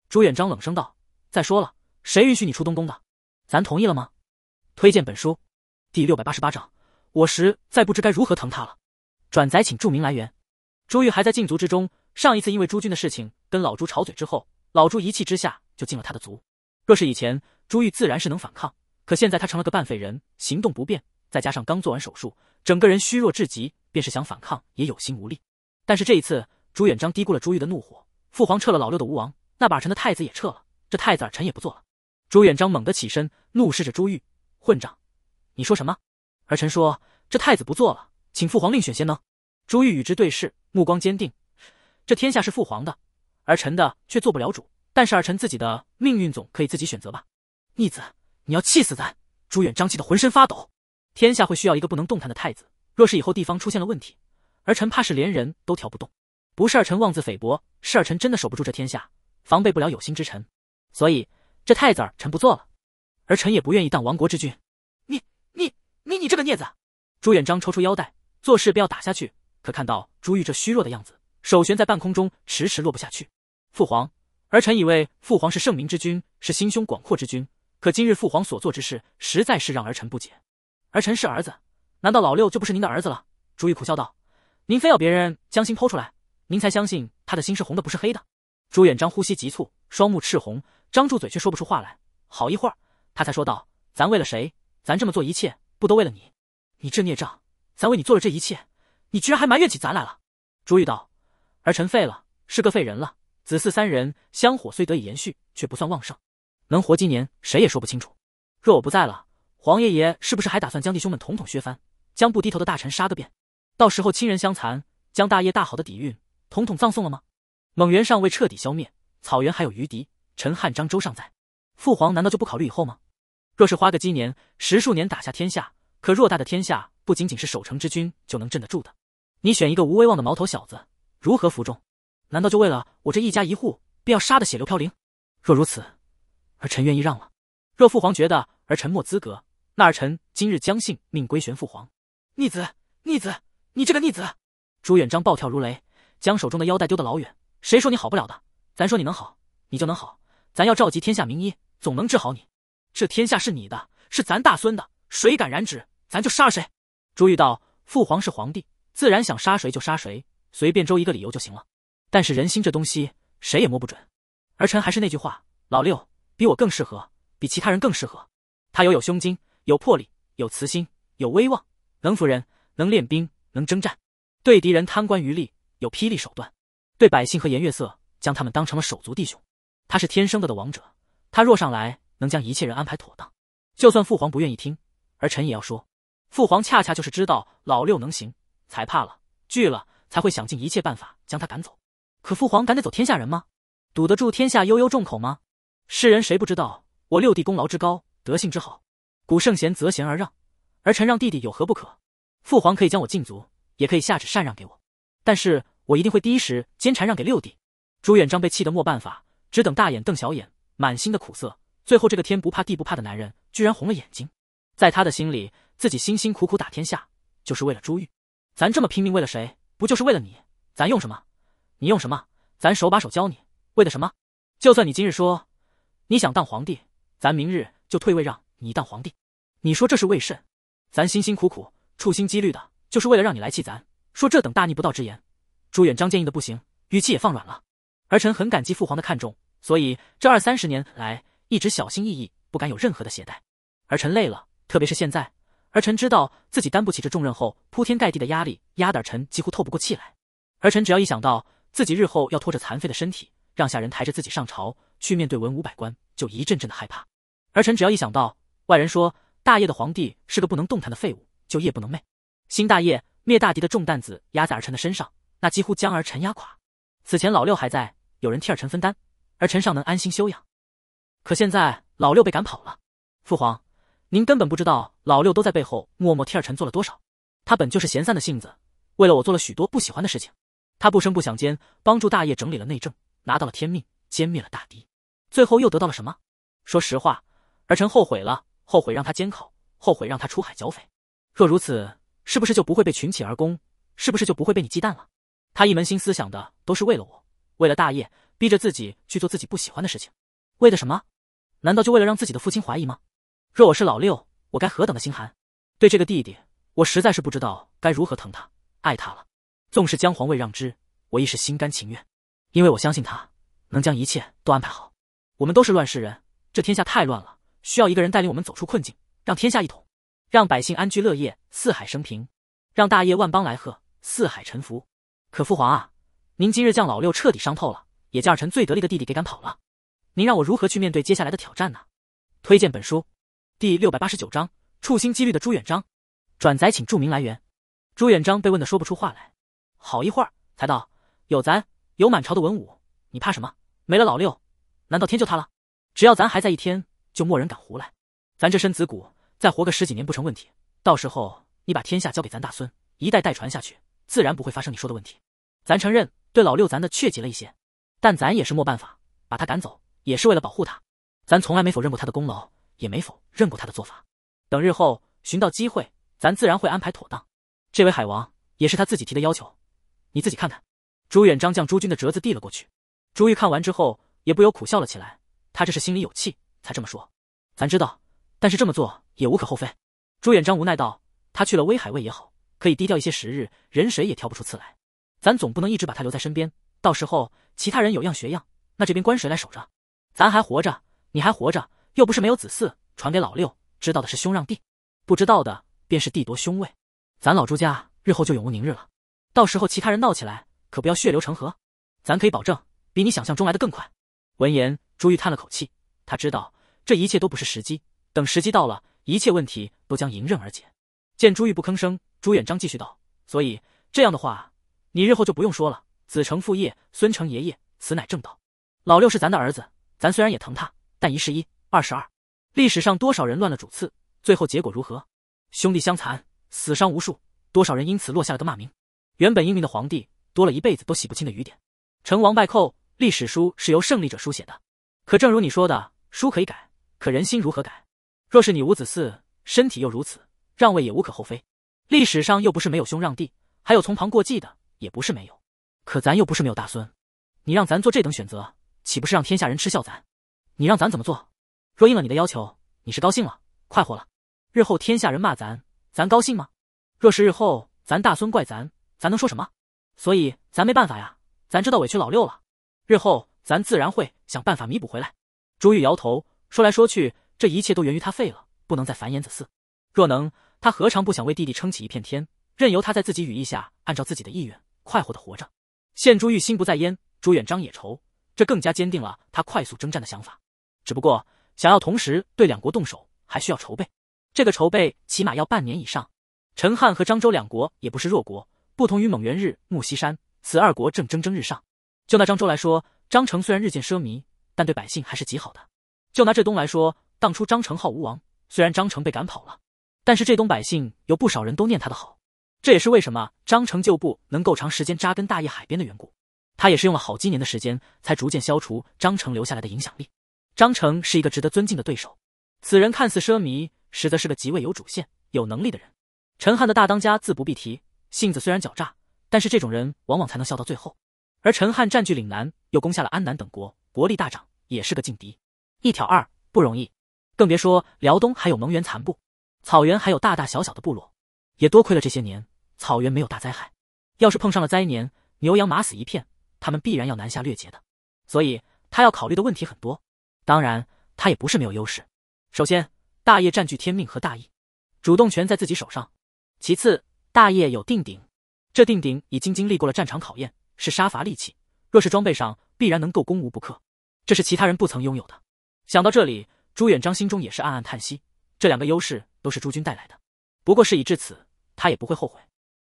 朱远璋冷声道：“再说了，谁允许你出东宫的？咱同意了吗？”推荐本书第六百八十八章，我实在不知该如何疼他了。转载请注明来源。朱玉还在禁足之中，上一次因为朱军的事情跟老朱吵嘴之后，老朱一气之下就禁了他的足。若是以前，朱玉自然是能反抗。可现在他成了个半废人，行动不便，再加上刚做完手术，整个人虚弱至极，便是想反抗也有心无力。但是这一次，朱元璋低估了朱玉的怒火。父皇撤了老六的吴王，那把臣的太子也撤了，这太子儿臣也不做了。朱元璋猛地起身，怒视着朱玉：“混账！你说什么？儿臣说这太子不做了，请父皇另选贤能。”朱玉与之对视，目光坚定：“这天下是父皇的，儿臣的却做不了主。但是儿臣自己的命运总可以自己选择吧。”逆子！你要气死咱！朱元璋气得浑身发抖。天下会需要一个不能动弹的太子，若是以后地方出现了问题，儿臣怕是连人都挑不动。不是儿臣妄自菲薄，是儿臣真的守不住这天下，防备不了有心之臣。所以这太子儿臣不做了，儿臣也不愿意当亡国之君。你你你你这个孽子！朱元璋抽出腰带，做事便要打下去，可看到朱玉这虚弱的样子，手悬在半空中，迟迟落不下去。父皇，儿臣以为父皇是圣明之君，是心胸广阔之君。可今日父皇所做之事，实在是让儿臣不解。儿臣是儿子，难道老六就不是您的儿子了？朱玉苦笑道：“您非要别人将心剖出来，您才相信他的心是红的，不是黑的？”朱元璋呼吸急促，双目赤红，张住嘴却说不出话来。好一会儿，他才说道：“咱为了谁？咱这么做一切，不都为了你？你这孽障，咱为你做了这一切，你居然还埋怨起咱来了？”朱玉道：“儿臣废了，是个废人了。子嗣三人，香火虽得以延续，却不算旺盛。”能活几年，谁也说不清楚。若我不在了，皇爷爷是不是还打算将弟兄们统统削藩，将不低头的大臣杀个遍？到时候亲人相残，将大业大好的底蕴统统葬送了吗？蒙元尚未彻底消灭，草原还有余敌，陈汉、张周尚在，父皇难道就不考虑以后吗？若是花个鸡年、十数年打下天下，可偌大的天下不仅仅是守城之君就能镇得住的。你选一个无威望的毛头小子，如何服众？难道就为了我这一家一户便要杀的血流飘零？若如此。儿臣愿意让了，若父皇觉得儿臣没资格，那儿臣今日将性命归玄父皇。逆子，逆子，你这个逆子！朱元璋暴跳如雷，将手中的腰带丢得老远。谁说你好不了的？咱说你能好，你就能好。咱要召集天下名医，总能治好你。这天下是你的，是咱大孙的，谁敢染指，咱就杀谁。朱玉道：“父皇是皇帝，自然想杀谁就杀谁，随便诌一个理由就行了。但是人心这东西，谁也摸不准。儿臣还是那句话，老六。”比我更适合，比其他人更适合。他有有胸襟，有魄力，有慈心，有威望，能服人，能练兵，能征战。对敌人贪官于利，有霹雳手段；对百姓和颜悦色，将他们当成了手足弟兄。他是天生的的王者。他若上来，能将一切人安排妥当。就算父皇不愿意听，儿臣也要说。父皇恰恰就是知道老六能行，才怕了，惧了，才会想尽一切办法将他赶走。可父皇赶得走天下人吗？堵得住天下悠悠众口吗？世人谁不知道我六弟功劳之高，德性之好？古圣贤择贤而让，而臣让弟弟有何不可？父皇可以将我禁足，也可以下旨禅让给我，但是我一定会第一时间禅让给六弟。朱元璋被气得没办法，只等大眼瞪小眼，满心的苦涩。最后，这个天不怕地不怕的男人居然红了眼睛。在他的心里，自己辛辛苦苦打天下，就是为了朱玉。咱这么拼命为了谁？不就是为了你？咱用什么？你用什么？咱手把手教你，为的什么？就算你今日说。你想当皇帝，咱明日就退位让你当皇帝。你说这是为甚？咱辛辛苦苦、处心积虑的，就是为了让你来气咱。说这等大逆不道之言，朱元张建硬的不行，语气也放软了。儿臣很感激父皇的看重，所以这二三十年来一直小心翼翼，不敢有任何的懈怠。儿臣累了，特别是现在，儿臣知道自己担不起这重任后，铺天盖地的压力压得儿臣几乎透不过气来。儿臣只要一想到自己日后要拖着残废的身体，让下人抬着自己上朝，去面对文武百官，就一阵阵的害怕。儿臣只要一想到外人说大业的皇帝是个不能动弹的废物，就夜不能寐。新大业、灭大敌的重担子压在儿臣的身上，那几乎将儿臣压垮。此前老六还在，有人替儿臣分担，儿臣尚能安心休养。可现在老六被赶跑了，父皇，您根本不知道老六都在背后默默替儿臣做了多少。他本就是闲散的性子，为了我做了许多不喜欢的事情。他不声不响间帮助大业整理了内政，拿到了天命，歼灭了大敌。最后又得到了什么？说实话，儿臣后悔了，后悔让他监考，后悔让他出海剿匪。若如此，是不是就不会被群起而攻？是不是就不会被你忌惮了？他一门心思想的都是为了我，为了大业，逼着自己去做自己不喜欢的事情，为的什么？难道就为了让自己的父亲怀疑吗？若我是老六，我该何等的心寒？对这个弟弟，我实在是不知道该如何疼他、爱他了。纵使姜皇位让之，我亦是心甘情愿，因为我相信他能将一切都安排好。我们都是乱世人，这天下太乱了，需要一个人带领我们走出困境，让天下一统，让百姓安居乐业，四海升平，让大业万邦来贺，四海臣服。可父皇啊，您今日将老六彻底伤透了，也将二臣最得力的弟弟给赶跑了，您让我如何去面对接下来的挑战呢？推荐本书第六百八十九章：处心积虑的朱元璋。转载请注明来源。朱元璋被问得说不出话来，好一会儿才道：“有咱，有满朝的文武，你怕什么？没了老六。”难道天就塌了？只要咱还在一天，就没人敢胡来。咱这身子骨，再活个十几年不成问题。到时候你把天下交给咱大孙，一代代传下去，自然不会发生你说的问题。咱承认对老六咱的确急了一些，但咱也是没办法，把他赶走也是为了保护他。咱从来没否认过他的功劳，也没否认过他的做法。等日后寻到机会，咱自然会安排妥当。这位海王也是他自己提的要求，你自己看看。朱元璋将朱军的折子递了过去，朱玉看完之后。也不由苦笑了起来。他这是心里有气才这么说。咱知道，但是这么做也无可厚非。朱元璋无奈道：“他去了威海卫也好，可以低调一些时日，人谁也挑不出刺来。咱总不能一直把他留在身边，到时候其他人有样学样，那这边关谁来守着？咱还活着，你还活着，又不是没有子嗣传给老六。知道的是兄让弟，不知道的便是弟夺兄位。咱老朱家日后就永无宁日了。到时候其他人闹起来，可不要血流成河。咱可以保证，比你想象中来的更快。”闻言，朱玉叹了口气。他知道这一切都不是时机，等时机到了，一切问题都将迎刃而解。见朱玉不吭声，朱元璋继续道：“所以这样的话，你日后就不用说了。子承父业，孙承爷爷，此乃正道。老六是咱的儿子，咱虽然也疼他，但一是一，二是二。历史上多少人乱了主次，最后结果如何？兄弟相残，死伤无数，多少人因此落下了个骂名。原本英明的皇帝，多了一辈子都洗不清的雨点。成王败寇。”历史书是由胜利者书写的，可正如你说的，书可以改，可人心如何改？若是你五子嗣，身体又如此，让位也无可厚非。历史上又不是没有兄让弟，还有从旁过继的也不是没有。可咱又不是没有大孙，你让咱做这等选择，岂不是让天下人嗤笑咱？你让咱怎么做？若应了你的要求，你是高兴了，快活了，日后天下人骂咱，咱高兴吗？若是日后咱大孙怪咱，咱能说什么？所以咱没办法呀，咱知道委屈老六了。日后咱自然会想办法弥补回来。朱玉摇头说：“来说去，这一切都源于他废了，不能再繁衍子嗣。若能，他何尝不想为弟弟撑起一片天，任由他在自己羽翼下，按照自己的意愿快活的活着？”现朱玉心不在焉，朱元璋也愁，这更加坚定了他快速征战的想法。只不过，想要同时对两国动手，还需要筹备，这个筹备起码要半年以上。陈汉和漳州两国也不是弱国，不同于蒙元、日、木、西山，此二国正蒸蒸日上。就拿漳州来说，张成虽然日渐奢靡，但对百姓还是极好的。就拿这东来说，当初张成号吴王，虽然张成被赶跑了，但是这东百姓有不少人都念他的好，这也是为什么张成旧部能够长时间扎根大业海边的缘故。他也是用了好几年的时间，才逐渐消除张成留下来的影响力。张成是一个值得尊敬的对手，此人看似奢靡，实则是个极为有主线、有能力的人。陈汉的大当家自不必提，性子虽然狡诈，但是这种人往往才能笑到最后。而陈汉占据岭南，又攻下了安南等国，国力大涨，也是个劲敌。一挑二不容易，更别说辽东还有蒙元残部，草原还有大大小小的部落。也多亏了这些年草原没有大灾害，要是碰上了灾年，牛羊马死一片，他们必然要南下掠劫的。所以他要考虑的问题很多。当然，他也不是没有优势。首先，大业占据天命和大义，主动权在自己手上；其次，大业有定鼎，这定鼎已经经历过了战场考验。是杀伐利器，若是装备上，必然能够攻无不克。这是其他人不曾拥有的。想到这里，朱元璋心中也是暗暗叹息，这两个优势都是朱军带来的。不过事已至此，他也不会后悔。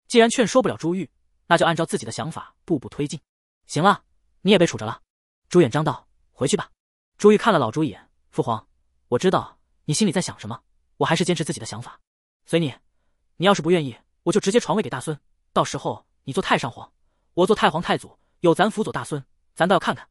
既然劝说不了朱玉，那就按照自己的想法步步推进。行了，你也被处着了。朱元璋道：“回去吧。”朱玉看了老朱一眼：“父皇，我知道你心里在想什么，我还是坚持自己的想法。随你，你要是不愿意，我就直接传位给大孙，到时候你做太上皇。”我做太皇太祖，有咱辅佐大孙，咱倒要看看，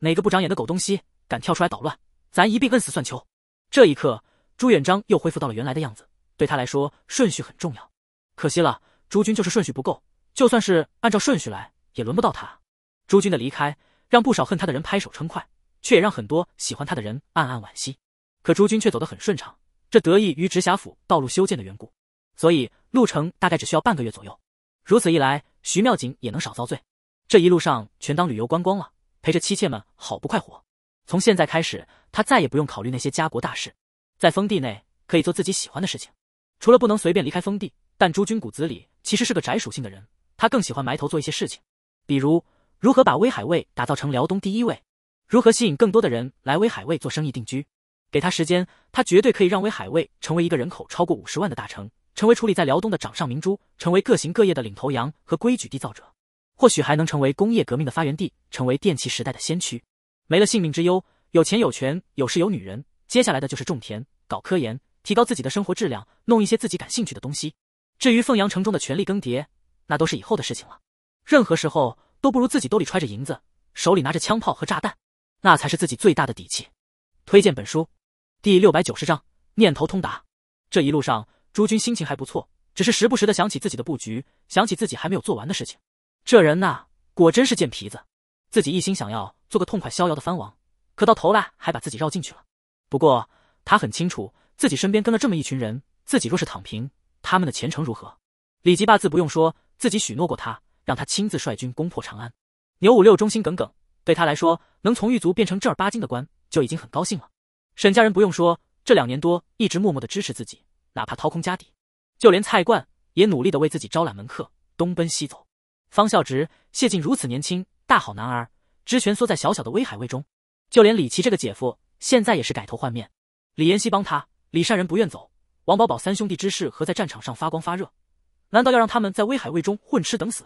哪个不长眼的狗东西敢跳出来捣乱，咱一并摁死算球。这一刻，朱元璋又恢复到了原来的样子，对他来说，顺序很重要。可惜了，朱军就是顺序不够，就算是按照顺序来，也轮不到他。朱军的离开，让不少恨他的人拍手称快，却也让很多喜欢他的人暗暗惋惜。可朱军却走得很顺畅，这得益于直辖府道路修建的缘故，所以路程大概只需要半个月左右。如此一来。徐妙锦也能少遭罪，这一路上全当旅游观光了，陪着妻妾们好不快活。从现在开始，他再也不用考虑那些家国大事，在封地内可以做自己喜欢的事情。除了不能随便离开封地，但朱军骨子里其实是个宅属性的人，他更喜欢埋头做一些事情，比如如何把威海卫打造成辽东第一位，如何吸引更多的人来威海卫做生意定居。给他时间，他绝对可以让威海卫成为一个人口超过五十万的大城。成为处理在辽东的掌上明珠，成为各行各业的领头羊和规矩缔造者，或许还能成为工业革命的发源地，成为电气时代的先驱。没了性命之忧，有钱有权有势有女人，接下来的就是种田、搞科研，提高自己的生活质量，弄一些自己感兴趣的东西。至于凤阳城中的权力更迭，那都是以后的事情了。任何时候都不如自己兜里揣着银子，手里拿着枪炮和炸弹，那才是自己最大的底气。推荐本书第六百九十章：念头通达。这一路上。朱军心情还不错，只是时不时的想起自己的布局，想起自己还没有做完的事情。这人呐，果真是贱皮子。自己一心想要做个痛快逍遥的藩王，可到头来还把自己绕进去了。不过他很清楚，自己身边跟了这么一群人，自己若是躺平，他们的前程如何？李吉霸自不用说，自己许诺过他，让他亲自率军攻破长安。牛五六忠心耿耿，对他来说，能从狱卒变成正儿八经的官，就已经很高兴了。沈家人不用说，这两年多一直默默的支持自己。哪怕掏空家底，就连蔡罐也努力的为自己招揽门客，东奔西走。方孝直、谢晋如此年轻，大好男儿，职蜷缩在小小的威海卫中。就连李琦这个姐夫，现在也是改头换面。李延熙帮他，李善人不愿走，王宝宝三兄弟之事和在战场上发光发热？难道要让他们在威海卫中混吃等死？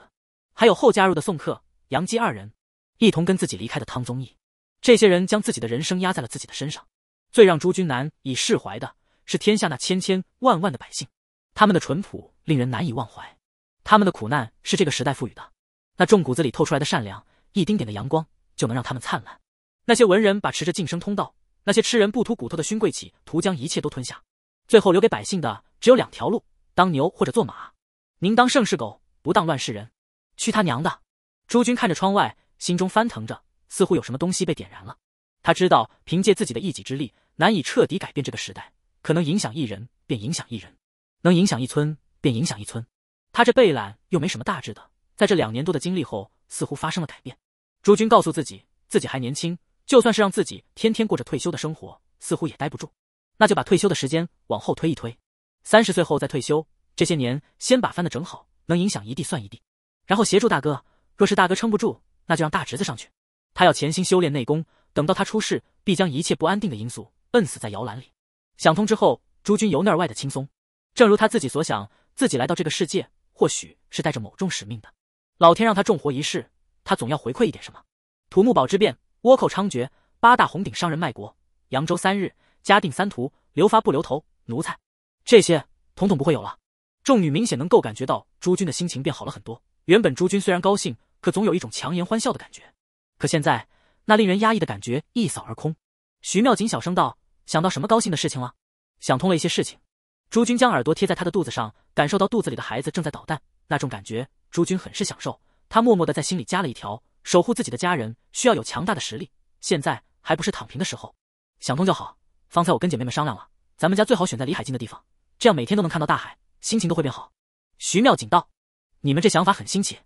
还有后加入的宋克、杨基二人，一同跟自己离开的汤宗义，这些人将自己的人生压在了自己的身上。最让朱军难以释怀的。是天下那千千万万的百姓，他们的淳朴令人难以忘怀，他们的苦难是这个时代赋予的。那重骨子里透出来的善良，一丁点的阳光就能让他们灿烂。那些文人把持着晋升通道，那些吃人不吐骨头的勋贵起，图将一切都吞下，最后留给百姓的只有两条路：当牛或者做马。您当盛世狗，不当乱世人。去他娘的！朱军看着窗外，心中翻腾着，似乎有什么东西被点燃了。他知道，凭借自己的一己之力，难以彻底改变这个时代。可能影响一人，便影响一人；能影响一村，便影响一村。他这背懒又没什么大志的，在这两年多的经历后，似乎发生了改变。朱军告诉自己，自己还年轻，就算是让自己天天过着退休的生活，似乎也待不住。那就把退休的时间往后推一推，三十岁后再退休。这些年，先把翻的整好，能影响一地算一地，然后协助大哥。若是大哥撑不住，那就让大侄子上去。他要潜心修炼内功，等到他出世，必将一切不安定的因素摁死在摇篮里。想通之后，朱军由内而外的轻松。正如他自己所想，自己来到这个世界，或许是带着某种使命的。老天让他重活一世，他总要回馈一点什么。土木堡之变，倭寇猖獗，八大红顶商人卖国，扬州三日，嘉定三屠，留发不留头，奴才，这些统统不会有了。众女明显能够感觉到，朱军的心情变好了很多。原本朱军虽然高兴，可总有一种强颜欢笑的感觉。可现在，那令人压抑的感觉一扫而空。徐妙锦小声道。想到什么高兴的事情了？想通了一些事情。朱军将耳朵贴在他的肚子上，感受到肚子里的孩子正在捣蛋，那种感觉朱军很是享受。他默默的在心里加了一条：守护自己的家人需要有强大的实力。现在还不是躺平的时候。想通就好。方才我跟姐妹们商量了，咱们家最好选在离海近的地方，这样每天都能看到大海，心情都会变好。徐妙锦道：“你们这想法很新奇。”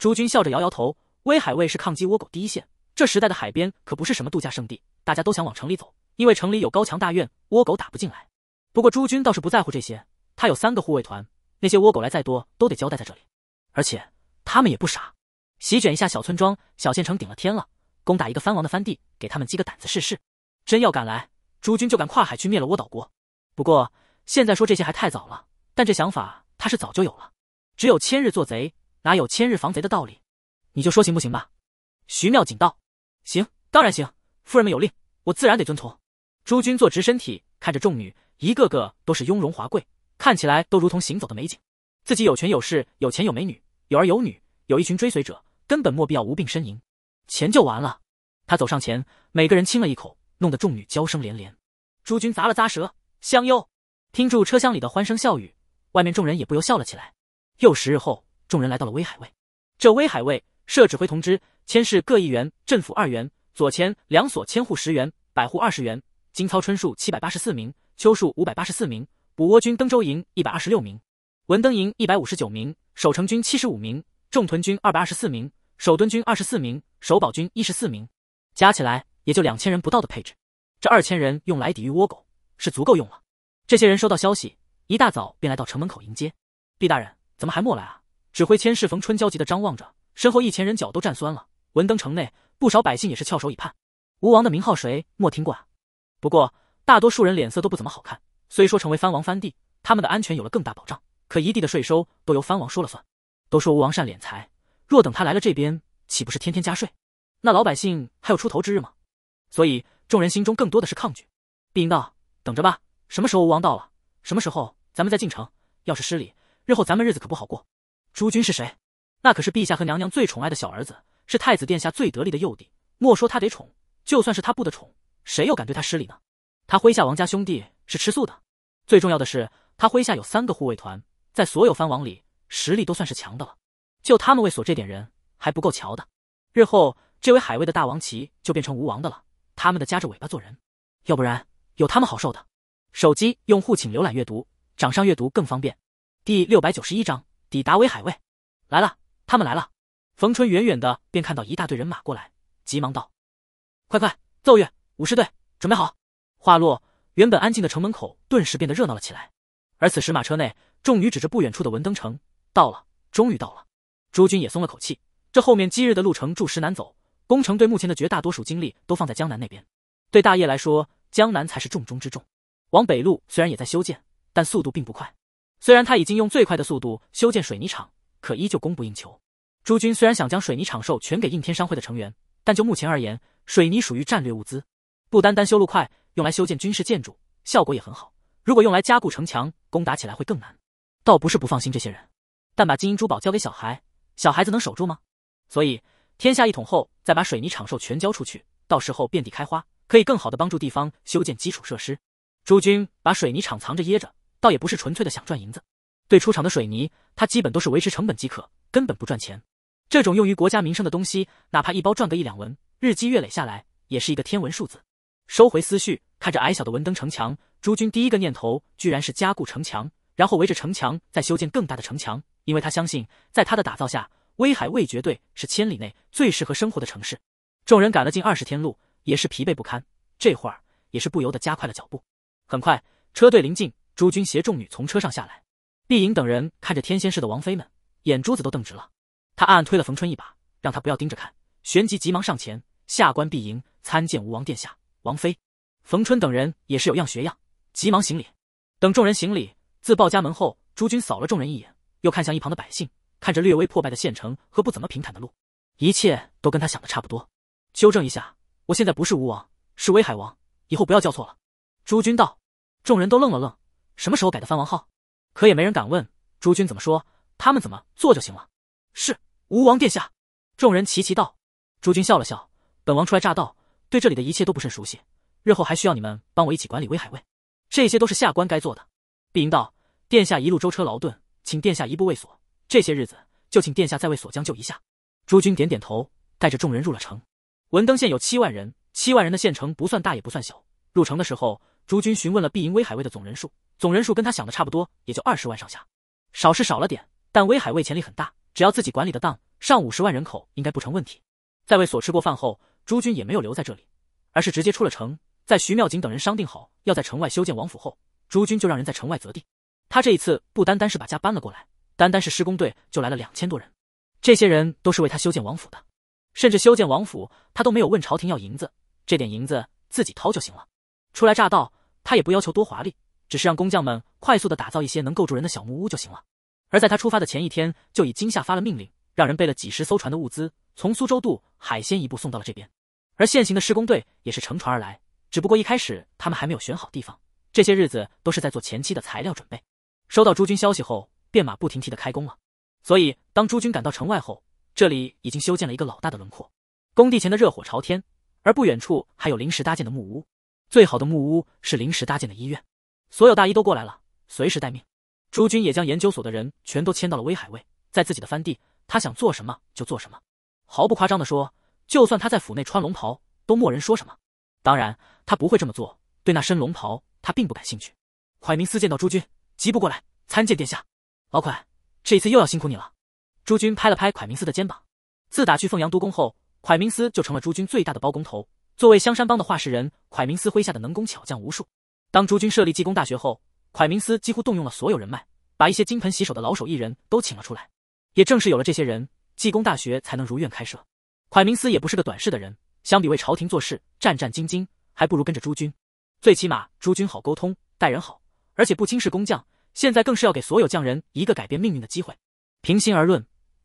朱军笑着摇摇头：“威海卫是抗击倭狗第一线，这时代的海边可不是什么度假胜地，大家都想往城里走。”因为城里有高墙大院，倭狗打不进来。不过朱军倒是不在乎这些，他有三个护卫团，那些倭狗来再多都得交代在这里。而且他们也不傻，席卷一下小村庄、小县城，顶了天了。攻打一个藩王的藩地，给他们积个胆子试试。真要敢来，朱军就敢跨海去灭了倭岛国。不过现在说这些还太早了，但这想法他是早就有了。只有千日做贼，哪有千日防贼的道理？你就说行不行吧？徐妙锦道：“行，当然行。夫人们有令，我自然得遵从。”朱军坐直身体，看着众女，一个个都是雍容华贵，看起来都如同行走的美景。自己有权有势，有钱有美女，有儿有女，有一群追随者，根本莫必要无病呻吟。钱就完了。他走上前，每个人亲了一口，弄得众女娇声连连。朱军砸了砸舌，香幽听住车厢里的欢声笑语，外面众人也不由笑了起来。又十日后，众人来到了威海卫。这威海卫设指挥同知，千是各一员，镇府二员，左前两所千户十员，百户二十员。金操春树七百八十四名，秋树五百八十四名。捕倭军登州营一百二十六名，文登营一百五十九名，守城军七十五名，重屯军二百二十四名，守屯军二十四名，守堡军一十四名。加起来也就两千人不到的配置。这二千人用来抵御倭狗是足够用了。这些人收到消息，一大早便来到城门口迎接。毕大人怎么还没来啊？指挥千事逢春焦急的张望着，身后一千人脚都站酸了。文登城内不少百姓也是翘首以盼。吴王的名号谁莫听过？啊？不过，大多数人脸色都不怎么好看。虽说成为藩王藩地，他们的安全有了更大保障，可一地的税收都由藩王说了算。都说吴王善敛财，若等他来了这边，岂不是天天加税？那老百姓还有出头之日吗？所以众人心中更多的是抗拒。兵营道，等着吧，什么时候吴王到了，什么时候咱们再进城。要是失礼，日后咱们日子可不好过。诸君是谁？那可是陛下和娘娘最宠爱的小儿子，是太子殿下最得力的幼弟。莫说他得宠，就算是他不得宠。谁又敢对他失礼呢？他麾下王家兄弟是吃素的。最重要的是，他麾下有三个护卫团，在所有藩王里实力都算是强的了。就他们卫所这点人，还不够瞧的。日后这位海卫的大王旗就变成吴王的了，他们的夹着尾巴做人，要不然有他们好受的。手机用户请浏览阅读，掌上阅读更方便。第六百九十一章抵达威海卫。来了，他们来了。冯春远远的便看到一大队人马过来，急忙道：“快快奏乐！”武士队，准备好！话落，原本安静的城门口顿时变得热闹了起来。而此时马车内，众女指着不远处的文登城，到了，终于到了。朱军也松了口气，这后面几日的路程着实难走。工程队目前的绝大多数精力都放在江南那边，对大业来说，江南才是重中之重。往北路虽然也在修建，但速度并不快。虽然他已经用最快的速度修建水泥厂，可依旧供不应求。朱军虽然想将水泥厂售全给应天商会的成员，但就目前而言，水泥属于战略物资。不单单修路快，用来修建军事建筑效果也很好。如果用来加固城墙，攻打起来会更难。倒不是不放心这些人，但把金银珠宝交给小孩，小孩子能守住吗？所以天下一统后，再把水泥厂受全交出去，到时候遍地开花，可以更好的帮助地方修建基础设施。诸君把水泥厂藏着掖着，倒也不是纯粹的想赚银子。对出厂的水泥，他基本都是维持成本即可，根本不赚钱。这种用于国家民生的东西，哪怕一包赚个一两文，日积月累下来，也是一个天文数字。收回思绪，看着矮小的文登城墙，朱军第一个念头居然是加固城墙，然后围着城墙再修建更大的城墙，因为他相信，在他的打造下，威海卫绝对是千里内最适合生活的城市。众人赶了近二十天路，也是疲惫不堪，这会儿也是不由得加快了脚步。很快车队临近，朱军携众女从车上下来。碧莹等人看着天仙似的王妃们，眼珠子都瞪直了。他暗暗推了冯春一把，让他不要盯着看，旋即急忙上前：“下官碧莹参见吴王殿下。”王妃，冯春等人也是有样学样，急忙行礼。等众人行礼，自报家门后，朱军扫了众人一眼，又看向一旁的百姓，看着略微破败的县城和不怎么平坦的路，一切都跟他想的差不多。纠正一下，我现在不是吴王，是威海王，以后不要叫错了。朱军道。众人都愣了愣，什么时候改的藩王号？可也没人敢问朱军怎么说，他们怎么做就行了。是吴王殿下。众人齐齐道。朱军笑了笑，本王出来乍到。对这里的一切都不甚熟悉，日后还需要你们帮我一起管理威海卫，这些都是下官该做的。碧莹道：“殿下一路舟车劳顿，请殿下移步卫所，这些日子就请殿下在卫所将就一下。”诸军点点头，带着众人入了城。文登县有七万人，七万人的县城不算大也不算小。入城的时候，诸军询问了碧莹威海卫的总人数，总人数跟他想的差不多，也就二十万上下。少是少了点，但威海卫潜力很大，只要自己管理得当，上五十万人口应该不成问题。在卫所吃过饭后。朱军也没有留在这里，而是直接出了城。在徐妙锦等人商定好要在城外修建王府后，朱军就让人在城外择地。他这一次不单单是把家搬了过来，单单是施工队就来了两千多人。这些人都是为他修建王府的，甚至修建王府他都没有问朝廷要银子，这点银子自己掏就行了。初来乍到，他也不要求多华丽，只是让工匠们快速的打造一些能够住人的小木屋就行了。而在他出发的前一天，就已经下发了命令，让人备了几十艘船的物资。从苏州渡海鲜一步送到了这边，而现行的施工队也是乘船而来，只不过一开始他们还没有选好地方，这些日子都是在做前期的材料准备。收到朱军消息后，便马不停蹄的开工了。所以当朱军赶到城外后，这里已经修建了一个老大的轮廓。工地前的热火朝天，而不远处还有临时搭建的木屋。最好的木屋是临时搭建的医院，所有大医都过来了，随时待命。朱军也将研究所的人全都迁到了威海卫，在自己的翻地，他想做什么就做什么。毫不夸张的说，就算他在府内穿龙袍，都没人说什么。当然，他不会这么做，对那身龙袍他并不感兴趣。蒯明思见到朱军，急步过来参见殿下。老蒯，这一次又要辛苦你了。朱军拍了拍蒯明思的肩膀。自打去凤阳督工后，蒯明思就成了朱军最大的包工头。作为香山帮的画事人，蒯明思麾下的能工巧匠无数。当朱军设立技工大学后，蒯明思几乎动用了所有人脉，把一些金盆洗手的老手艺人，都请了出来。也正是有了这些人。济公大学才能如愿开设。蒯明斯也不是个短视的人，相比为朝廷做事战战兢兢，还不如跟着朱军。最起码朱军好沟通，待人好，而且不轻视工匠。现在更是要给所有匠人一个改变命运的机会。平心而论，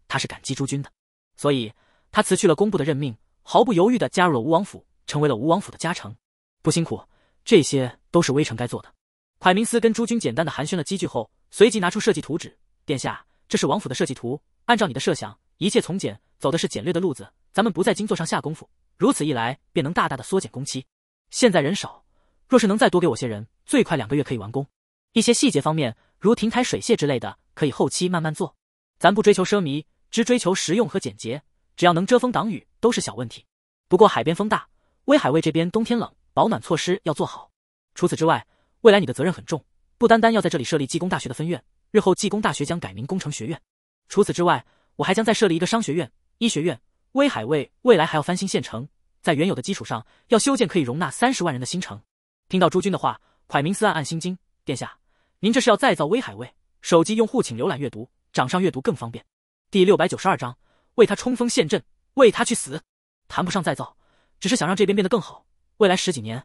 他是感激朱军的，所以他辞去了工部的任命，毫不犹豫的加入了吴王府，成为了吴王府的家臣。不辛苦，这些都是微臣该做的。蒯明斯跟朱军简单的寒暄了几句后，随即拿出设计图纸：“殿下，这是王府的设计图，按照你的设想。”一切从简，走的是简略的路子。咱们不在精作上下功夫，如此一来便能大大的缩减工期。现在人少，若是能再多给我些人，最快两个月可以完工。一些细节方面，如亭台水榭之类的，可以后期慢慢做。咱不追求奢靡，只追求实用和简洁，只要能遮风挡雨都是小问题。不过海边风大，威海卫这边冬天冷，保暖措施要做好。除此之外，未来你的责任很重，不单单要在这里设立济公大学的分院，日后济公大学将改名工程学院。除此之外。我还将再设立一个商学院、医学院。威海卫未来还要翻新县城，在原有的基础上，要修建可以容纳三十万人的新城。听到朱军的话，蒯明斯暗暗心惊。殿下，您这是要再造威海卫？手机用户请浏览阅读，掌上阅读更方便。第六百九十二章，为他冲锋陷阵，为他去死。谈不上再造，只是想让这边变得更好。未来十几年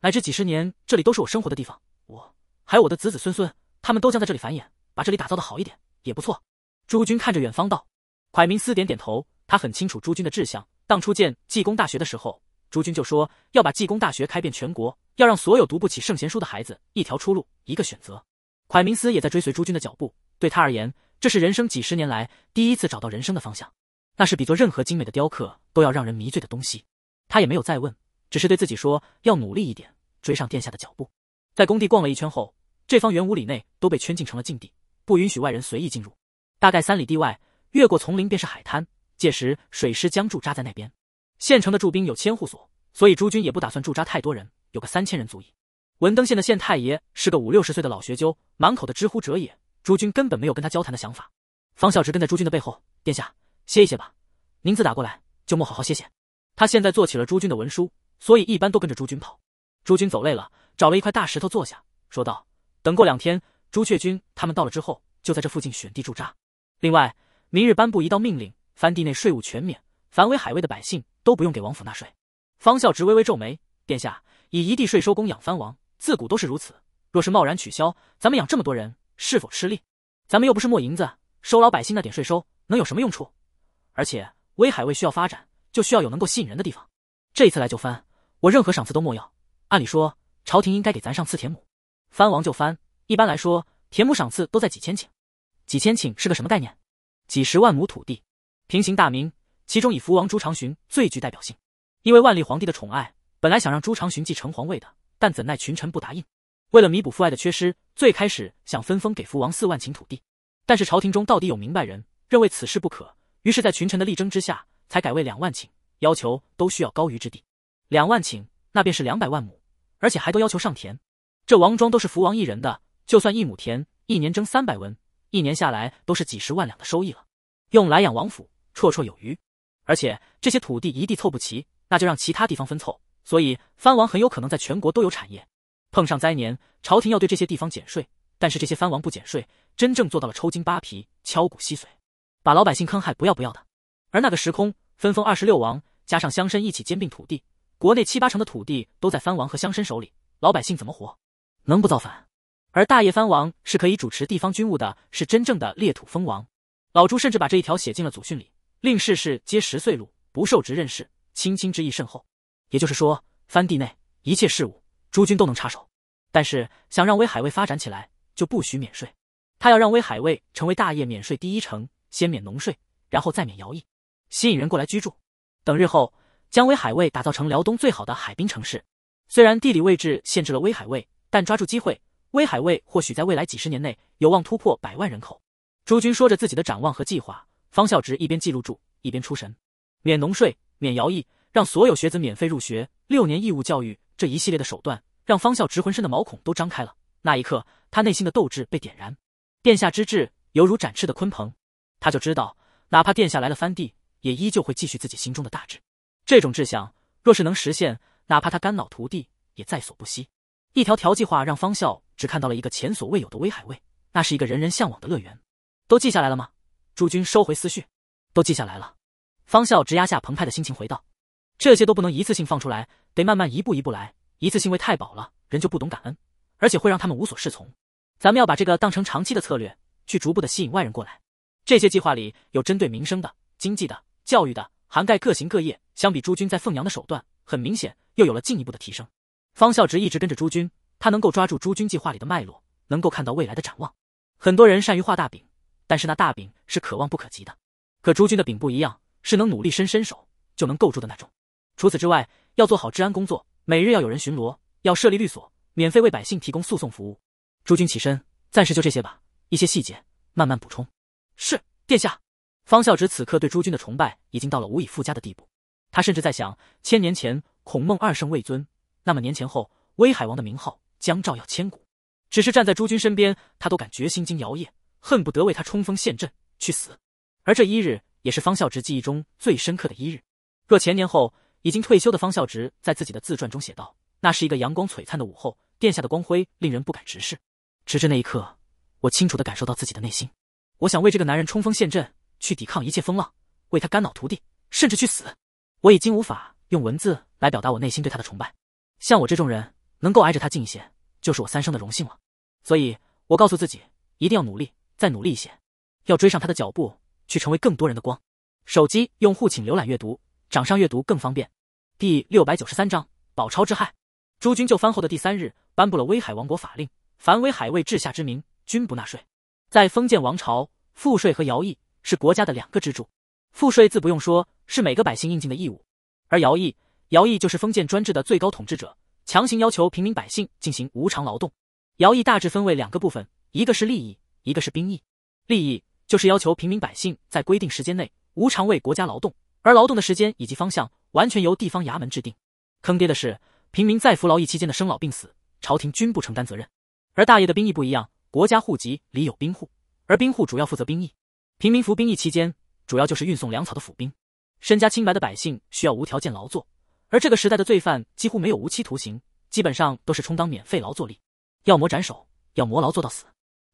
乃至几十年，这里都是我生活的地方，我还有我的子子孙孙，他们都将在这里繁衍，把这里打造的好一点也不错。朱军看着远方道：“蒯明斯点点头，他很清楚朱军的志向。当初建济公大学的时候，朱军就说要把济公大学开遍全国，要让所有读不起圣贤书的孩子一条出路、一个选择。”蒯明斯也在追随朱军的脚步，对他而言，这是人生几十年来第一次找到人生的方向，那是比作任何精美的雕刻都要让人迷醉的东西。他也没有再问，只是对自己说要努力一点，追上殿下的脚步。在工地逛了一圈后，这方圆五里内都被圈禁成了禁地，不允许外人随意进入。大概三里地外，越过丛林便是海滩。届时水师将驻扎在那边。县城的驻兵有千户所，所以朱军也不打算驻扎太多人，有个三千人足矣。文登县的县太爷是个五六十岁的老学究，满口的知乎者也。朱军根本没有跟他交谈的想法。方孝直跟在朱军的背后：“殿下，歇一歇吧，您自打过来就莫好好歇歇。”他现在做起了朱军的文书，所以一般都跟着朱军跑。朱军走累了，找了一块大石头坐下，说道：“等过两天朱雀军他们到了之后，就在这附近选地驻扎。”另外，明日颁布一道命令，藩地内税务全免，凡威海卫的百姓都不用给王府纳税。方孝直微微皱眉：“殿下，以一地税收供养藩王，自古都是如此。若是贸然取消，咱们养这么多人是否吃力？咱们又不是没银子，收老百姓那点税收能有什么用处？而且威海卫需要发展，就需要有能够吸引人的地方。这一次来就藩，我任何赏赐都莫要。按理说，朝廷应该给咱上赐田亩，藩王就藩，一般来说，田亩赏赐都在几千顷。”几千顷是个什么概念？几十万亩土地。平行大名，其中以福王朱常洵最具代表性。因为万历皇帝的宠爱，本来想让朱常洵继承皇位的，但怎奈群臣不答应。为了弥补父爱的缺失，最开始想分封给福王四万顷土地，但是朝廷中到底有明白人认为此事不可，于是，在群臣的力争之下，才改为两万顷，要求都需要高于之地。两万顷，那便是两百万亩，而且还都要求上田。这王庄都是福王一人的，就算一亩田，一年征三百文。一年下来都是几十万两的收益了，用来养王府绰绰有余。而且这些土地一地凑不齐，那就让其他地方分凑。所以藩王很有可能在全国都有产业。碰上灾年，朝廷要对这些地方减税，但是这些藩王不减税，真正做到了抽筋扒皮、敲骨吸髓，把老百姓坑害不要不要的。而那个时空分封二十六王，加上乡绅一起兼并土地，国内七八成的土地都在藩王和乡绅手里，老百姓怎么活？能不造反？而大业藩王是可以主持地方军务的，是真正的裂土封王。老朱甚至把这一条写进了祖训里：“令世事皆十岁禄，不受职任事，亲亲之意甚厚。”也就是说，藩地内一切事务，诸君都能插手。但是，想让威海卫发展起来，就不许免税。他要让威海卫成为大业免税第一城，先免农税，然后再免徭役，吸引人过来居住。等日后，将威海卫打造成辽东最好的海滨城市。虽然地理位置限制了威海卫，但抓住机会。威海卫或许在未来几十年内有望突破百万人口。朱军说着自己的展望和计划，方孝直一边记录住，一边出神。免农税、免徭役，让所有学子免费入学，六年义务教育，这一系列的手段让方孝直浑身的毛孔都张开了。那一刻，他内心的斗志被点燃。殿下之志犹如展翅的鲲鹏，他就知道，哪怕殿下来了藩地，也依旧会继续自己心中的大志。这种志向若是能实现，哪怕他肝脑涂地，也在所不惜。一条条计划让方孝只看到了一个前所未有的威海卫，那是一个人人向往的乐园。都记下来了吗？诸君，收回思绪。都记下来了。方孝直压下澎湃的心情，回道：这些都不能一次性放出来，得慢慢一步一步来。一次性喂太饱了，人就不懂感恩，而且会让他们无所适从。咱们要把这个当成长期的策略，去逐步的吸引外人过来。这些计划里有针对民生的、经济的、教育的，涵盖各行各业。相比诸君在凤阳的手段，很明显又有了进一步的提升。方孝直一直跟着朱军，他能够抓住朱军计划里的脉络，能够看到未来的展望。很多人善于画大饼，但是那大饼是可望不可及的。可朱军的饼不一样，是能努力伸伸手就能够住的那种。除此之外，要做好治安工作，每日要有人巡逻，要设立律所，免费为百姓提供诉讼服务。朱军起身，暂时就这些吧，一些细节慢慢补充。是殿下。方孝直此刻对朱军的崇拜已经到了无以复加的地步，他甚至在想，千年前孔孟二圣未尊。那么年前后，威海王的名号将照耀千古。只是站在朱军身边，他都感觉心惊摇曳，恨不得为他冲锋陷阵去死。而这一日，也是方孝直记忆中最深刻的一日。若前年后已经退休的方孝直在自己的自传中写道：“那是一个阳光璀璨的午后，殿下的光辉令人不敢直视。直至那一刻，我清楚的感受到自己的内心，我想为这个男人冲锋陷阵，去抵抗一切风浪，为他肝脑涂地，甚至去死。我已经无法用文字来表达我内心对他的崇拜。”像我这种人，能够挨着他近一些，就是我三生的荣幸了。所以，我告诉自己，一定要努力，再努力一些，要追上他的脚步，去成为更多人的光。手机用户请浏览阅读，掌上阅读更方便。第六百九十三章宝钞之害。诸君就藩后的第三日，颁布了威海王国法令：凡威海卫治下之民，均不纳税。在封建王朝，赋税和徭役是国家的两个支柱。赋税自不用说，是每个百姓应尽的义务，而徭役。徭役就是封建专制的最高统治者强行要求平民百姓进行无偿劳动。徭役大致分为两个部分，一个是利益，一个是兵役。利益就是要求平民百姓在规定时间内无偿为国家劳动，而劳动的时间以及方向完全由地方衙门制定。坑爹的是，平民在服劳役期间的生老病死，朝廷均不承担责任。而大爷的兵役不一样，国家户籍里有兵户，而兵户主要负责兵役。平民服兵役期间，主要就是运送粮草的府兵。身家清白的百姓需要无条件劳作。而这个时代的罪犯几乎没有无期徒刑，基本上都是充当免费劳作力，要么斩首，要么劳做到死。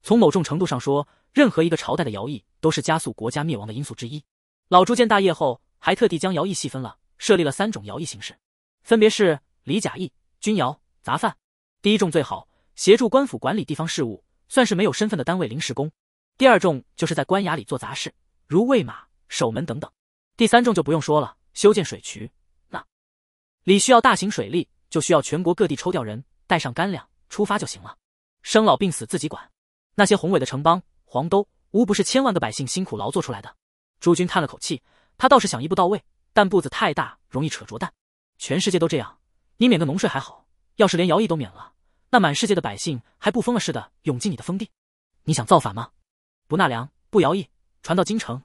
从某种程度上说，任何一个朝代的徭役都是加速国家灭亡的因素之一。老朱建大业后，还特地将徭役细分了，设立了三种徭役形式，分别是李甲役、军徭、杂犯。第一种最好，协助官府管理地方事务，算是没有身份的单位临时工；第二种就是在官衙里做杂事，如喂马、守门等等；第三种就不用说了，修建水渠。李需要大型水利，就需要全国各地抽调人，带上干粮出发就行了。生老病死自己管。那些宏伟的城邦、皇都，无不是千万个百姓辛苦劳作出来的。朱军叹了口气，他倒是想一步到位，但步子太大，容易扯着蛋。全世界都这样，你免个农税还好，要是连徭役都免了，那满世界的百姓还不疯了似的涌进你的封地？你想造反吗？不纳粮、不徭役，传到京城，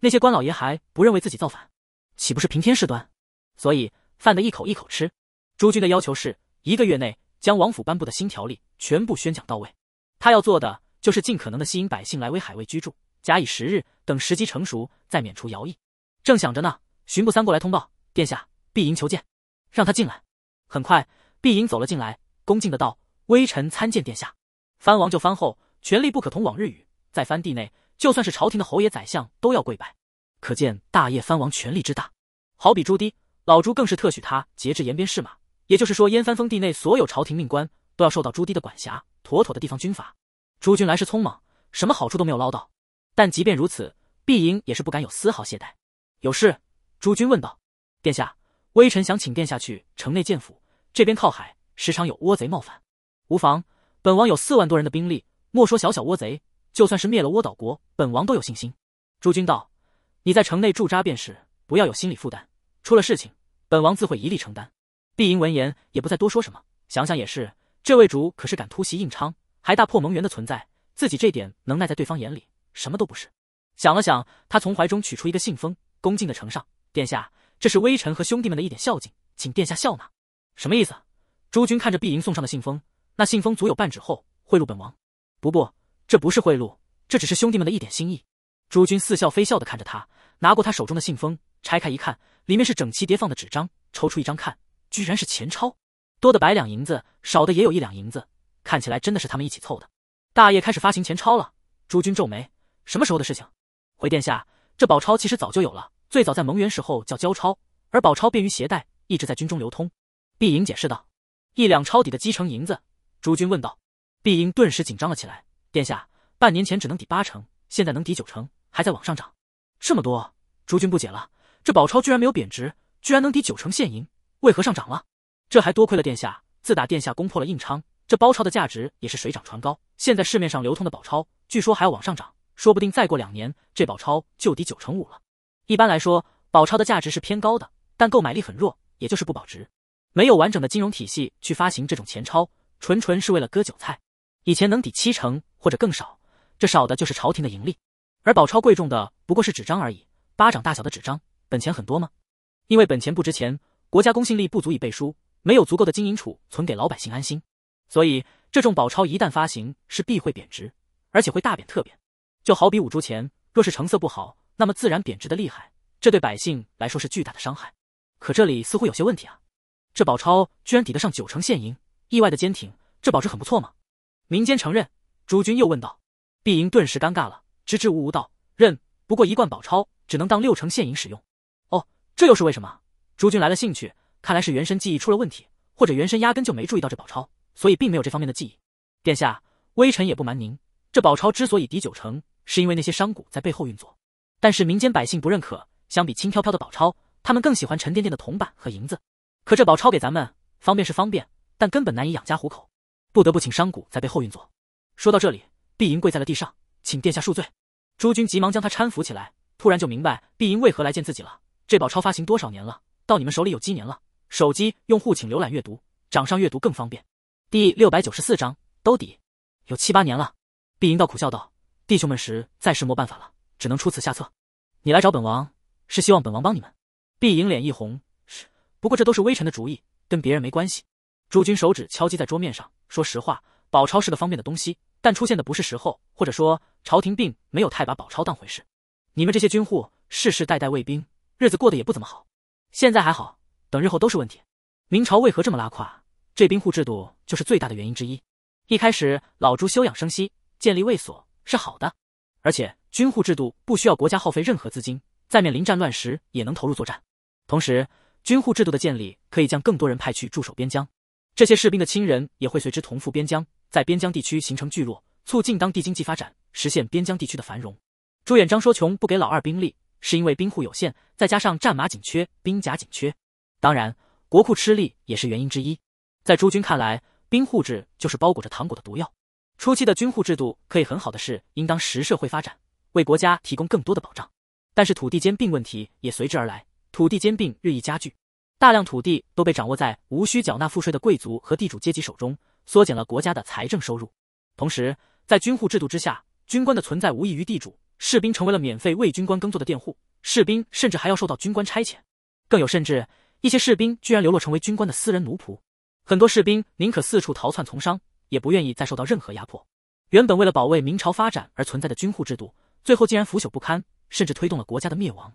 那些官老爷还不认为自己造反，岂不是平添事端？所以。饭得一口一口吃。朱军的要求是，一个月内将王府颁布的新条例全部宣讲到位。他要做的就是尽可能的吸引百姓来威海卫居住。假以时日，等时机成熟，再免除徭役。正想着呢，巡捕三过来通报，殿下，碧莹求见。让他进来。很快，碧莹走了进来，恭敬的道：“微臣参见殿下。”藩王就藩后，权力不可同往日语。在藩地内，就算是朝廷的侯爷、宰相都要跪拜，可见大业藩王权力之大。好比朱棣。老朱更是特许他节制延边事马，也就是说，燕藩封地内所有朝廷命官都要受到朱棣的管辖，妥妥的地方军阀。朱军来势匆忙，什么好处都没有捞到，但即便如此，毕莹也是不敢有丝毫懈怠。有事，朱军问道：“殿下，微臣想请殿下去城内建府。这边靠海，时常有倭贼冒犯。无妨，本王有四万多人的兵力，莫说小小倭贼，就算是灭了倭岛国，本王都有信心。”朱军道：“你在城内驻扎便是，不要有心理负担。出了事情。”本王自会一力承担。碧莹闻言也不再多说什么，想想也是，这位主可是敢突袭印昌，还大破蒙元的存在，自己这点能耐在对方眼里什么都不是。想了想，他从怀中取出一个信封，恭敬的呈上：“殿下，这是微臣和兄弟们的一点孝敬，请殿下笑纳。”什么意思？诸君看着碧莹送上的信封，那信封足有半指厚，贿赂本王？不不，这不是贿赂，这只是兄弟们的一点心意。诸君似笑非笑的看着他，拿过他手中的信封，拆开一看。里面是整齐叠放的纸张，抽出一张看，居然是钱钞，多的百两银子，少的也有一两银子，看起来真的是他们一起凑的。大爷开始发行钱钞了，朱军皱眉，什么时候的事情？回殿下，这宝钞其实早就有了，最早在蒙元时候叫交钞，而宝钞便于携带，一直在军中流通。碧莹解释道，一两钞底的积成银子。朱军问道，碧莹顿时紧张了起来，殿下，半年前只能抵八成，现在能抵九成，还在往上涨，这么多，朱军不解了。这宝钞居然没有贬值，居然能抵九成现银，为何上涨了？这还多亏了殿下。自打殿下攻破了印钞，这包钞的价值也是水涨船高。现在市面上流通的宝钞，据说还要往上涨，说不定再过两年，这宝钞就抵九成五了。一般来说，宝钞的价值是偏高的，但购买力很弱，也就是不保值。没有完整的金融体系去发行这种钱钞，纯纯是为了割韭菜。以前能抵七成或者更少，这少的就是朝廷的盈利。而宝钞贵重的不过是纸张而已，巴掌大小的纸张。本钱很多吗？因为本钱不值钱，国家公信力不足以背书，没有足够的经营储存给老百姓安心，所以这种宝钞一旦发行是必会贬值，而且会大贬特贬。就好比五铢钱，若是成色不好，那么自然贬值的厉害，这对百姓来说是巨大的伤害。可这里似乎有些问题啊，这宝钞居然抵得上九成现银，意外的坚挺，这保值很不错嘛。民间承认，朱君又问道，碧莹顿时尴尬了，支支吾吾道：“认不过一贯宝钞只能当六成现银使用。”这又是为什么？诸君来了兴趣，看来是原身记忆出了问题，或者原身压根就没注意到这宝钞，所以并没有这方面的记忆。殿下，微臣也不瞒您，这宝钞之所以抵九成，是因为那些商贾在背后运作，但是民间百姓不认可，相比轻飘飘的宝钞，他们更喜欢沉甸甸的铜板和银子。可这宝钞给咱们方便是方便，但根本难以养家糊口，不得不请商贾在背后运作。说到这里，碧莹跪在了地上，请殿下恕罪。诸君急忙将他搀扶起来，突然就明白碧莹为何来见自己了。这宝钞发行多少年了？到你们手里有几年了？手机用户请浏览阅读，掌上阅读更方便。第六百九十四章兜底，有七八年了。碧莹道苦笑道：“弟兄们实在是没办法了，只能出此下策。”你来找本王是希望本王帮你们？碧莹脸一红：“是，不过这都是微臣的主意，跟别人没关系。”诸君手指敲击在桌面上，说实话，宝钞是个方便的东西，但出现的不是时候，或者说朝廷并没有太把宝钞当回事。你们这些军户世世代代卫兵。日子过得也不怎么好，现在还好，等日后都是问题。明朝为何这么拉胯？这兵户制度就是最大的原因之一。一开始老朱休养生息，建立卫所是好的，而且军户制度不需要国家耗费任何资金，在面临战乱时也能投入作战。同时，军户制度的建立可以将更多人派去驻守边疆，这些士兵的亲人也会随之同赴边疆，在边疆地区形成聚落，促进当地经济发展，实现边疆地区的繁荣。朱元璋说穷不给老二兵力。是因为兵户有限，再加上战马紧缺、兵甲紧缺，当然国库吃力也是原因之一。在诸军看来，兵户制就是包裹着糖果的毒药。初期的军户制度可以很好的是应当实社会发展，为国家提供更多的保障。但是土地兼并问题也随之而来，土地兼并日益加剧，大量土地都被掌握在无需缴纳赋税的贵族和地主阶级手中，缩减了国家的财政收入。同时，在军户制度之下，军官的存在无异于地主。士兵成为了免费为军官耕作的佃户，士兵甚至还要受到军官差遣，更有甚至一些士兵居然流落成为军官的私人奴仆。很多士兵宁可四处逃窜从商，也不愿意再受到任何压迫。原本为了保卫明朝发展而存在的军户制度，最后竟然腐朽不堪，甚至推动了国家的灭亡。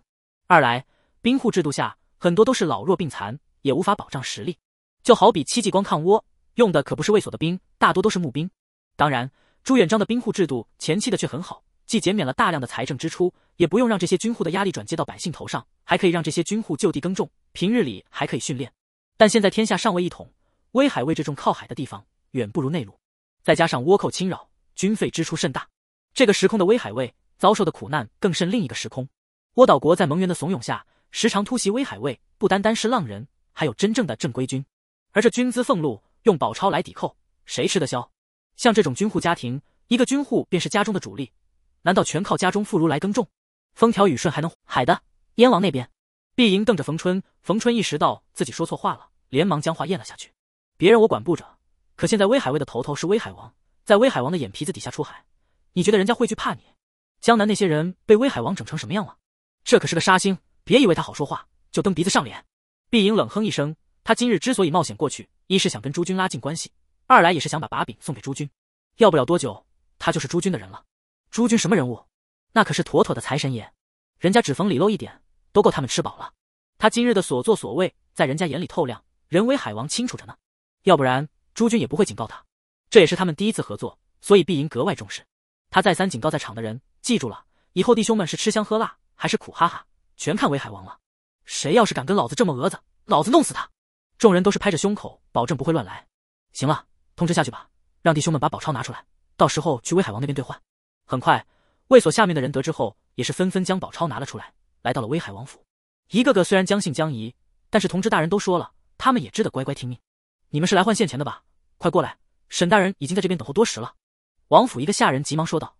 二来，兵户制度下很多都是老弱病残，也无法保障实力。就好比戚继光抗倭用的可不是卫所的兵，大多都是募兵。当然，朱元璋的兵户制度前期的却很好。既减免了大量的财政支出，也不用让这些军户的压力转接到百姓头上，还可以让这些军户就地耕种，平日里还可以训练。但现在天下尚未一统，威海卫这种靠海的地方远不如内陆，再加上倭寇侵扰，军费支出甚大。这个时空的威海卫遭受的苦难更甚另一个时空。倭岛国在蒙元的怂恿下，时常突袭威海卫，不单单是浪人，还有真正的正规军。而这军资俸禄用宝钞来抵扣，谁吃得消？像这种军户家庭，一个军户便是家中的主力。难道全靠家中妇孺来耕种？风调雨顺还能海的？燕王那边，碧莹瞪着冯春，冯春意识到自己说错话了，连忙将话咽了下去。别人我管不着，可现在威海卫的头头是威海王，在威海王的眼皮子底下出海，你觉得人家会惧怕你？江南那些人被威海王整成什么样了？这可是个杀星，别以为他好说话就蹬鼻子上脸。碧莹冷哼一声，她今日之所以冒险过去，一是想跟朱军拉近关系，二来也是想把把柄送给朱军。要不了多久，她就是朱军的人了。朱军什么人物？那可是妥妥的财神爷，人家只缝里漏一点，都够他们吃饱了。他今日的所作所为，在人家眼里透亮，人威海王清楚着呢。要不然，朱军也不会警告他。这也是他们第一次合作，所以碧莹格外重视。他再三警告在场的人，记住了，以后弟兄们是吃香喝辣还是苦哈哈，全看威海王了。谁要是敢跟老子这么蛾子，老子弄死他！众人都是拍着胸口保证不会乱来。行了，通知下去吧，让弟兄们把宝钞拿出来，到时候去威海王那边兑换。很快，卫所下面的人得知后，也是纷纷将宝钞拿了出来，来到了威海王府。一个个虽然将信将疑，但是同知大人都说了，他们也只得乖乖听命。你们是来换现钱的吧？快过来，沈大人已经在这边等候多时了。王府一个下人急忙说道。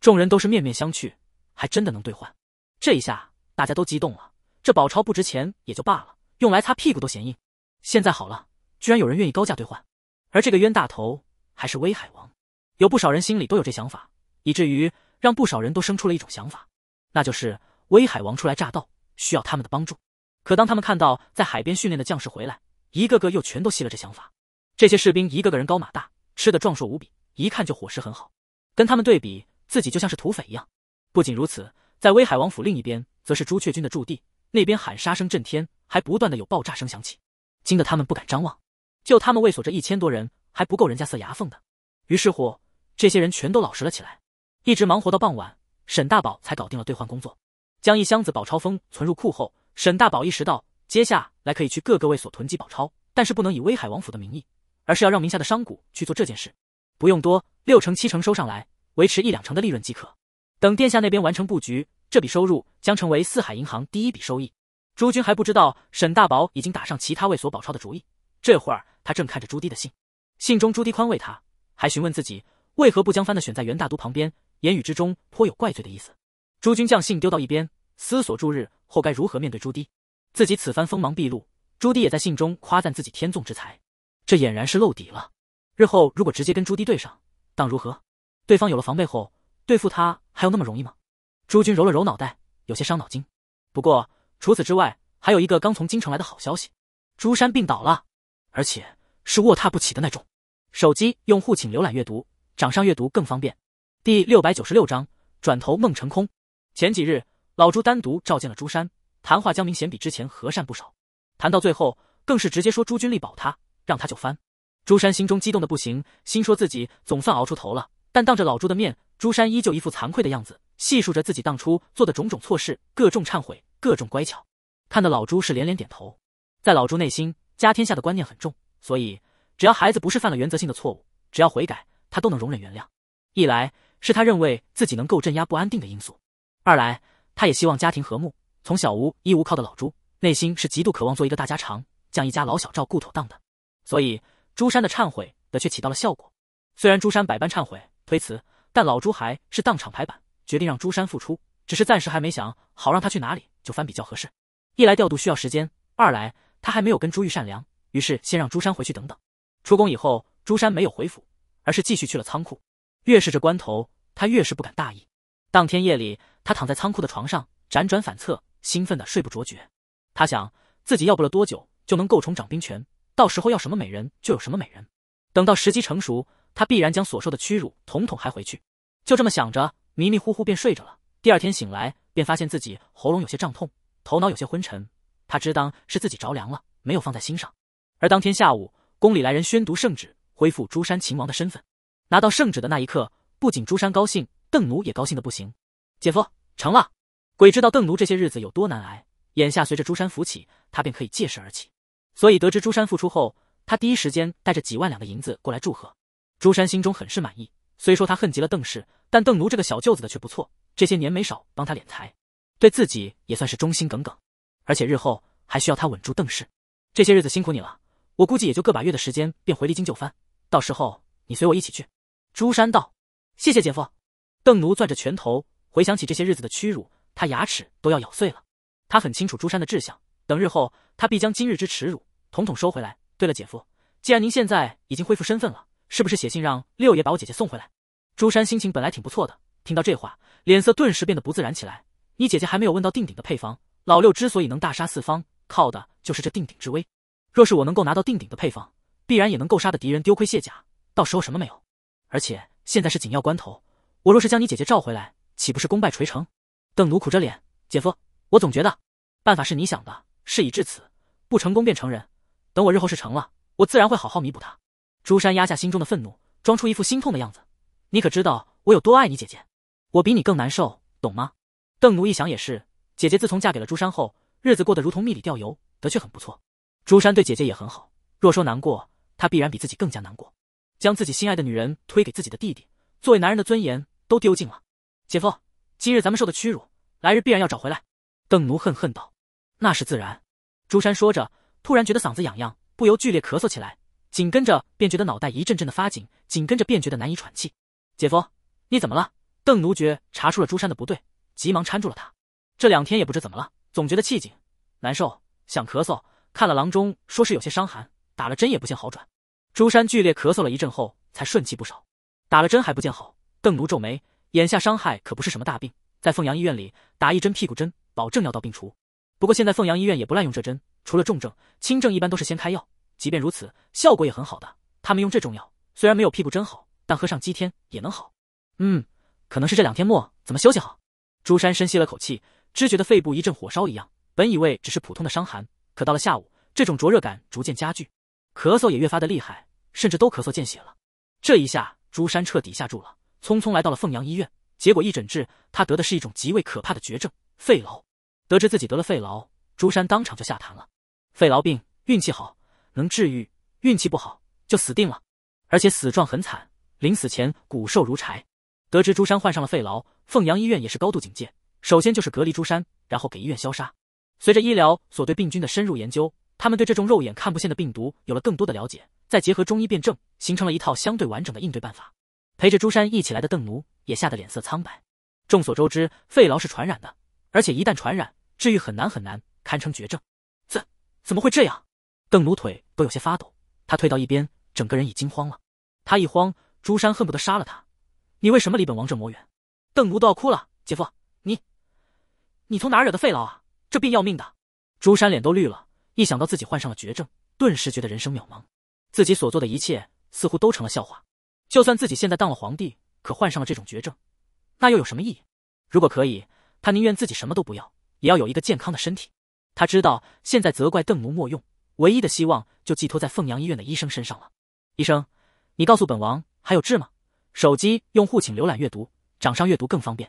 众人都是面面相觑，还真的能兑换？这一下大家都激动了。这宝钞不值钱也就罢了，用来擦屁股都嫌硬。现在好了，居然有人愿意高价兑换，而这个冤大头还是威海王。有不少人心里都有这想法。以至于让不少人都生出了一种想法，那就是威海王初来乍到，需要他们的帮助。可当他们看到在海边训练的将士回来，一个个又全都吸了这想法。这些士兵一个个人高马大，吃的壮硕无比，一看就伙食很好。跟他们对比，自己就像是土匪一样。不仅如此，在威海王府另一边，则是朱雀军的驻地，那边喊杀声震天，还不断的有爆炸声响起，惊得他们不敢张望。就他们卫所这一千多人，还不够人家塞牙缝的。于是乎，这些人全都老实了起来。一直忙活到傍晚，沈大宝才搞定了兑换工作，将一箱子宝钞封存入库后，沈大宝意识到接下来可以去各个卫所囤积宝钞，但是不能以威海王府的名义，而是要让名下的商贾去做这件事，不用多，六成七成收上来，维持一两成的利润即可。等殿下那边完成布局，这笔收入将成为四海银行第一笔收益。朱军还不知道沈大宝已经打上其他卫所宝钞的主意，这会儿他正看着朱棣的信，信中朱棣宽慰他，还询问自己为何不将帆的选在元大都旁边。言语之中颇有怪罪的意思。朱军将信丢到一边，思索住日后该如何面对朱棣。自己此番锋芒毕露，朱棣也在信中夸赞自己天纵之才，这俨然是露底了。日后如果直接跟朱棣对上，当如何？对方有了防备后，对付他还有那么容易吗？朱军揉了揉脑袋，有些伤脑筋。不过除此之外，还有一个刚从京城来的好消息：朱山病倒了，而且是卧榻不起的那种。手机用户请浏览阅读，掌上阅读更方便。第六百九十六章转头梦成空。前几日，老朱单独召见了朱山，谈话将明显比之前和善不少。谈到最后，更是直接说朱军力保他，让他就翻。朱山心中激动的不行，心说自己总算熬出头了。但当着老朱的面，朱山依旧一副惭愧的样子，细数着自己当初做的种种错事，各种忏悔，各种乖巧，看得老朱是连连点头。在老朱内心，家天下的观念很重，所以只要孩子不是犯了原则性的错误，只要悔改，他都能容忍原谅。一来。是他认为自己能够镇压不安定的因素，二来他也希望家庭和睦。从小无依无靠的老朱，内心是极度渴望做一个大家长，将一家老小照顾妥当的。所以朱山的忏悔的却起到了效果。虽然朱山百般忏悔推辞，但老朱还是当场拍板，决定让朱山复出，只是暂时还没想好让他去哪里就翻比较合适。一来调度需要时间，二来他还没有跟朱玉善良，于是先让朱山回去等等。出宫以后，朱山没有回府，而是继续去了仓库。越是这关头，他越是不敢大意。当天夜里，他躺在仓库的床上，辗转反侧，兴奋的睡不着觉。他想，自己要不了多久就能够重掌兵权，到时候要什么美人就有什么美人。等到时机成熟，他必然将所受的屈辱统统还回去。就这么想着，迷迷糊糊便睡着了。第二天醒来，便发现自己喉咙有些胀痛，头脑有些昏沉。他只当是自己着凉了，没有放在心上。而当天下午，宫里来人宣读圣旨，恢复朱山秦王的身份。拿到圣旨的那一刻，不仅朱山高兴，邓奴也高兴的不行。姐夫成了，鬼知道邓奴这些日子有多难挨。眼下随着朱山扶起，他便可以借势而起。所以得知朱山复出后，他第一时间带着几万两的银子过来祝贺。朱山心中很是满意。虽说他恨极了邓氏，但邓奴这个小舅子的却不错，这些年没少帮他敛财，对自己也算是忠心耿耿。而且日后还需要他稳住邓氏。这些日子辛苦你了，我估计也就个把月的时间便回离京就藩，到时候你随我一起去。朱山道：“谢谢姐夫。”邓奴攥着拳头，回想起这些日子的屈辱，他牙齿都要咬碎了。他很清楚朱山的志向，等日后他必将今日之耻辱统统收回来。对了，姐夫，既然您现在已经恢复身份了，是不是写信让六爷把我姐姐送回来？朱山心情本来挺不错的，听到这话，脸色顿时变得不自然起来。你姐姐还没有问到定鼎的配方，老六之所以能大杀四方，靠的就是这定鼎之威。若是我能够拿到定鼎的配方，必然也能够杀的敌人丢盔卸甲。到时候什么没有？而且现在是紧要关头，我若是将你姐姐召回来，岂不是功败垂成？邓奴苦着脸，姐夫，我总觉得，办法是你想的。事已至此，不成功便成人。等我日后事成了，我自然会好好弥补她。朱山压下心中的愤怒，装出一副心痛的样子。你可知道我有多爱你姐姐？我比你更难受，懂吗？邓奴一想也是，姐姐自从嫁给了朱山后，日子过得如同蜜里调油，的确很不错。朱山对姐姐也很好，若说难过，他必然比自己更加难过。将自己心爱的女人推给自己的弟弟，作为男人的尊严都丢尽了。姐夫，今日咱们受的屈辱，来日必然要找回来。邓奴恨恨道：“那是自然。”朱山说着，突然觉得嗓子痒痒，不由剧烈咳嗽起来，紧跟着便觉得脑袋一阵阵的发紧，紧跟着便觉得难以喘气。姐夫，你怎么了？邓奴觉查出了朱山的不对，急忙搀住了他。这两天也不知怎么了，总觉得气紧，难受，想咳嗽。看了郎中，说是有些伤寒，打了针也不见好转。朱山剧烈咳嗽了一阵后，才顺气不少。打了针还不见好，邓奴皱眉。眼下伤害可不是什么大病，在凤阳医院里打一针屁股针，保证药到病除。不过现在凤阳医院也不滥用这针，除了重症，轻症一般都是先开药。即便如此，效果也很好。的，他们用这中药，虽然没有屁股针好，但喝上几天也能好。嗯，可能是这两天没怎么休息好。朱山深吸了口气，只觉得肺部一阵火烧一样。本以为只是普通的伤寒，可到了下午，这种灼热感逐渐加剧。咳嗽也越发的厉害，甚至都咳嗽见血了。这一下，朱山彻底吓住了，匆匆来到了凤阳医院。结果一诊治，他得的是一种极为可怕的绝症——肺痨。得知自己得了肺痨，朱山当场就吓瘫了。肺痨病，运气好能治愈，运气不好就死定了，而且死状很惨，临死前骨瘦如柴。得知朱山患上了肺痨，凤阳医院也是高度警戒，首先就是隔离朱山，然后给医院消杀。随着医疗所对病菌的深入研究。他们对这种肉眼看不见的病毒有了更多的了解，再结合中医辨证，形成了一套相对完整的应对办法。陪着朱山一起来的邓奴也吓得脸色苍白。众所周知，肺痨是传染的，而且一旦传染，治愈很难很难，堪称绝症。怎怎么会这样？邓奴腿都有些发抖，他退到一边，整个人已惊慌了。他一慌，朱山恨不得杀了他。你为什么离本王这么远？邓奴都要哭了，姐夫，你你从哪惹的肺痨啊？这病要命的。朱山脸都绿了。一想到自己患上了绝症，顿时觉得人生渺茫，自己所做的一切似乎都成了笑话。就算自己现在当了皇帝，可患上了这种绝症，那又有什么意义？如果可以，他宁愿自己什么都不要，也要有一个健康的身体。他知道现在责怪邓奴莫用，唯一的希望就寄托在凤阳医院的医生身上了。医生，你告诉本王还有治吗？手机用户请浏览阅读，掌上阅读更方便。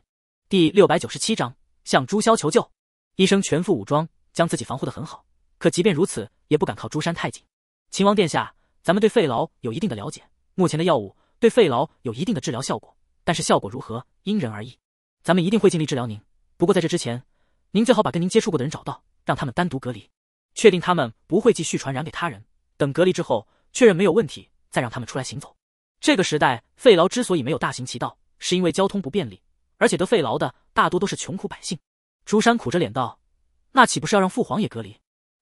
第六百九十七章向朱萧求救。医生全副武装，将自己防护的很好。可即便如此，也不敢靠朱山太紧。秦王殿下，咱们对肺痨有一定的了解，目前的药物对肺痨有一定的治疗效果，但是效果如何因人而异。咱们一定会尽力治疗您。不过在这之前，您最好把跟您接触过的人找到，让他们单独隔离，确定他们不会继续传染给他人。等隔离之后，确认没有问题，再让他们出来行走。这个时代，肺痨之所以没有大行其道，是因为交通不便利，而且得肺痨的大多都是穷苦百姓。朱山苦着脸道：“那岂不是要让父皇也隔离？”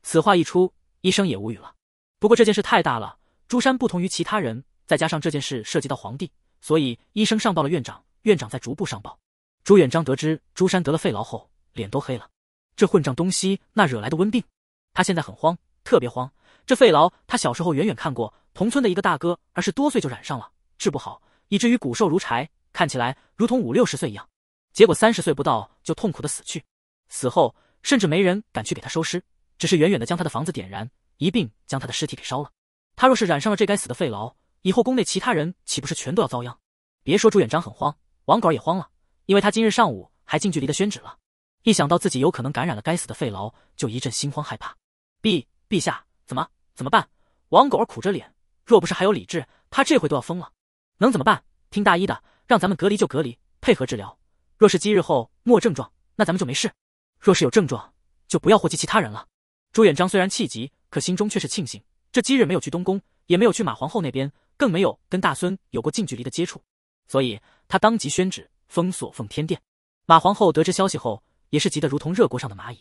此话一出，医生也无语了。不过这件事太大了，朱山不同于其他人，再加上这件事涉及到皇帝，所以医生上报了院长，院长再逐步上报。朱元璋得知朱山得了肺痨后，脸都黑了。这混账东西那惹来的瘟病，他现在很慌，特别慌。这肺痨他小时候远远看过，同村的一个大哥，而是多岁就染上了，治不好，以至于骨瘦如柴，看起来如同五六十岁一样。结果三十岁不到就痛苦的死去，死后甚至没人敢去给他收尸。只是远远的将他的房子点燃，一并将他的尸体给烧了。他若是染上了这该死的肺痨，以后宫内其他人岂不是全都要遭殃？别说朱元璋很慌，王狗也慌了，因为他今日上午还近距离的宣旨了。一想到自己有可能感染了该死的肺痨，就一阵心慌害怕。陛陛下，怎么怎么办？王狗儿苦着脸。若不是还有理智，他这回都要疯了。能怎么办？听大医的，让咱们隔离就隔离，配合治疗。若是今日后没症状，那咱们就没事；若是有症状，就不要祸及其他人了。朱元璋虽然气急，可心中却是庆幸，这今日没有去东宫，也没有去马皇后那边，更没有跟大孙有过近距离的接触，所以他当即宣旨封锁奉天殿。马皇后得知消息后，也是急得如同热锅上的蚂蚁，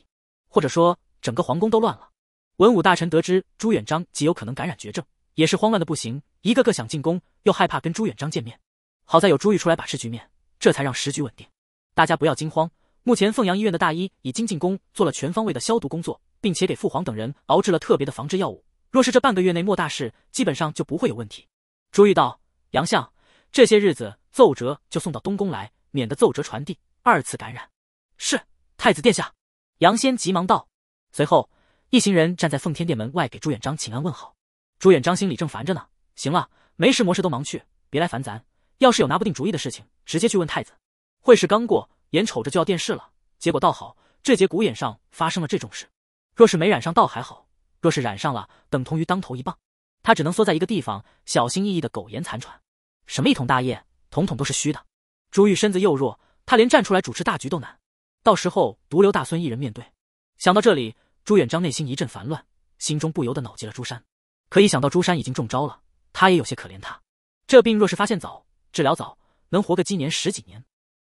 或者说整个皇宫都乱了。文武大臣得知朱元璋极有可能感染绝症，也是慌乱的不行，一个个想进宫，又害怕跟朱元璋见面。好在有朱玉出来把持局面，这才让时局稳定。大家不要惊慌，目前凤阳医院的大医已经进宫做了全方位的消毒工作。并且给父皇等人熬制了特别的防治药物。若是这半个月内莫大事，基本上就不会有问题。朱玉道：“杨相，这些日子奏折就送到东宫来，免得奏折传递二次感染。”是太子殿下。杨仙急忙道。随后，一行人站在奉天殿门外给朱元璋请安问好。朱元璋心里正烦着呢。行了，没事没事都忙去，别来烦咱。要是有拿不定主意的事情，直接去问太子。会试刚过，眼瞅着就要殿试了，结果倒好，这节骨眼上发生了这种事。若是没染上倒还好，若是染上了，等同于当头一棒。他只能缩在一个地方，小心翼翼的苟延残喘。什么一统大业，统统都是虚的。朱玉身子又弱，他连站出来主持大局都难，到时候独留大孙一人面对。想到这里，朱元璋内心一阵烦乱，心中不由得恼急了朱山。可一想到朱山已经中招了，他也有些可怜他。这病若是发现早，治疗早，能活个几年十几年；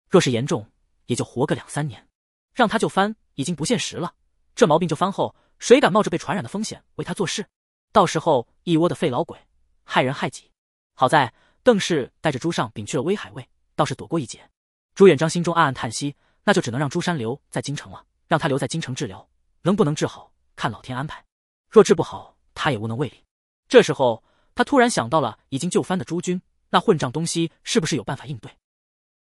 若是严重，也就活个两三年。让他就翻，已经不现实了。这毛病就翻后，谁敢冒着被传染的风险为他做事？到时候一窝的废老鬼，害人害己。好在邓氏带着朱尚丙去了威海卫，倒是躲过一劫。朱元璋心中暗暗叹息，那就只能让朱山留在京城了，让他留在京城治疗，能不能治好，看老天安排。若治不好，他也无能为力。这时候他突然想到了已经就藩的朱军，那混账东西是不是有办法应对？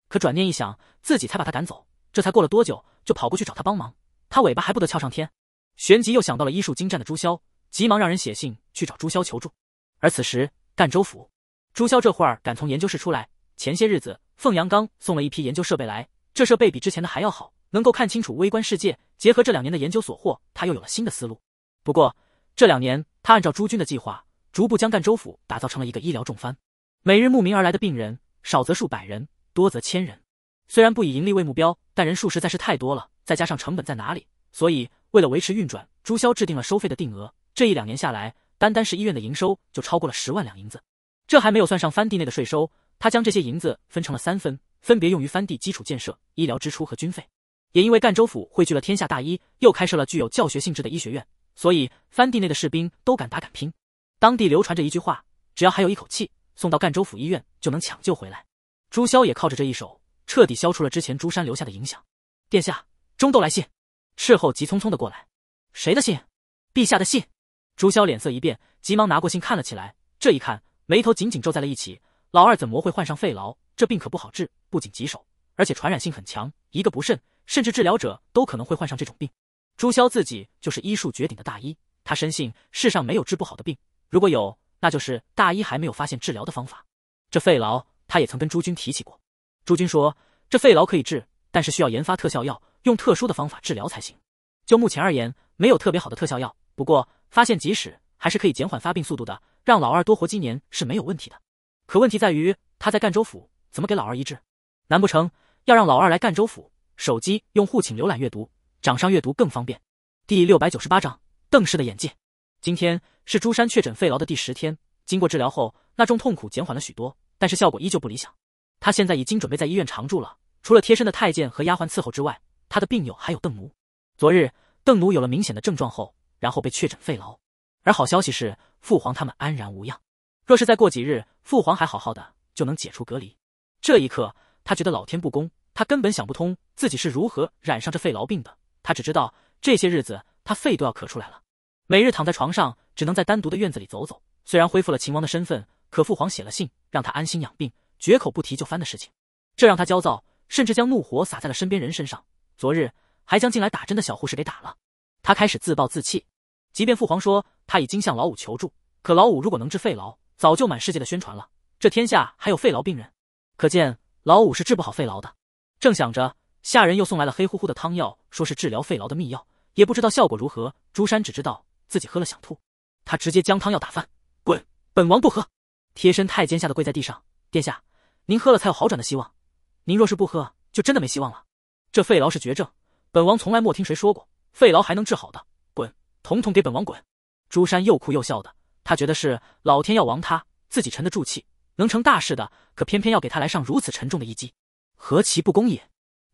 可转念一想，自己才把他赶走，这才过了多久，就跑过去找他帮忙？他尾巴还不得翘上天？旋即又想到了医术精湛的朱萧，急忙让人写信去找朱萧求助。而此时，赣州府，朱萧这会儿刚从研究室出来。前些日子，凤阳刚送了一批研究设备来，这设备比之前的还要好，能够看清楚微观世界。结合这两年的研究所获，他又有了新的思路。不过，这两年他按照朱军的计划，逐步将赣州府打造成了一个医疗重藩，每日慕名而来的病人，少则数百人，多则千人。虽然不以盈利为目标，但人数实在是太多了。再加上成本在哪里？所以为了维持运转，朱萧制定了收费的定额。这一两年下来，单单是医院的营收就超过了十万两银子，这还没有算上藩地内的税收。他将这些银子分成了三分，分别用于藩地基础建设、医疗支出和军费。也因为赣州府汇聚了天下大医，又开设了具有教学性质的医学院，所以藩地内的士兵都敢打敢拼。当地流传着一句话：只要还有一口气，送到赣州府医院就能抢救回来。朱萧也靠着这一手，彻底消除了之前朱山留下的影响。殿下。中都来信，斥后急匆匆的过来。谁的信？陛下的信。朱萧脸色一变，急忙拿过信看了起来。这一看，眉头紧紧皱在了一起。老二怎么会患上肺痨？这病可不好治，不仅棘手，而且传染性很强。一个不慎，甚至治疗者都可能会患上这种病。朱萧自己就是医术绝顶的大医，他深信世上没有治不好的病。如果有，那就是大医还没有发现治疗的方法。这肺痨，他也曾跟朱军提起过。朱军说，这肺痨可以治，但是需要研发特效药。用特殊的方法治疗才行。就目前而言，没有特别好的特效药。不过，发现即使还是可以减缓发病速度的，让老二多活几年是没有问题的。可问题在于，他在赣州府怎么给老二医治？难不成要让老二来赣州府？手机用户请浏览阅读，掌上阅读更方便。第六百九十八章邓氏的眼界。今天是朱山确诊肺痨的第十天。经过治疗后，那种痛苦减缓了许多，但是效果依旧不理想。他现在已经准备在医院常住了，除了贴身的太监和丫鬟伺候之外，他的病友还有邓奴，昨日邓奴有了明显的症状后，然后被确诊肺痨。而好消息是，父皇他们安然无恙。若是再过几日，父皇还好好的，就能解除隔离。这一刻，他觉得老天不公，他根本想不通自己是如何染上这肺痨病的。他只知道这些日子他肺都要咳出来了，每日躺在床上只能在单独的院子里走走。虽然恢复了秦王的身份，可父皇写了信让他安心养病，绝口不提就翻的事情，这让他焦躁，甚至将怒火撒在了身边人身上。昨日还将进来打针的小护士给打了，他开始自暴自弃。即便父皇说他已经向老五求助，可老五如果能治肺痨，早就满世界的宣传了。这天下还有肺痨病人，可见老五是治不好肺痨的。正想着，下人又送来了黑乎乎的汤药，说是治疗肺痨的秘药，也不知道效果如何。朱山只知道自己喝了想吐，他直接将汤药打翻，滚！本王不喝。贴身太监吓得跪在地上：“殿下，您喝了才有好转的希望，您若是不喝，就真的没希望了。”这肺痨是绝症，本王从来莫听谁说过肺痨还能治好的。滚，统统给本王滚！朱山又哭又笑的，他觉得是老天要亡他，自己沉得住气，能成大事的，可偏偏要给他来上如此沉重的一击，何其不公也！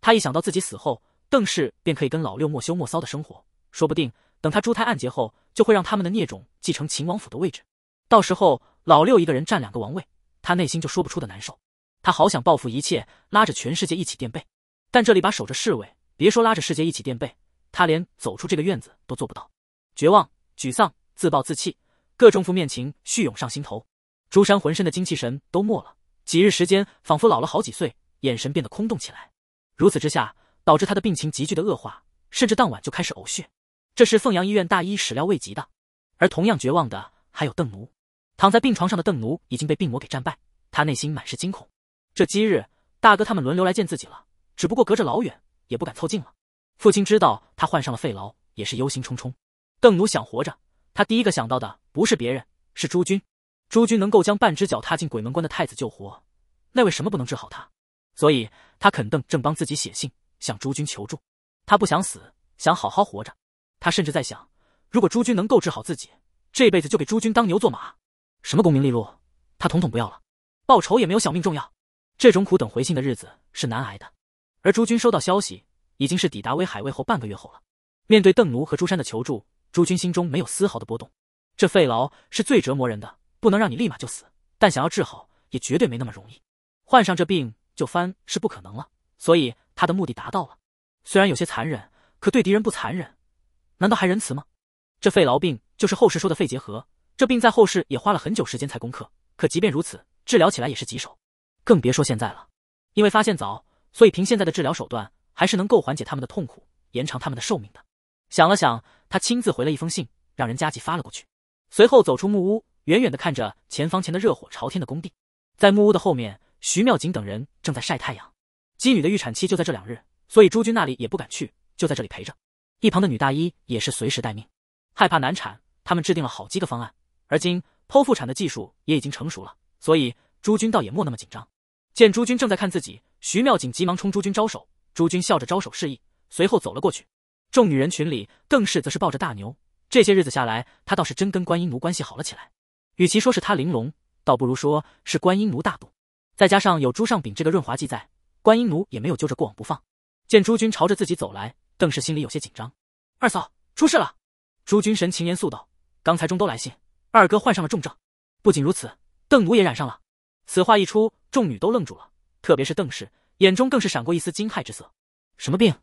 他一想到自己死后，邓氏便可以跟老六莫羞莫骚的生活，说不定等他朱胎暗结后，就会让他们的孽种继承秦王府的位置，到时候老六一个人占两个王位，他内心就说不出的难受。他好想报复一切，拉着全世界一起垫背。但这里把守着侍卫，别说拉着世界一起垫背，他连走出这个院子都做不到。绝望、沮丧、自暴自弃，各种负面情绪涌上心头，朱山浑身的精气神都没了，几日时间仿佛老了好几岁，眼神变得空洞起来。如此之下，导致他的病情急剧的恶化，甚至当晚就开始呕血。这是凤阳医院大医始料未及的。而同样绝望的还有邓奴，躺在病床上的邓奴已经被病魔给战败，他内心满是惊恐。这今日大哥他们轮流来见自己了。只不过隔着老远，也不敢凑近了。父亲知道他患上了肺痨，也是忧心忡忡。邓奴想活着，他第一个想到的不是别人，是朱军。朱军能够将半只脚踏进鬼门关的太子救活，那为什么不能治好他？所以，他肯邓正帮自己写信，向朱军求助。他不想死，想好好活着。他甚至在想，如果朱军能够治好自己，这辈子就给朱军当牛做马。什么功名利禄，他统统不要了。报仇也没有小命重要。这种苦，等回信的日子是难挨的。而朱军收到消息，已经是抵达威海卫后半个月后了。面对邓奴和朱山的求助，朱军心中没有丝毫的波动。这肺痨是最折磨人的，不能让你立马就死，但想要治好也绝对没那么容易。患上这病就翻是不可能了，所以他的目的达到了。虽然有些残忍，可对敌人不残忍，难道还仁慈吗？这肺痨病就是后世说的肺结核，这病在后世也花了很久时间才攻克，可即便如此，治疗起来也是棘手，更别说现在了，因为发现早。所以，凭现在的治疗手段，还是能够缓解他们的痛苦，延长他们的寿命的。想了想，他亲自回了一封信，让人加急发了过去。随后走出木屋，远远的看着前方前的热火朝天的工地。在木屋的后面，徐妙锦等人正在晒太阳。姬女的预产期就在这两日，所以朱军那里也不敢去，就在这里陪着。一旁的女大医也是随时待命，害怕难产，他们制定了好几个方案。而今剖腹产的技术也已经成熟了，所以朱军倒也莫那么紧张。见朱军正在看自己。徐妙锦急忙冲朱军招手，朱军笑着招手示意，随后走了过去。众女人群里，邓氏则是抱着大牛。这些日子下来，她倒是真跟观音奴关系好了起来。与其说是她玲珑，倒不如说是观音奴大度。再加上有朱尚炳这个润滑剂在，观音奴也没有揪着过往不放。见朱军朝着自己走来，邓氏心里有些紧张。二嫂出事了，朱军神情严肃道：“刚才中都来信，二哥患上了重症。不仅如此，邓奴也染上了。”此话一出，众女都愣住了。特别是邓氏眼中更是闪过一丝惊骇之色。什么病？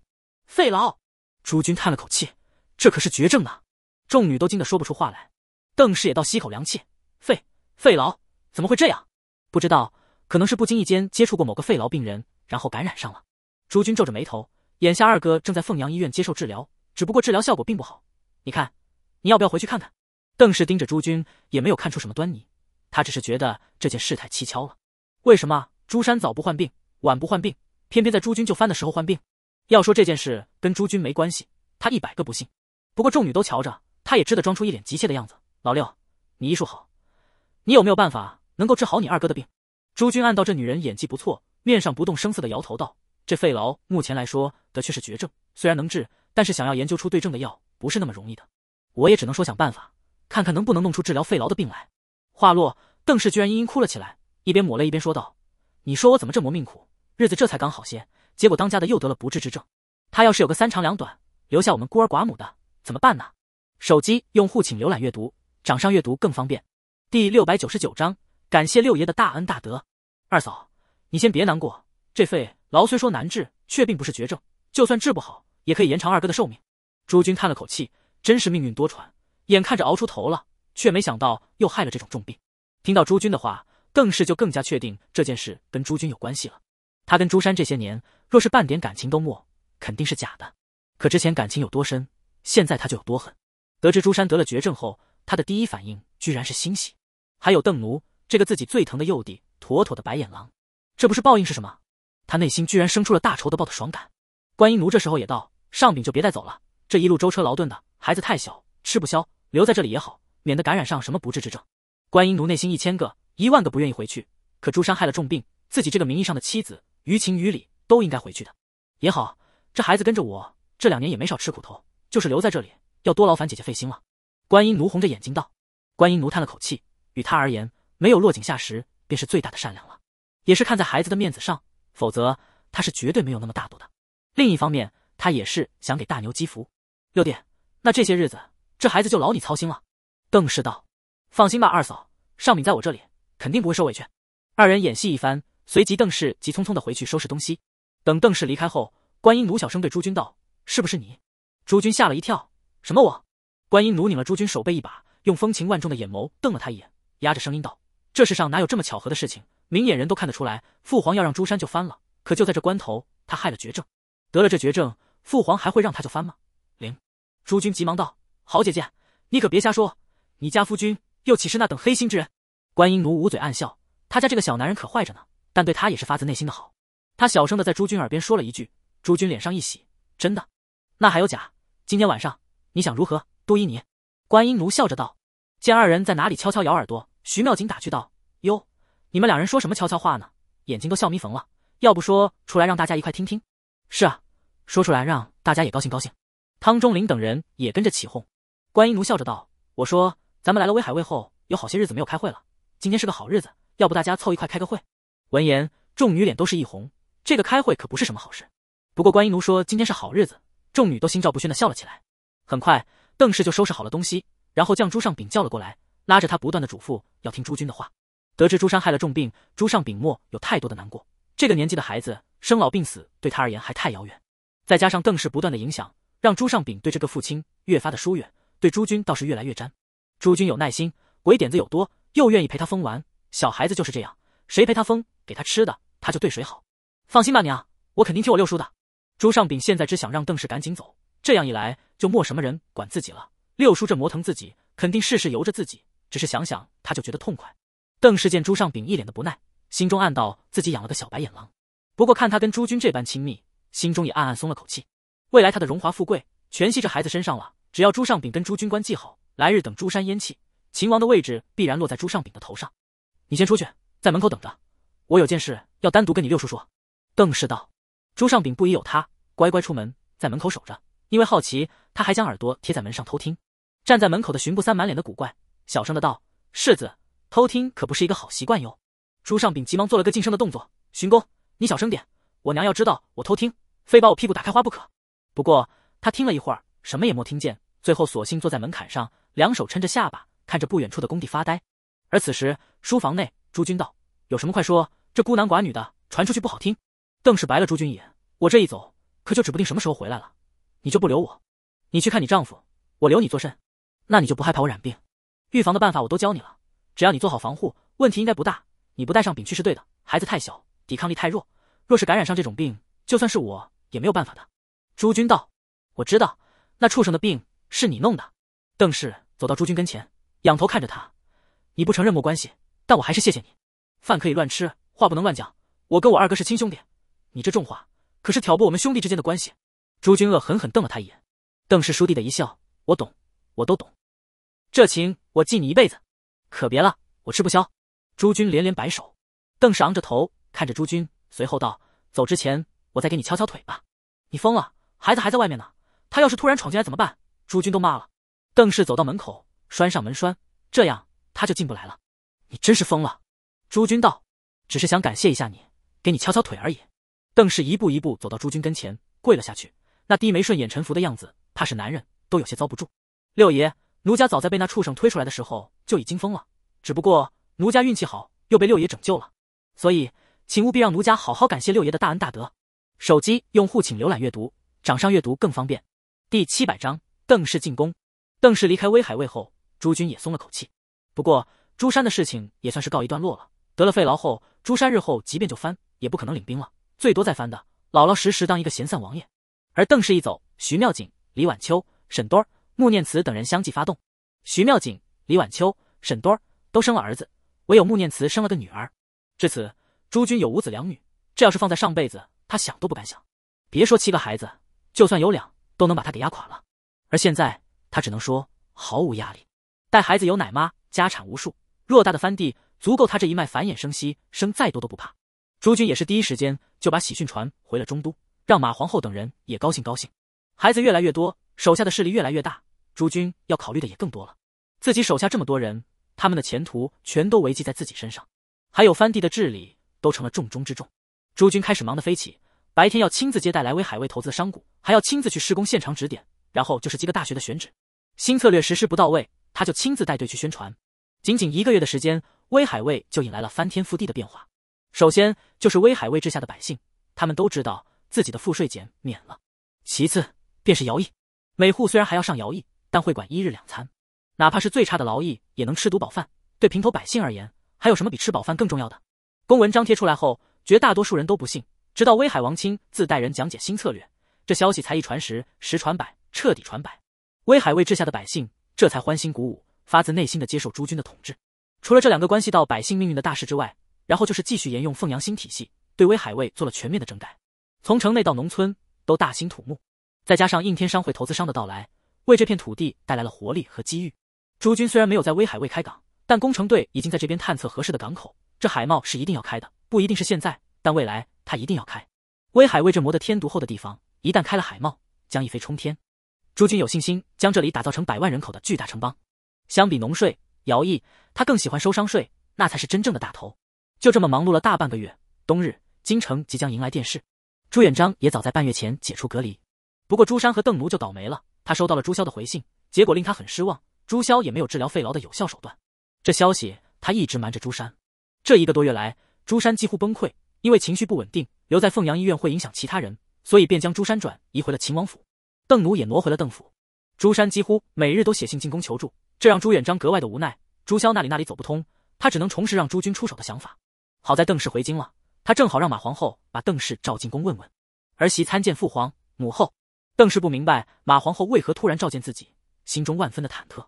肺痨？朱军叹了口气，这可是绝症啊！众女都惊得说不出话来。邓氏也倒吸口凉气，肺肺痨怎么会这样？不知道，可能是不经意间接触过某个肺痨病人，然后感染上了。朱军皱着眉头，眼下二哥正在凤阳医院接受治疗，只不过治疗效果并不好。你看，你要不要回去看看？邓氏盯着朱军，也没有看出什么端倪，他只是觉得这件事太蹊跷了。为什么？朱山早不患病，晚不患病，偏偏在朱军就翻的时候患病。要说这件事跟朱军没关系，他一百个不信。不过众女都瞧着，他也只得装出一脸急切的样子。老六，你医术好，你有没有办法能够治好你二哥的病？朱军暗道这女人演技不错，面上不动声色的摇头道：“这肺痨目前来说的却是绝症，虽然能治，但是想要研究出对症的药不是那么容易的。我也只能说想办法，看看能不能弄出治疗肺痨的病来。”话落，邓氏居然嘤嘤哭了起来，一边抹泪一边说道。你说我怎么这么命苦，日子这才刚好些，结果当家的又得了不治之症，他要是有个三长两短，留下我们孤儿寡母的怎么办呢？手机用户请浏览阅读，掌上阅读更方便。第六百九十九章，感谢六爷的大恩大德。二嫂，你先别难过，这肺痨虽说难治，却并不是绝症，就算治不好，也可以延长二哥的寿命。朱军叹了口气，真是命运多舛，眼看着熬出头了，却没想到又害了这种重病。听到朱军的话。邓氏就更加确定这件事跟朱军有关系了。他跟朱山这些年若是半点感情都没，肯定是假的。可之前感情有多深，现在他就有多恨。得知朱山得了绝症后，他的第一反应居然是欣喜。还有邓奴这个自己最疼的幼弟，妥妥的白眼狼，这不是报应是什么？他内心居然生出了大仇得报的爽感。观音奴这时候也道：“上禀就别带走了，这一路舟车劳顿的，孩子太小吃不消，留在这里也好，免得感染上什么不治之症。”观音奴内心一千个。一万个不愿意回去，可朱山害了重病，自己这个名义上的妻子，于情于理都应该回去的。也好，这孩子跟着我这两年也没少吃苦头，就是留在这里，要多劳烦姐姐费心了。观音奴红着眼睛道。观音奴叹了口气，与他而言，没有落井下石，便是最大的善良了，也是看在孩子的面子上，否则他是绝对没有那么大度的。另一方面，他也是想给大牛积福。六弟，那这些日子这孩子就劳你操心了。邓氏道。放心吧，二嫂，尚敏在我这里。肯定不会受委屈。二人演戏一番，随即邓氏急匆匆的回去收拾东西。等邓氏离开后，观音奴小声对朱军道：“是不是你？”朱军吓了一跳：“什么我？”观音奴拧了朱军手背一把，用风情万种的眼眸瞪了他一眼，压着声音道：“这世上哪有这么巧合的事情？明眼人都看得出来，父皇要让朱山就翻了。可就在这关头，他害了绝症，得了这绝症，父皇还会让他就翻吗？”灵，朱军急忙道：“好姐姐，你可别瞎说，你家夫君又岂是那等黑心之人？”观音奴捂嘴暗笑，他家这个小男人可坏着呢，但对他也是发自内心的好。他小声的在朱军耳边说了一句，朱军脸上一喜：“真的？那还有假？今天晚上你想如何？”杜依你。观音奴笑着道。见二人在哪里悄悄咬耳朵，徐妙锦打趣道：“哟，你们两人说什么悄悄话呢？眼睛都笑眯缝了，要不说出来让大家一块听听？”“是啊，说出来让大家也高兴高兴。”汤钟林等人也跟着起哄。观音奴笑着道：“我说，咱们来了威海卫后，有好些日子没有开会了。”今天是个好日子，要不大家凑一块开个会？闻言，众女脸都是一红，这个开会可不是什么好事。不过观音奴说今天是好日子，众女都心照不宣的笑了起来。很快，邓氏就收拾好了东西，然后将朱尚炳叫了过来，拉着他不断的嘱咐要听朱军的话。得知朱山害了重病，朱尚炳莫有太多的难过。这个年纪的孩子，生老病死对他而言还太遥远。再加上邓氏不断的影响，让朱尚炳对这个父亲越发的疏远，对朱军倒是越来越粘。朱军有耐心，鬼点子有多。又愿意陪他疯玩，小孩子就是这样，谁陪他疯，给他吃的，他就对谁好。放心吧，娘，我肯定听我六叔的。朱尚炳现在只想让邓氏赶紧走，这样一来就没什么人管自己了。六叔这磨疼自己，肯定事事由着自己，只是想想他就觉得痛快。邓氏见朱尚炳一脸的不耐，心中暗道自己养了个小白眼狼。不过看他跟朱军这般亲密，心中也暗暗松了口气。未来他的荣华富贵全系这孩子身上了，只要朱尚炳跟朱军官记好，来日等朱山烟气。秦王的位置必然落在朱尚炳的头上，你先出去，在门口等着，我有件事要单独跟你六叔说。”邓氏道。朱尚炳不疑有他，乖乖出门，在门口守着。因为好奇，他还将耳朵贴在门上偷听。站在门口的巡捕三满脸的古怪，小声的道：“世子，偷听可不是一个好习惯哟。”朱尚炳急忙做了个噤声的动作：“巡公，你小声点，我娘要知道我偷听，非把我屁股打开花不可。”不过他听了一会儿，什么也没听见，最后索性坐在门槛上，两手撑着下巴。看着不远处的工地发呆，而此时书房内，朱军道：“有什么快说，这孤男寡女的传出去不好听。”邓氏白了朱军一眼：“我这一走，可就指不定什么时候回来了，你就不留我？你去看你丈夫，我留你作甚？那你就不害怕我染病？预防的办法我都教你了，只要你做好防护，问题应该不大。你不带上丙去是对的，孩子太小，抵抗力太弱，若是感染上这种病，就算是我也没有办法的。”朱军道：“我知道那畜生的病是你弄的。”邓氏走到朱军跟前。仰头看着他，你不承认莫关系，但我还是谢谢你。饭可以乱吃，话不能乱讲。我跟我二哥是亲兄弟，你这重话可是挑拨我们兄弟之间的关系。朱军恶狠狠瞪了他一眼。邓氏叔弟的一笑，我懂，我都懂。这情我记你一辈子，可别了，我吃不消。朱军连连摆手。邓氏昂着头看着朱军，随后道：“走之前，我再给你敲敲腿吧。”你疯了，孩子还在外面呢，他要是突然闯进来怎么办？朱军都骂了。邓氏走到门口。拴上门栓，这样他就进不来了。你真是疯了！朱军道：“只是想感谢一下你，给你敲敲腿而已。”邓氏一步一步走到朱军跟前，跪了下去，那低眉顺眼臣服的样子，怕是男人都有些遭不住。六爷，奴家早在被那畜生推出来的时候就已经疯了，只不过奴家运气好，又被六爷拯救了，所以请务必让奴家好好感谢六爷的大恩大德。手机用户请浏览阅读，掌上阅读更方便。第七百章：邓氏进宫。邓氏离开威海卫后。朱军也松了口气，不过朱山的事情也算是告一段落了。得了肺痨后，朱山日后即便就翻，也不可能领兵了，最多再翻的，老老实实当一个闲散王爷。而邓氏一走，徐妙锦、李晚秋、沈端儿、穆念慈等人相继发动。徐妙锦、李晚秋、沈端儿都生了儿子，唯有穆念慈生了个女儿。至此，朱军有五子两女。这要是放在上辈子，他想都不敢想，别说七个孩子，就算有两，都能把他给压垮了。而现在，他只能说毫无压力。带孩子有奶妈，家产无数，偌大的藩地足够他这一脉繁衍生息，生再多都不怕。朱军也是第一时间就把喜讯传回了中都，让马皇后等人也高兴高兴。孩子越来越多，手下的势力越来越大，朱军要考虑的也更多了。自己手下这么多人，他们的前途全都维系在自己身上，还有藩地的治理都成了重中之重。朱军开始忙得飞起，白天要亲自接待来威海卫投资的商贾，还要亲自去施工现场指点，然后就是几个大学的选址。新策略实施不到位。他就亲自带队去宣传，仅仅一个月的时间，威海卫就引来了翻天覆地的变化。首先就是威海卫治下的百姓，他们都知道自己的赋税减免了；其次便是徭役，每户虽然还要上徭役，但会管一日两餐，哪怕是最差的劳役，也能吃足饱饭。对平头百姓而言，还有什么比吃饱饭更重要的？公文张贴出来后，绝大多数人都不信，直到威海王亲自带人讲解新策略，这消息才一传十，十传百，彻底传百。威海卫治下的百姓。这才欢欣鼓舞，发自内心的接受诸军的统治。除了这两个关系到百姓命运的大事之外，然后就是继续沿用凤阳新体系，对威海卫做了全面的整改，从城内到农村都大兴土木。再加上应天商会投资商的到来，为这片土地带来了活力和机遇。诸军虽然没有在威海卫开港，但工程队已经在这边探测合适的港口。这海贸是一定要开的，不一定是现在，但未来他一定要开。威海卫这磨得天独厚的地方，一旦开了海贸，将一飞冲天。朱军有信心将这里打造成百万人口的巨大城邦。相比农税、徭役，他更喜欢收商税，那才是真正的大头。就这么忙碌了大半个月，冬日京城即将迎来殿试，朱元璋也早在半月前解除隔离。不过朱山和邓奴就倒霉了，他收到了朱萧的回信，结果令他很失望。朱萧也没有治疗肺痨的有效手段，这消息他一直瞒着朱山。这一个多月来，朱山几乎崩溃，因为情绪不稳定，留在凤阳医院会影响其他人，所以便将朱山转移回了秦王府。邓奴也挪回了邓府，朱山几乎每日都写信进宫求助，这让朱元璋格外的无奈。朱萧那里那里走不通，他只能重拾让朱军出手的想法。好在邓氏回京了，他正好让马皇后把邓氏召进宫问问。儿媳参见父皇母后。邓氏不明白马皇后为何突然召见自己，心中万分的忐忑。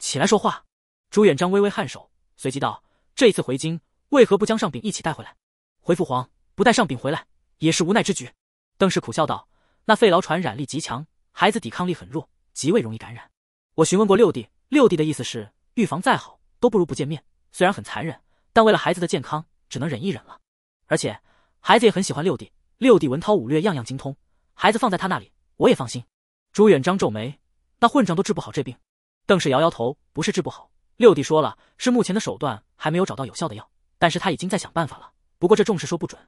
起来说话。朱元璋微微颔首，随即道：“这一次回京，为何不将上禀一起带回来？”回父皇，不带上禀回来也是无奈之举。邓氏苦笑道：“那肺痨传染力极强。”孩子抵抗力很弱，极为容易感染。我询问过六弟，六弟的意思是预防再好都不如不见面。虽然很残忍，但为了孩子的健康，只能忍一忍了。而且孩子也很喜欢六弟，六弟文韬武略样样精通，孩子放在他那里我也放心。朱元璋皱眉，那混账都治不好这病。邓氏摇摇头，不是治不好，六弟说了，是目前的手段还没有找到有效的药，但是他已经在想办法了。不过这重视说不准，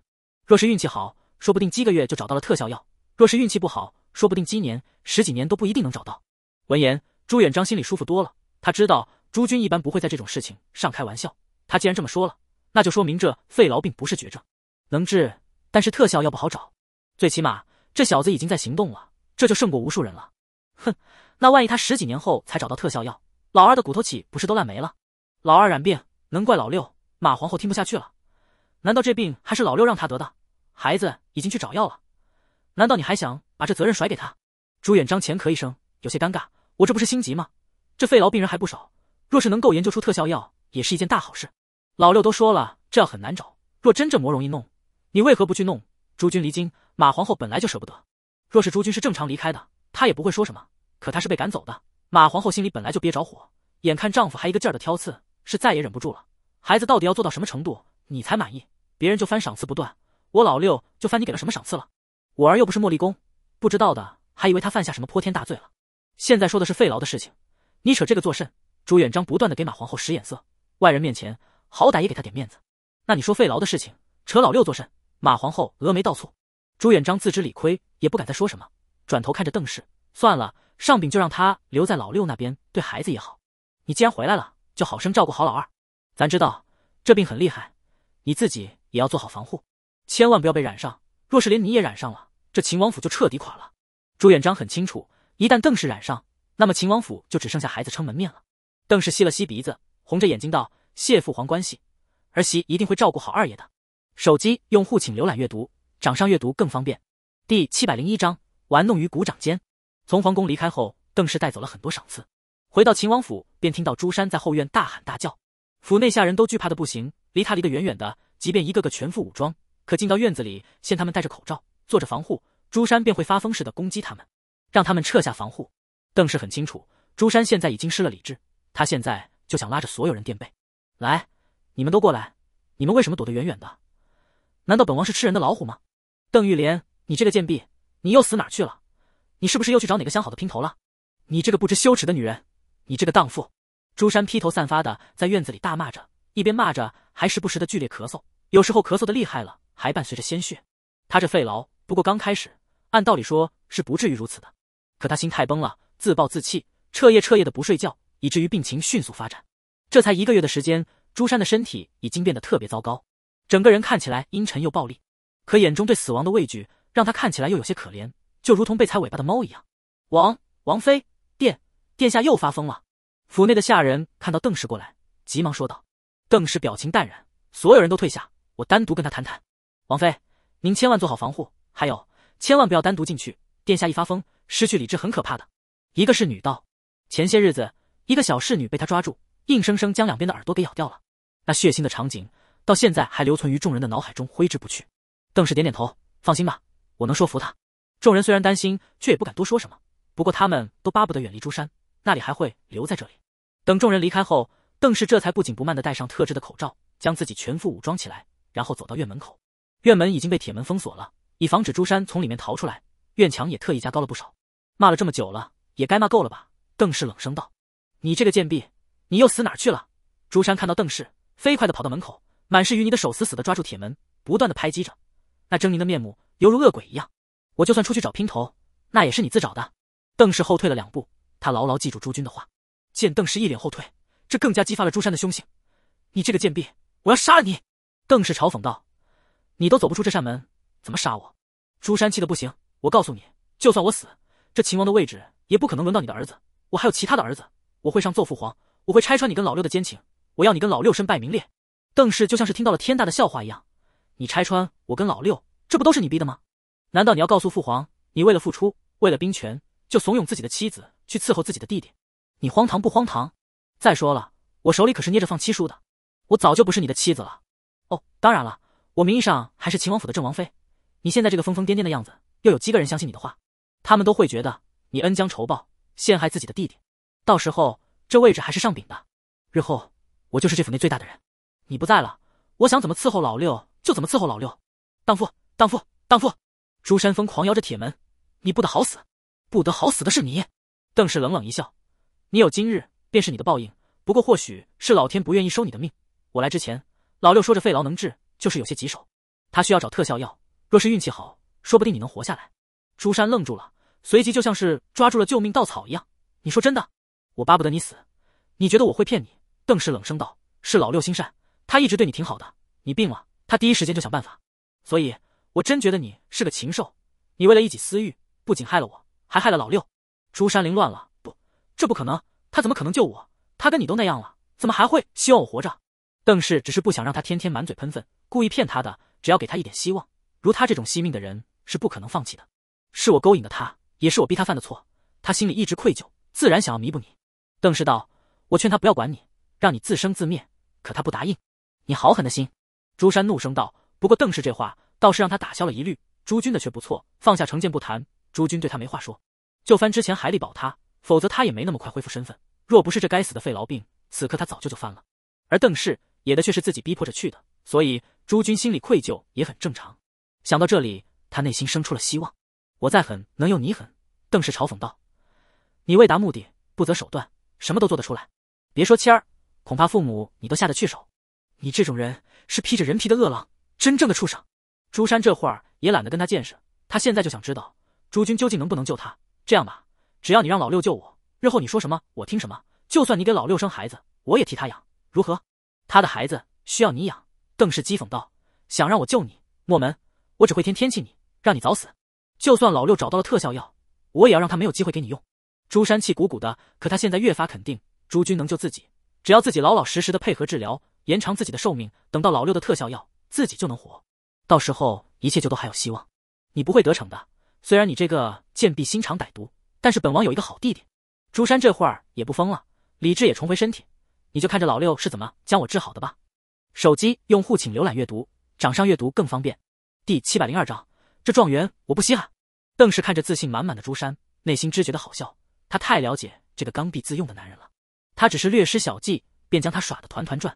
若是运气好，说不定几个月就找到了特效药；若是运气不好，说不定今年十几年都不一定能找到。闻言，朱元璋心里舒服多了。他知道朱军一般不会在这种事情上开玩笑。他既然这么说了，那就说明这肺痨病不是绝症，能治。但是特效药不好找。最起码这小子已经在行动了，这就胜过无数人了。哼，那万一他十几年后才找到特效药，老二的骨头岂不是都烂没了？老二染病，能怪老六？马皇后听不下去了，难道这病还是老六让他得的？孩子已经去找药了。难道你还想把这责任甩给他？朱元璋前咳一声，有些尴尬。我这不是心急吗？这肺痨病人还不少，若是能够研究出特效药，也是一件大好事。老六都说了，这药很难找。若真这魔容易弄，你为何不去弄？诸军离京，马皇后本来就舍不得。若是诸军是正常离开的，她也不会说什么。可她是被赶走的，马皇后心里本来就憋着火。眼看丈夫还一个劲儿的挑刺，是再也忍不住了。孩子到底要做到什么程度，你才满意？别人就翻赏赐不断，我老六就翻你给了什么赏赐了？我儿又不是茉莉公，不知道的还以为他犯下什么泼天大罪了。现在说的是费劳的事情，你扯这个作甚？朱元璋不断的给马皇后使眼色，外人面前好歹也给他点面子。那你说费劳的事情，扯老六作甚？马皇后峨眉倒蹙，朱元璋自知理亏，也不敢再说什么，转头看着邓氏，算了，上禀就让他留在老六那边，对孩子也好。你既然回来了，就好生照顾好老二。咱知道这病很厉害，你自己也要做好防护，千万不要被染上。若是连你也染上了，这秦王府就彻底垮了。朱元璋很清楚，一旦邓氏染上，那么秦王府就只剩下孩子撑门面了。邓氏吸了吸鼻子，红着眼睛道：“谢父皇关系，儿媳一定会照顾好二爷的。”手机用户请浏览阅读，掌上阅读更方便。第七百零一章玩弄于股掌间。从皇宫离开后，邓氏带走了很多赏赐。回到秦王府，便听到朱山在后院大喊大叫，府内下人都惧怕的不行，离他离得远远的。即便一个个全副武装，可进到院子里，见他们戴着口罩。做着防护，朱山便会发疯似的攻击他们，让他们撤下防护。邓氏很清楚，朱山现在已经失了理智，他现在就想拉着所有人垫背。来，你们都过来，你们为什么躲得远远的？难道本王是吃人的老虎吗？邓玉莲，你这个贱婢，你又死哪去了？你是不是又去找哪个相好的姘头了？你这个不知羞耻的女人，你这个荡妇！朱山披头散发的在院子里大骂着，一边骂着还时不时的剧烈咳嗽，有时候咳嗽的厉害了还伴随着鲜血，他这肺痨。不过刚开始，按道理说是不至于如此的。可他心态崩了，自暴自弃，彻夜彻夜的不睡觉，以至于病情迅速发展。这才一个月的时间，朱山的身体已经变得特别糟糕，整个人看起来阴沉又暴力。可眼中对死亡的畏惧，让他看起来又有些可怜，就如同被踩尾巴的猫一样。王王妃，殿殿下又发疯了！府内的下人看到邓氏过来，急忙说道。邓氏表情淡然，所有人都退下，我单独跟他谈谈。王妃，您千万做好防护。还有，千万不要单独进去。殿下一发疯，失去理智很可怕的。一个侍女道：“前些日子，一个小侍女被他抓住，硬生生将两边的耳朵给咬掉了。那血腥的场景到现在还留存于众人的脑海中，挥之不去。”邓氏点点头，放心吧，我能说服他。众人虽然担心，却也不敢多说什么。不过他们都巴不得远离珠山，那里还会留在这里？等众人离开后，邓氏这才不紧不慢的戴上特制的口罩，将自己全副武装起来，然后走到院门口。院门已经被铁门封锁了。以防止朱山从里面逃出来，院墙也特意加高了不少。骂了这么久了，也该骂够了吧？邓氏冷声道：“你这个贱婢，你又死哪儿去了？”朱山看到邓氏，飞快地跑到门口，满是淤泥的手死死地抓住铁门，不断地拍击着。那狰狞的面目犹如恶鬼一样。我就算出去找姘头，那也是你自找的。邓氏后退了两步，他牢牢记住朱军的话。见邓氏一脸后退，这更加激发了朱山的凶性。“你这个贱婢，我要杀了你！”邓氏嘲讽道，“你都走不出这扇门。”怎么杀我？朱山气的不行，我告诉你，就算我死，这秦王的位置也不可能轮到你的儿子。我还有其他的儿子，我会上奏父皇，我会拆穿你跟老六的奸情，我要你跟老六身败名裂。邓氏就像是听到了天大的笑话一样，你拆穿我跟老六，这不都是你逼的吗？难道你要告诉父皇，你为了复出，为了兵权，就怂恿自己的妻子去伺候自己的弟弟？你荒唐不荒唐？再说了，我手里可是捏着放七叔的，我早就不是你的妻子了。哦，当然了，我名义上还是秦王府的正王妃。你现在这个疯疯癫癫的样子，又有几个人相信你的话？他们都会觉得你恩将仇报，陷害自己的弟弟。到时候这位置还是上禀的，日后我就是这府内最大的人。你不在了，我想怎么伺候老六就怎么伺候老六。荡妇，荡妇，荡妇！朱山峰狂摇着铁门，你不得好死！不得好死的是你！邓氏冷冷一笑，你有今日，便是你的报应。不过或许是老天不愿意收你的命。我来之前，老六说着肺痨能治，就是有些棘手，他需要找特效药。若是运气好，说不定你能活下来。朱山愣住了，随即就像是抓住了救命稻草一样。你说真的？我巴不得你死。你觉得我会骗你？邓氏冷声道：“是老六心善，他一直对你挺好的。你病了，他第一时间就想办法。所以，我真觉得你是个禽兽。你为了一己私欲，不仅害了我，还害了老六。”朱山凌乱了，不，这不可能。他怎么可能救我？他跟你都那样了，怎么还会希望我活着？邓氏只是不想让他天天满嘴喷粪，故意骗他的。只要给他一点希望。如他这种惜命的人是不可能放弃的，是我勾引的他，也是我逼他犯的错，他心里一直愧疚，自然想要弥补你。邓氏道：“我劝他不要管你，让你自生自灭，可他不答应。”你好狠的心！朱山怒声道。不过邓氏这话倒是让他打消了疑虑。朱军的却不错，放下成见不谈，朱军对他没话说。就翻之前海里保他，否则他也没那么快恢复身份。若不是这该死的肺痨病，此刻他早就就翻了。而邓氏也的却是自己逼迫着去的，所以朱军心里愧疚也很正常。想到这里，他内心生出了希望。我再狠，能有你狠？邓氏嘲讽道：“你为达目的不择手段，什么都做得出来。别说谦儿，恐怕父母你都下得去手。你这种人是披着人皮的恶狼，真正的畜生。”朱山这会儿也懒得跟他见识，他现在就想知道朱军究竟能不能救他。这样吧，只要你让老六救我，日后你说什么我听什么，就算你给老六生孩子，我也替他养，如何？他的孩子需要你养？邓氏讥讽道：“想让我救你，莫门。”我只会添天气，你让你早死。就算老六找到了特效药，我也要让他没有机会给你用。朱山气鼓鼓的，可他现在越发肯定，朱军能救自己。只要自己老老实实的配合治疗，延长自己的寿命，等到老六的特效药，自己就能活。到时候一切就都还有希望。你不会得逞的。虽然你这个贱婢心肠歹毒，但是本王有一个好弟弟。朱山这会儿也不疯了，理智也重回身体。你就看着老六是怎么将我治好的吧。手机用户请浏览阅读，掌上阅读更方便。第七百零二章，这状元我不稀罕。邓氏看着自信满满的朱山，内心只觉得好笑。他太了解这个刚愎自用的男人了。他只是略施小计，便将他耍得团团转。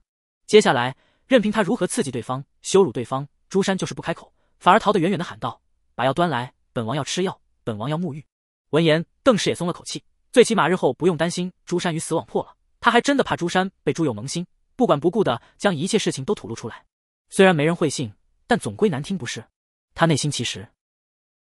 接下来，任凭他如何刺激对方、羞辱对方，朱山就是不开口，反而逃得远远的，喊道：“把药端来，本王要吃药，本王要沐浴。”闻言，邓氏也松了口气，最起码日后不用担心朱山鱼死网破了。他还真的怕朱山被朱友蒙心不管不顾的将一切事情都吐露出来，虽然没人会信。但总归难听不是？他内心其实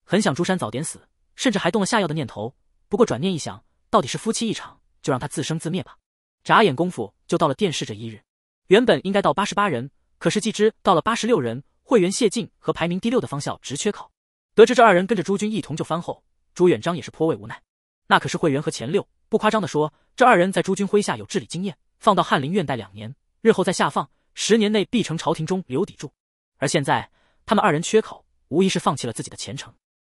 很想朱山早点死，甚至还动了下药的念头。不过转念一想，到底是夫妻一场，就让他自生自灭吧。眨眼功夫就到了殿试这一日，原本应该到八十八人，可是既知到了八十六人，会员谢晋和排名第六的方孝直缺考。得知这二人跟着朱军一同就翻后，朱元璋也是颇为无奈。那可是会员和前六，不夸张的说，这二人在朱军麾下有治理经验，放到翰林院待两年，日后再下放，十年内必成朝廷中留砥柱。而现在，他们二人缺口，无疑是放弃了自己的前程。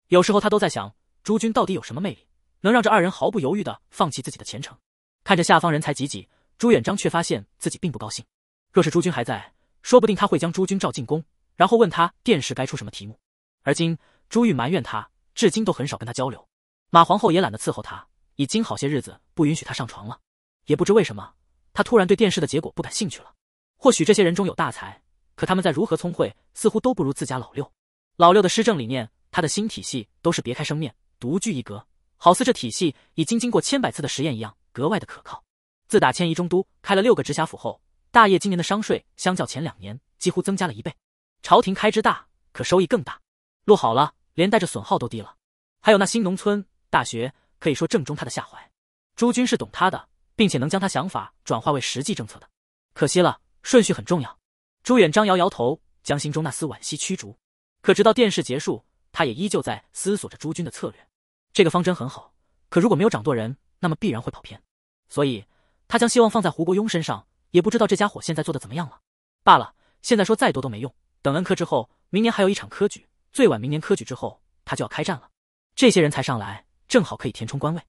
有时候他都在想，朱军到底有什么魅力，能让这二人毫不犹豫的放弃自己的前程？看着下方人才济济，朱元璋却发现自己并不高兴。若是朱军还在，说不定他会将朱军召进宫，然后问他殿试该出什么题目。而今朱玉埋怨他，至今都很少跟他交流。马皇后也懒得伺候他，已经好些日子不允许他上床了。也不知为什么，他突然对殿试的结果不感兴趣了。或许这些人中有大才。可他们在如何聪慧，似乎都不如自家老六。老六的施政理念，他的新体系都是别开生面、独具一格，好似这体系已经经过千百次的实验一样，格外的可靠。自打迁移中都，开了六个直辖府后，大业今年的商税相较前两年几乎增加了一倍。朝廷开支大，可收益更大，路好了，连带着损耗都低了。还有那新农村、大学，可以说正中他的下怀。诸军是懂他的，并且能将他想法转化为实际政策的。可惜了，顺序很重要。朱远章摇摇头，将心中那丝惋惜驱逐。可直到电视结束，他也依旧在思索着朱军的策略。这个方针很好，可如果没有掌舵人，那么必然会跑偏。所以，他将希望放在胡国庸身上。也不知道这家伙现在做的怎么样了。罢了，现在说再多都没用。等恩科之后，明年还有一场科举，最晚明年科举之后，他就要开战了。这些人才上来，正好可以填充官位。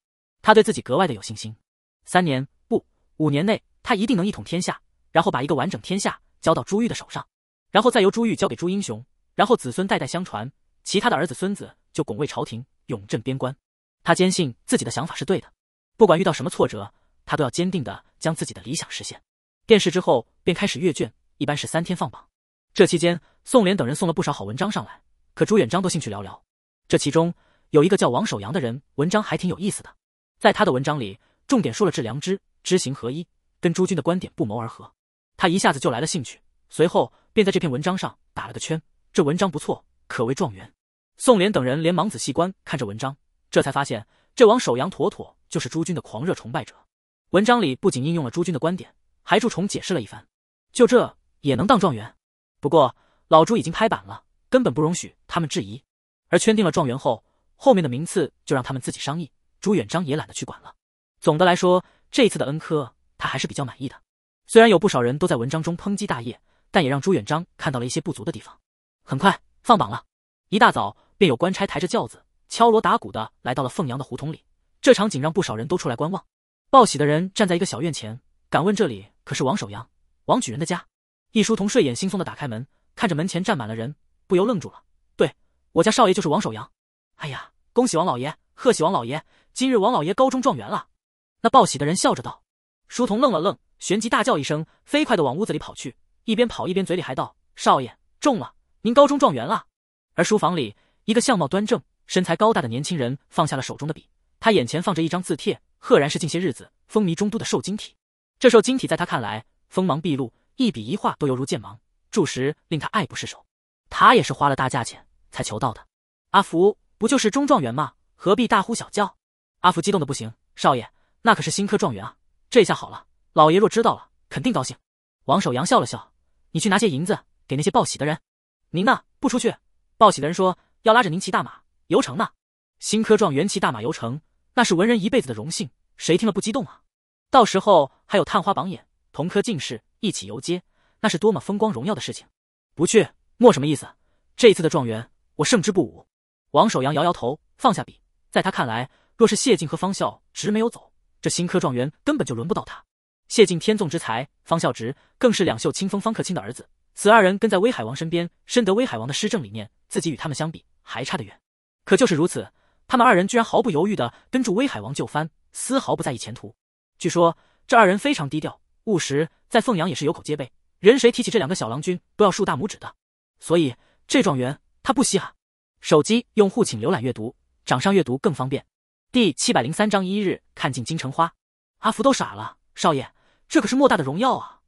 他对自己格外的有信心。三年不五年内，他一定能一统天下，然后把一个完整天下。交到朱玉的手上，然后再由朱玉交给朱英雄，然后子孙代代相传。其他的儿子孙子就拱卫朝廷，永镇边关。他坚信自己的想法是对的，不管遇到什么挫折，他都要坚定的将自己的理想实现。殿试之后便开始阅卷，一般是三天放榜。这期间，宋濂等人送了不少好文章上来，可朱元璋都兴趣寥寥。这其中有一个叫王守阳的人，文章还挺有意思的。在他的文章里，重点说了致良知、知行合一，跟朱军的观点不谋而合。他一下子就来了兴趣，随后便在这篇文章上打了个圈。这文章不错，可谓状元。宋濂等人连忙仔细观看这文章，这才发现这王守阳妥妥就是朱军的狂热崇拜者。文章里不仅应用了朱军的观点，还著重解释了一番。就这也能当状元？不过老朱已经拍板了，根本不容许他们质疑。而圈定了状元后，后面的名次就让他们自己商议，朱元璋也懒得去管了。总的来说，这次的恩科他还是比较满意的。虽然有不少人都在文章中抨击大业，但也让朱元璋看到了一些不足的地方。很快放榜了，一大早便有官差抬着轿子，敲锣打鼓的来到了凤阳的胡同里。这场景让不少人都出来观望。报喜的人站在一个小院前，敢问这里可是王守阳、王举人的家？一书童睡眼惺忪的打开门，看着门前站满了人，不由愣住了。对，我家少爷就是王守阳。哎呀，恭喜王老爷，贺喜王老爷，今日王老爷高中状元了。那报喜的人笑着道。书童愣了愣。旋即大叫一声，飞快的往屋子里跑去，一边跑一边嘴里还道：“少爷中了，您高中状元了。”而书房里，一个相貌端正、身材高大的年轻人放下了手中的笔，他眼前放着一张字帖，赫然是近些日子风靡中都的瘦金体。这瘦金体在他看来锋芒毕露，一笔一画都犹如剑芒，著时令他爱不释手。他也是花了大价钱才求到的。阿福不就是中状元吗？何必大呼小叫？阿福激动的不行：“少爷，那可是新科状元啊！这下好了。”老爷若知道了，肯定高兴。王守阳笑了笑：“你去拿些银子给那些报喜的人。您呢，不出去？报喜的人说要拉着您骑大马游城呢。新科状元骑大马游城，那是文人一辈子的荣幸，谁听了不激动啊？到时候还有探花榜眼同科进士一起游街，那是多么风光荣耀的事情！不去，莫什么意思？这次的状元，我胜之不武。”王守阳摇摇头，放下笔。在他看来，若是谢晋和方孝直没有走，这新科状元根本就轮不到他。谢尽天纵之才，方孝直更是两袖清风方克清的儿子。此二人跟在威海王身边，深得威海王的施政理念，自己与他们相比还差得远。可就是如此，他们二人居然毫不犹豫的跟住威海王就藩，丝毫不在意前途。据说这二人非常低调务实，在凤阳也是有口皆碑，任谁提起这两个小郎君都要竖大拇指的。所以这状元他不稀罕。手机用户请浏览阅读，掌上阅读更方便。第七百零三章一日看尽京城花。阿福都傻了，少爷。这可是莫大的荣耀啊！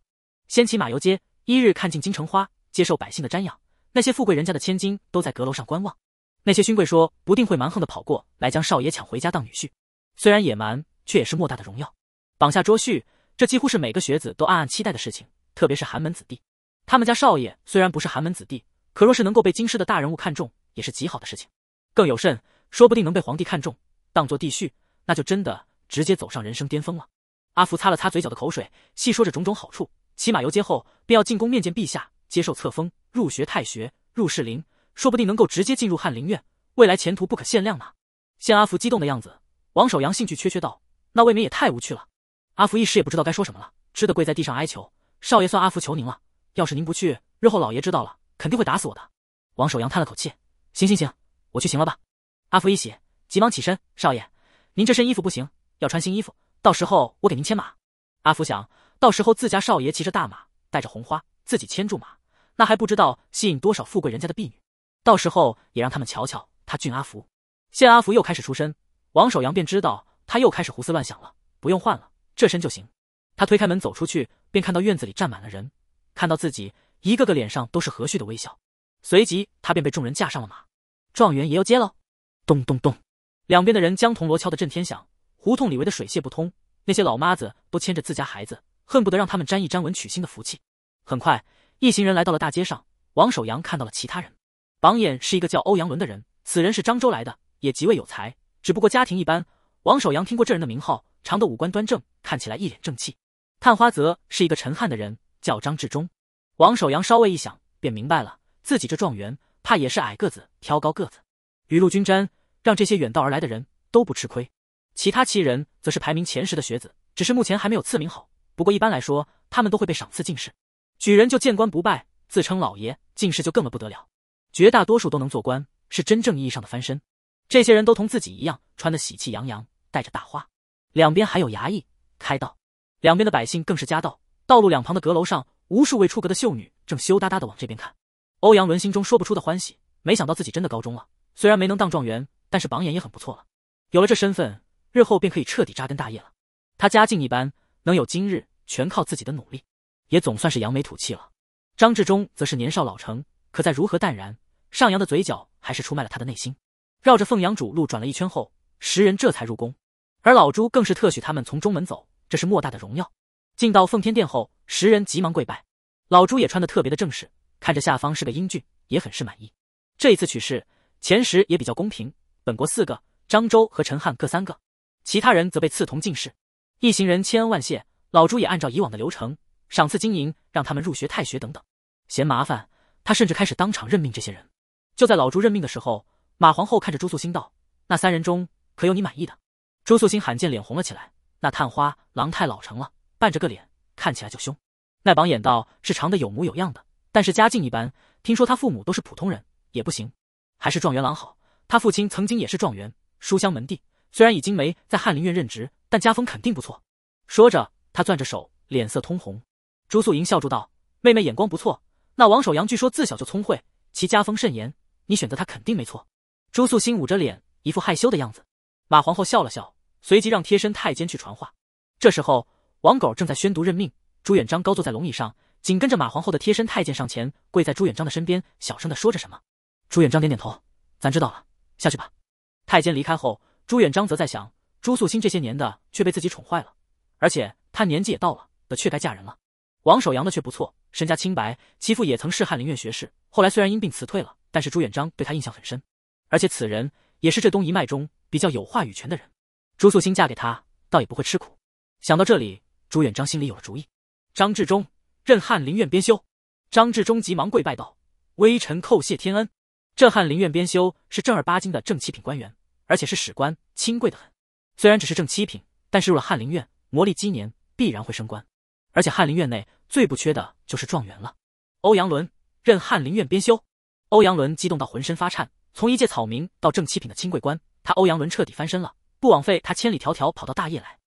先骑马游街，一日看尽京城花，接受百姓的瞻仰。那些富贵人家的千金都在阁楼上观望。那些勋贵说不定会蛮横的跑过来，将少爷抢回家当女婿。虽然野蛮，却也是莫大的荣耀。绑下捉婿，这几乎是每个学子都暗暗期待的事情。特别是寒门子弟，他们家少爷虽然不是寒门子弟，可若是能够被京师的大人物看中，也是极好的事情。更有甚，说不定能被皇帝看中，当做帝婿，那就真的直接走上人生巅峰了。阿福擦了擦嘴角的口水，细说着种种好处。骑马游街后，便要进宫面见陛下，接受册封，入学太学，入仕林，说不定能够直接进入翰林院，未来前途不可限量呢。见阿福激动的样子，王守阳兴趣缺缺道：“那未免也太无趣了。”阿福一时也不知道该说什么了，只得跪在地上哀求：“少爷，算阿福求您了。要是您不去，日后老爷知道了肯定会打死我的。”王守阳叹了口气：“行行行，我去行了吧。”阿福一喜，急忙起身：“少爷，您这身衣服不行，要穿新衣服。”到时候我给您牵马。阿福想到时候自家少爷骑着大马，带着红花，自己牵住马，那还不知道吸引多少富贵人家的婢女。到时候也让他们瞧瞧他俊。阿福。现阿福又开始出身，王守阳便知道他又开始胡思乱想了。不用换了，这身就行。他推开门走出去，便看到院子里站满了人，看到自己一个个脸上都是和煦的微笑。随即他便被众人架上了马。状元也要接喽！咚咚咚，两边的人将铜锣敲得震天响。胡同里围得水泄不通，那些老妈子都牵着自家孩子，恨不得让他们沾一沾文曲星的福气。很快，一行人来到了大街上。王守阳看到了其他人，榜眼是一个叫欧阳伦的人，此人是漳州来的，也极为有才，只不过家庭一般。王守阳听过这人的名号，长得五官端正，看起来一脸正气。探花则是一个陈汉的人，叫张志忠。王守阳稍微一想，便明白了，自己这状元怕也是矮个子挑高个子，雨露均沾，让这些远道而来的人都不吃亏。其他七人则是排名前十的学子，只是目前还没有赐名好。不过一般来说，他们都会被赏赐进士、举人，就见官不拜，自称老爷；进士就更了不得了，绝大多数都能做官，是真正意义上的翻身。这些人都同自己一样，穿得喜气洋洋，戴着大花，两边还有衙役开道，两边的百姓更是夹道。道路两旁的阁楼上，无数未出阁的秀女正羞答答的往这边看。欧阳伦心中说不出的欢喜，没想到自己真的高中了。虽然没能当状元，但是榜眼也很不错了。有了这身份。日后便可以彻底扎根大业了。他家境一般，能有今日全靠自己的努力，也总算是扬眉吐气了。张志忠则是年少老成，可在如何淡然上扬的嘴角，还是出卖了他的内心。绕着凤阳主路转了一圈后，十人这才入宫，而老朱更是特许他们从中门走，这是莫大的荣耀。进到奉天殿后，十人急忙跪拜，老朱也穿的特别的正式，看着下方是个英俊，也很是满意。这一次取士前十也比较公平，本国四个，漳州和陈汉各三个。其他人则被刺同进士，一行人千恩万谢，老朱也按照以往的流程赏赐金银，让他们入学太学等等。嫌麻烦，他甚至开始当场任命这些人。就在老朱任命的时候，马皇后看着朱素心道：“那三人中，可有你满意的？”朱素心罕见脸红了起来。那探花郎太老成了，扮着个脸，看起来就凶。那榜眼道是长得有模有样的，但是家境一般，听说他父母都是普通人，也不行。还是状元郎好，他父亲曾经也是状元，书香门第。虽然以金梅在翰林院任职，但家风肯定不错。说着，他攥着手，脸色通红。朱素莹笑住道：“妹妹眼光不错。那王守阳据说自小就聪慧，其家风甚严，你选择他肯定没错。”朱素心捂着脸，一副害羞的样子。马皇后笑了笑，随即让贴身太监去传话。这时候，王狗正在宣读任命。朱元璋高坐在龙椅上，紧跟着马皇后的贴身太监上前，跪在朱元璋的身边，小声的说着什么。朱元璋点点头：“咱知道了，下去吧。”太监离开后。朱元璋则在想，朱素心这些年的却被自己宠坏了，而且他年纪也到了，的确该嫁人了。王守阳的却不错，身家清白，其父也曾是翰林院学士，后来虽然因病辞退了，但是朱元璋对他印象很深，而且此人也是这东一脉中比较有话语权的人。朱素心嫁给他，倒也不会吃苦。想到这里，朱元璋心里有了主意。张志忠任翰林院编修。张志忠急忙跪拜道：“微臣叩谢天恩。”这翰林院编修是正儿八经的正七品官员。而且是史官，清贵的很。虽然只是正七品，但是入了翰林院，磨砺几年必然会升官。而且翰林院内最不缺的就是状元了。欧阳伦任翰林院编修。欧阳伦激动到浑身发颤。从一介草民到正七品的清贵官，他欧阳伦彻底翻身了，不枉费他千里迢迢跑到大业来。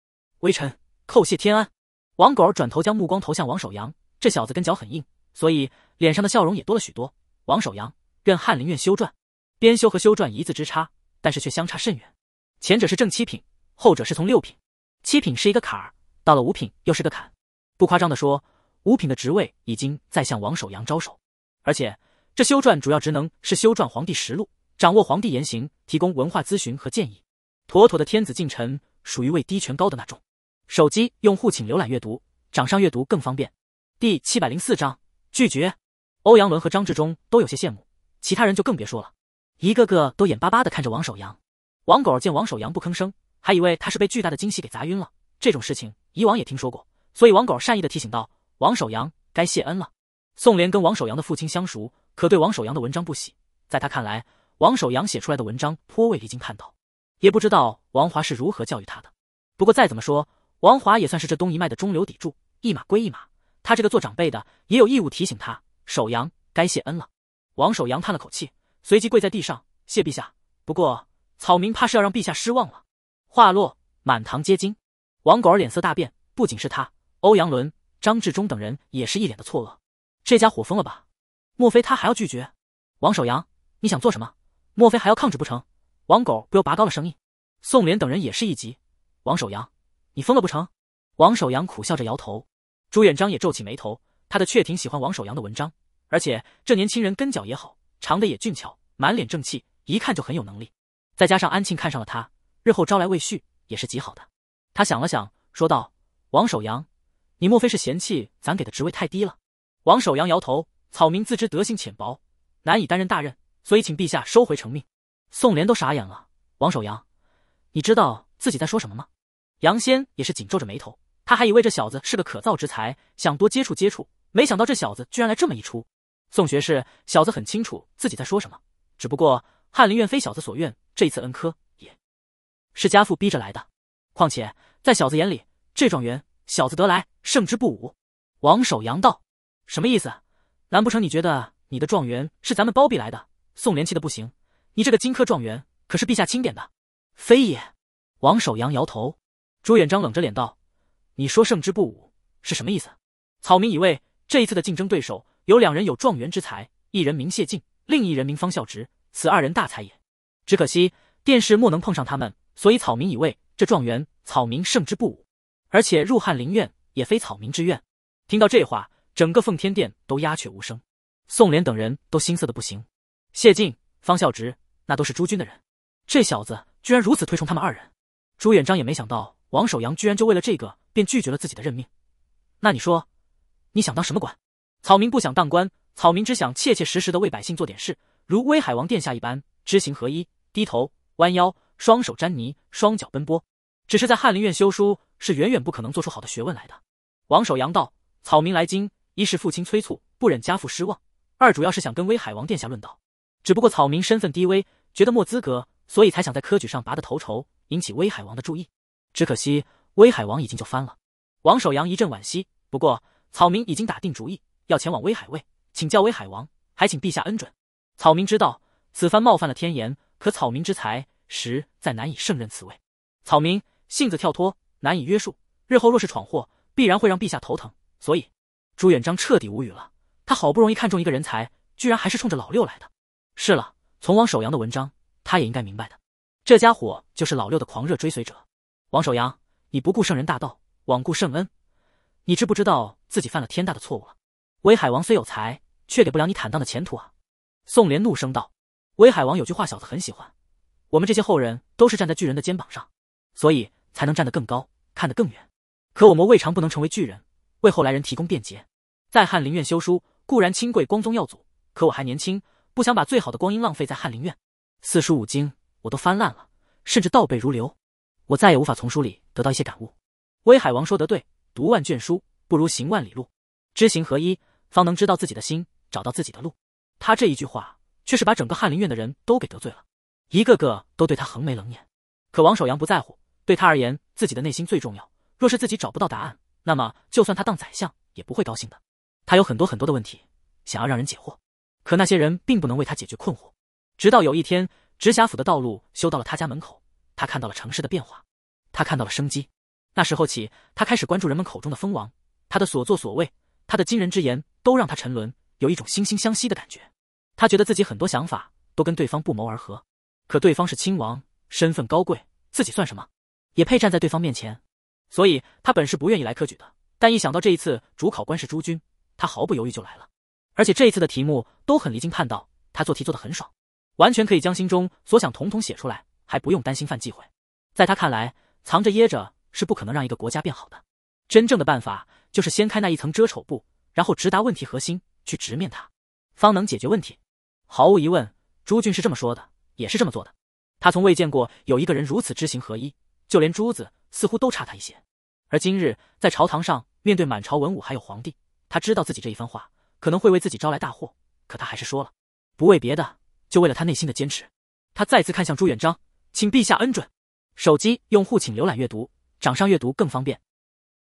微臣叩谢天安。王狗儿转头将目光投向王守阳，这小子跟脚很硬，所以脸上的笑容也多了许多。王守阳任翰林院修撰。编修和修撰一字之差。但是却相差甚远，前者是正七品，后者是从六品。七品是一个坎儿，到了五品又是个坎。不夸张的说，五品的职位已经在向王守阳招手。而且这修撰主要职能是修撰皇帝实录，掌握皇帝言行，提供文化咨询和建议，妥妥的天子近臣，属于位低权高的那种。手机用户请浏览阅读，掌上阅读更方便。第七百零四章拒绝。欧阳伦和张志忠都有些羡慕，其他人就更别说了。一个个都眼巴巴的看着王守阳。王狗儿见王守阳不吭声，还以为他是被巨大的惊喜给砸晕了。这种事情以往也听说过，所以王狗儿善意的提醒道：“王守阳，该谢恩了。”宋濂跟王守阳的父亲相熟，可对王守阳的文章不喜。在他看来，王守阳写出来的文章颇为离经叛道。也不知道王华是如何教育他的。不过再怎么说，王华也算是这东一脉的中流砥柱，一码归一码。他这个做长辈的也有义务提醒他：守阳该谢恩了。王守阳叹了口气。随即跪在地上谢陛下，不过草民怕是要让陛下失望了。话落，满堂皆惊，王狗儿脸色大变，不仅是他，欧阳伦、张志忠等人也是一脸的错愕。这家伙疯了吧？莫非他还要拒绝？王守阳，你想做什么？莫非还要抗旨不成？王狗儿不由拔高了声音。宋濂等人也是一急，王守阳，你疯了不成？王守阳苦笑着摇头。朱元璋也皱起眉头，他的确挺喜欢王守阳的文章，而且这年轻人跟脚也好。长得也俊俏，满脸正气，一看就很有能力。再加上安庆看上了他，日后招来魏旭也是极好的。他想了想，说道：“王守阳，你莫非是嫌弃咱给的职位太低了？”王守阳摇头：“草民自知德性浅薄，难以担任大任，所以请陛下收回成命。”宋濂都傻眼了：“王守阳，你知道自己在说什么吗？”杨仙也是紧皱着眉头，他还以为这小子是个可造之才，想多接触接触，没想到这小子居然来这么一出。宋学士，小子很清楚自己在说什么。只不过翰林院非小子所愿，这一次恩科也是家父逼着来的。况且在小子眼里，这状元小子得来胜之不武。王守阳道：“什么意思？难不成你觉得你的状元是咱们包庇来的？”宋濂气的不行：“你这个金科状元可是陛下钦点的，非也。”王守阳摇头。朱元璋冷着脸道：“你说胜之不武是什么意思？”草民以为这一次的竞争对手。有两人有状元之才，一人名谢晋，另一人名方孝直，此二人大才也。只可惜殿试莫能碰上他们，所以草民以为这状元，草民胜之不武。而且入翰林院也非草民之愿。听到这话，整个奉天殿都鸦雀无声。宋濂等人都心塞的不行。谢晋、方孝直那都是朱军的人，这小子居然如此推崇他们二人。朱元璋也没想到王守阳居然就为了这个便拒绝了自己的任命。那你说，你想当什么官？草民不想当官，草民只想切切实实的为百姓做点事，如威海王殿下一般，知行合一，低头弯腰，双手沾泥，双脚奔波。只是在翰林院修书，是远远不可能做出好的学问来的。王守阳道：“草民来京，一是父亲催促，不忍家父失望；二主要是想跟威海王殿下论道。只不过草民身份低微，觉得没资格，所以才想在科举上拔得头筹，引起威海王的注意。只可惜威海王已经就翻了。”王守阳一阵惋惜。不过，草民已经打定主意。要前往威海卫，请教威海王，还请陛下恩准。草民知道此番冒犯了天颜，可草民之才实在难以胜任此位。草民性子跳脱，难以约束，日后若是闯祸，必然会让陛下头疼。所以朱元璋彻底无语了。他好不容易看中一个人才，居然还是冲着老六来的。是了，从王守阳的文章，他也应该明白的。这家伙就是老六的狂热追随者。王守阳，你不顾圣人大道，罔顾圣恩，你知不知道自己犯了天大的错误了？威海王虽有才，却给不了你坦荡的前途啊！宋濂怒声道：“威海王有句话，小子很喜欢。我们这些后人都是站在巨人的肩膀上，所以才能站得更高，看得更远。可我们未尝不能成为巨人，为后来人提供便捷。在翰林院修书固然清贵、光宗耀祖，可我还年轻，不想把最好的光阴浪费在翰林院。四书五经我都翻烂了，甚至倒背如流，我再也无法从书里得到一些感悟。威海王说得对，读万卷书不如行万里路，知行合一。”方能知道自己的心，找到自己的路。他这一句话却是把整个翰林院的人都给得罪了，一个个都对他横眉冷眼。可王守阳不在乎，对他而言，自己的内心最重要。若是自己找不到答案，那么就算他当宰相也不会高兴的。他有很多很多的问题，想要让人解惑，可那些人并不能为他解决困惑。直到有一天，直辖府的道路修到了他家门口，他看到了城市的变化，他看到了生机。那时候起，他开始关注人们口中的蜂王，他的所作所为。他的惊人之言都让他沉沦，有一种惺惺相惜的感觉。他觉得自己很多想法都跟对方不谋而合，可对方是亲王，身份高贵，自己算什么？也配站在对方面前？所以，他本是不愿意来科举的，但一想到这一次主考官是朱军，他毫不犹豫就来了。而且这一次的题目都很离经叛道，他做题做得很爽，完全可以将心中所想统统写出来，还不用担心犯忌讳。在他看来，藏着掖着是不可能让一个国家变好的，真正的办法。就是掀开那一层遮丑布，然后直达问题核心，去直面它，方能解决问题。毫无疑问，朱俊是这么说的，也是这么做的。他从未见过有一个人如此知行合一，就连朱子似乎都差他一些。而今日在朝堂上面对满朝文武还有皇帝，他知道自己这一番话可能会为自己招来大祸，可他还是说了。不为别的，就为了他内心的坚持。他再次看向朱元璋，请陛下恩准。手机用户请浏览阅读，掌上阅读更方便。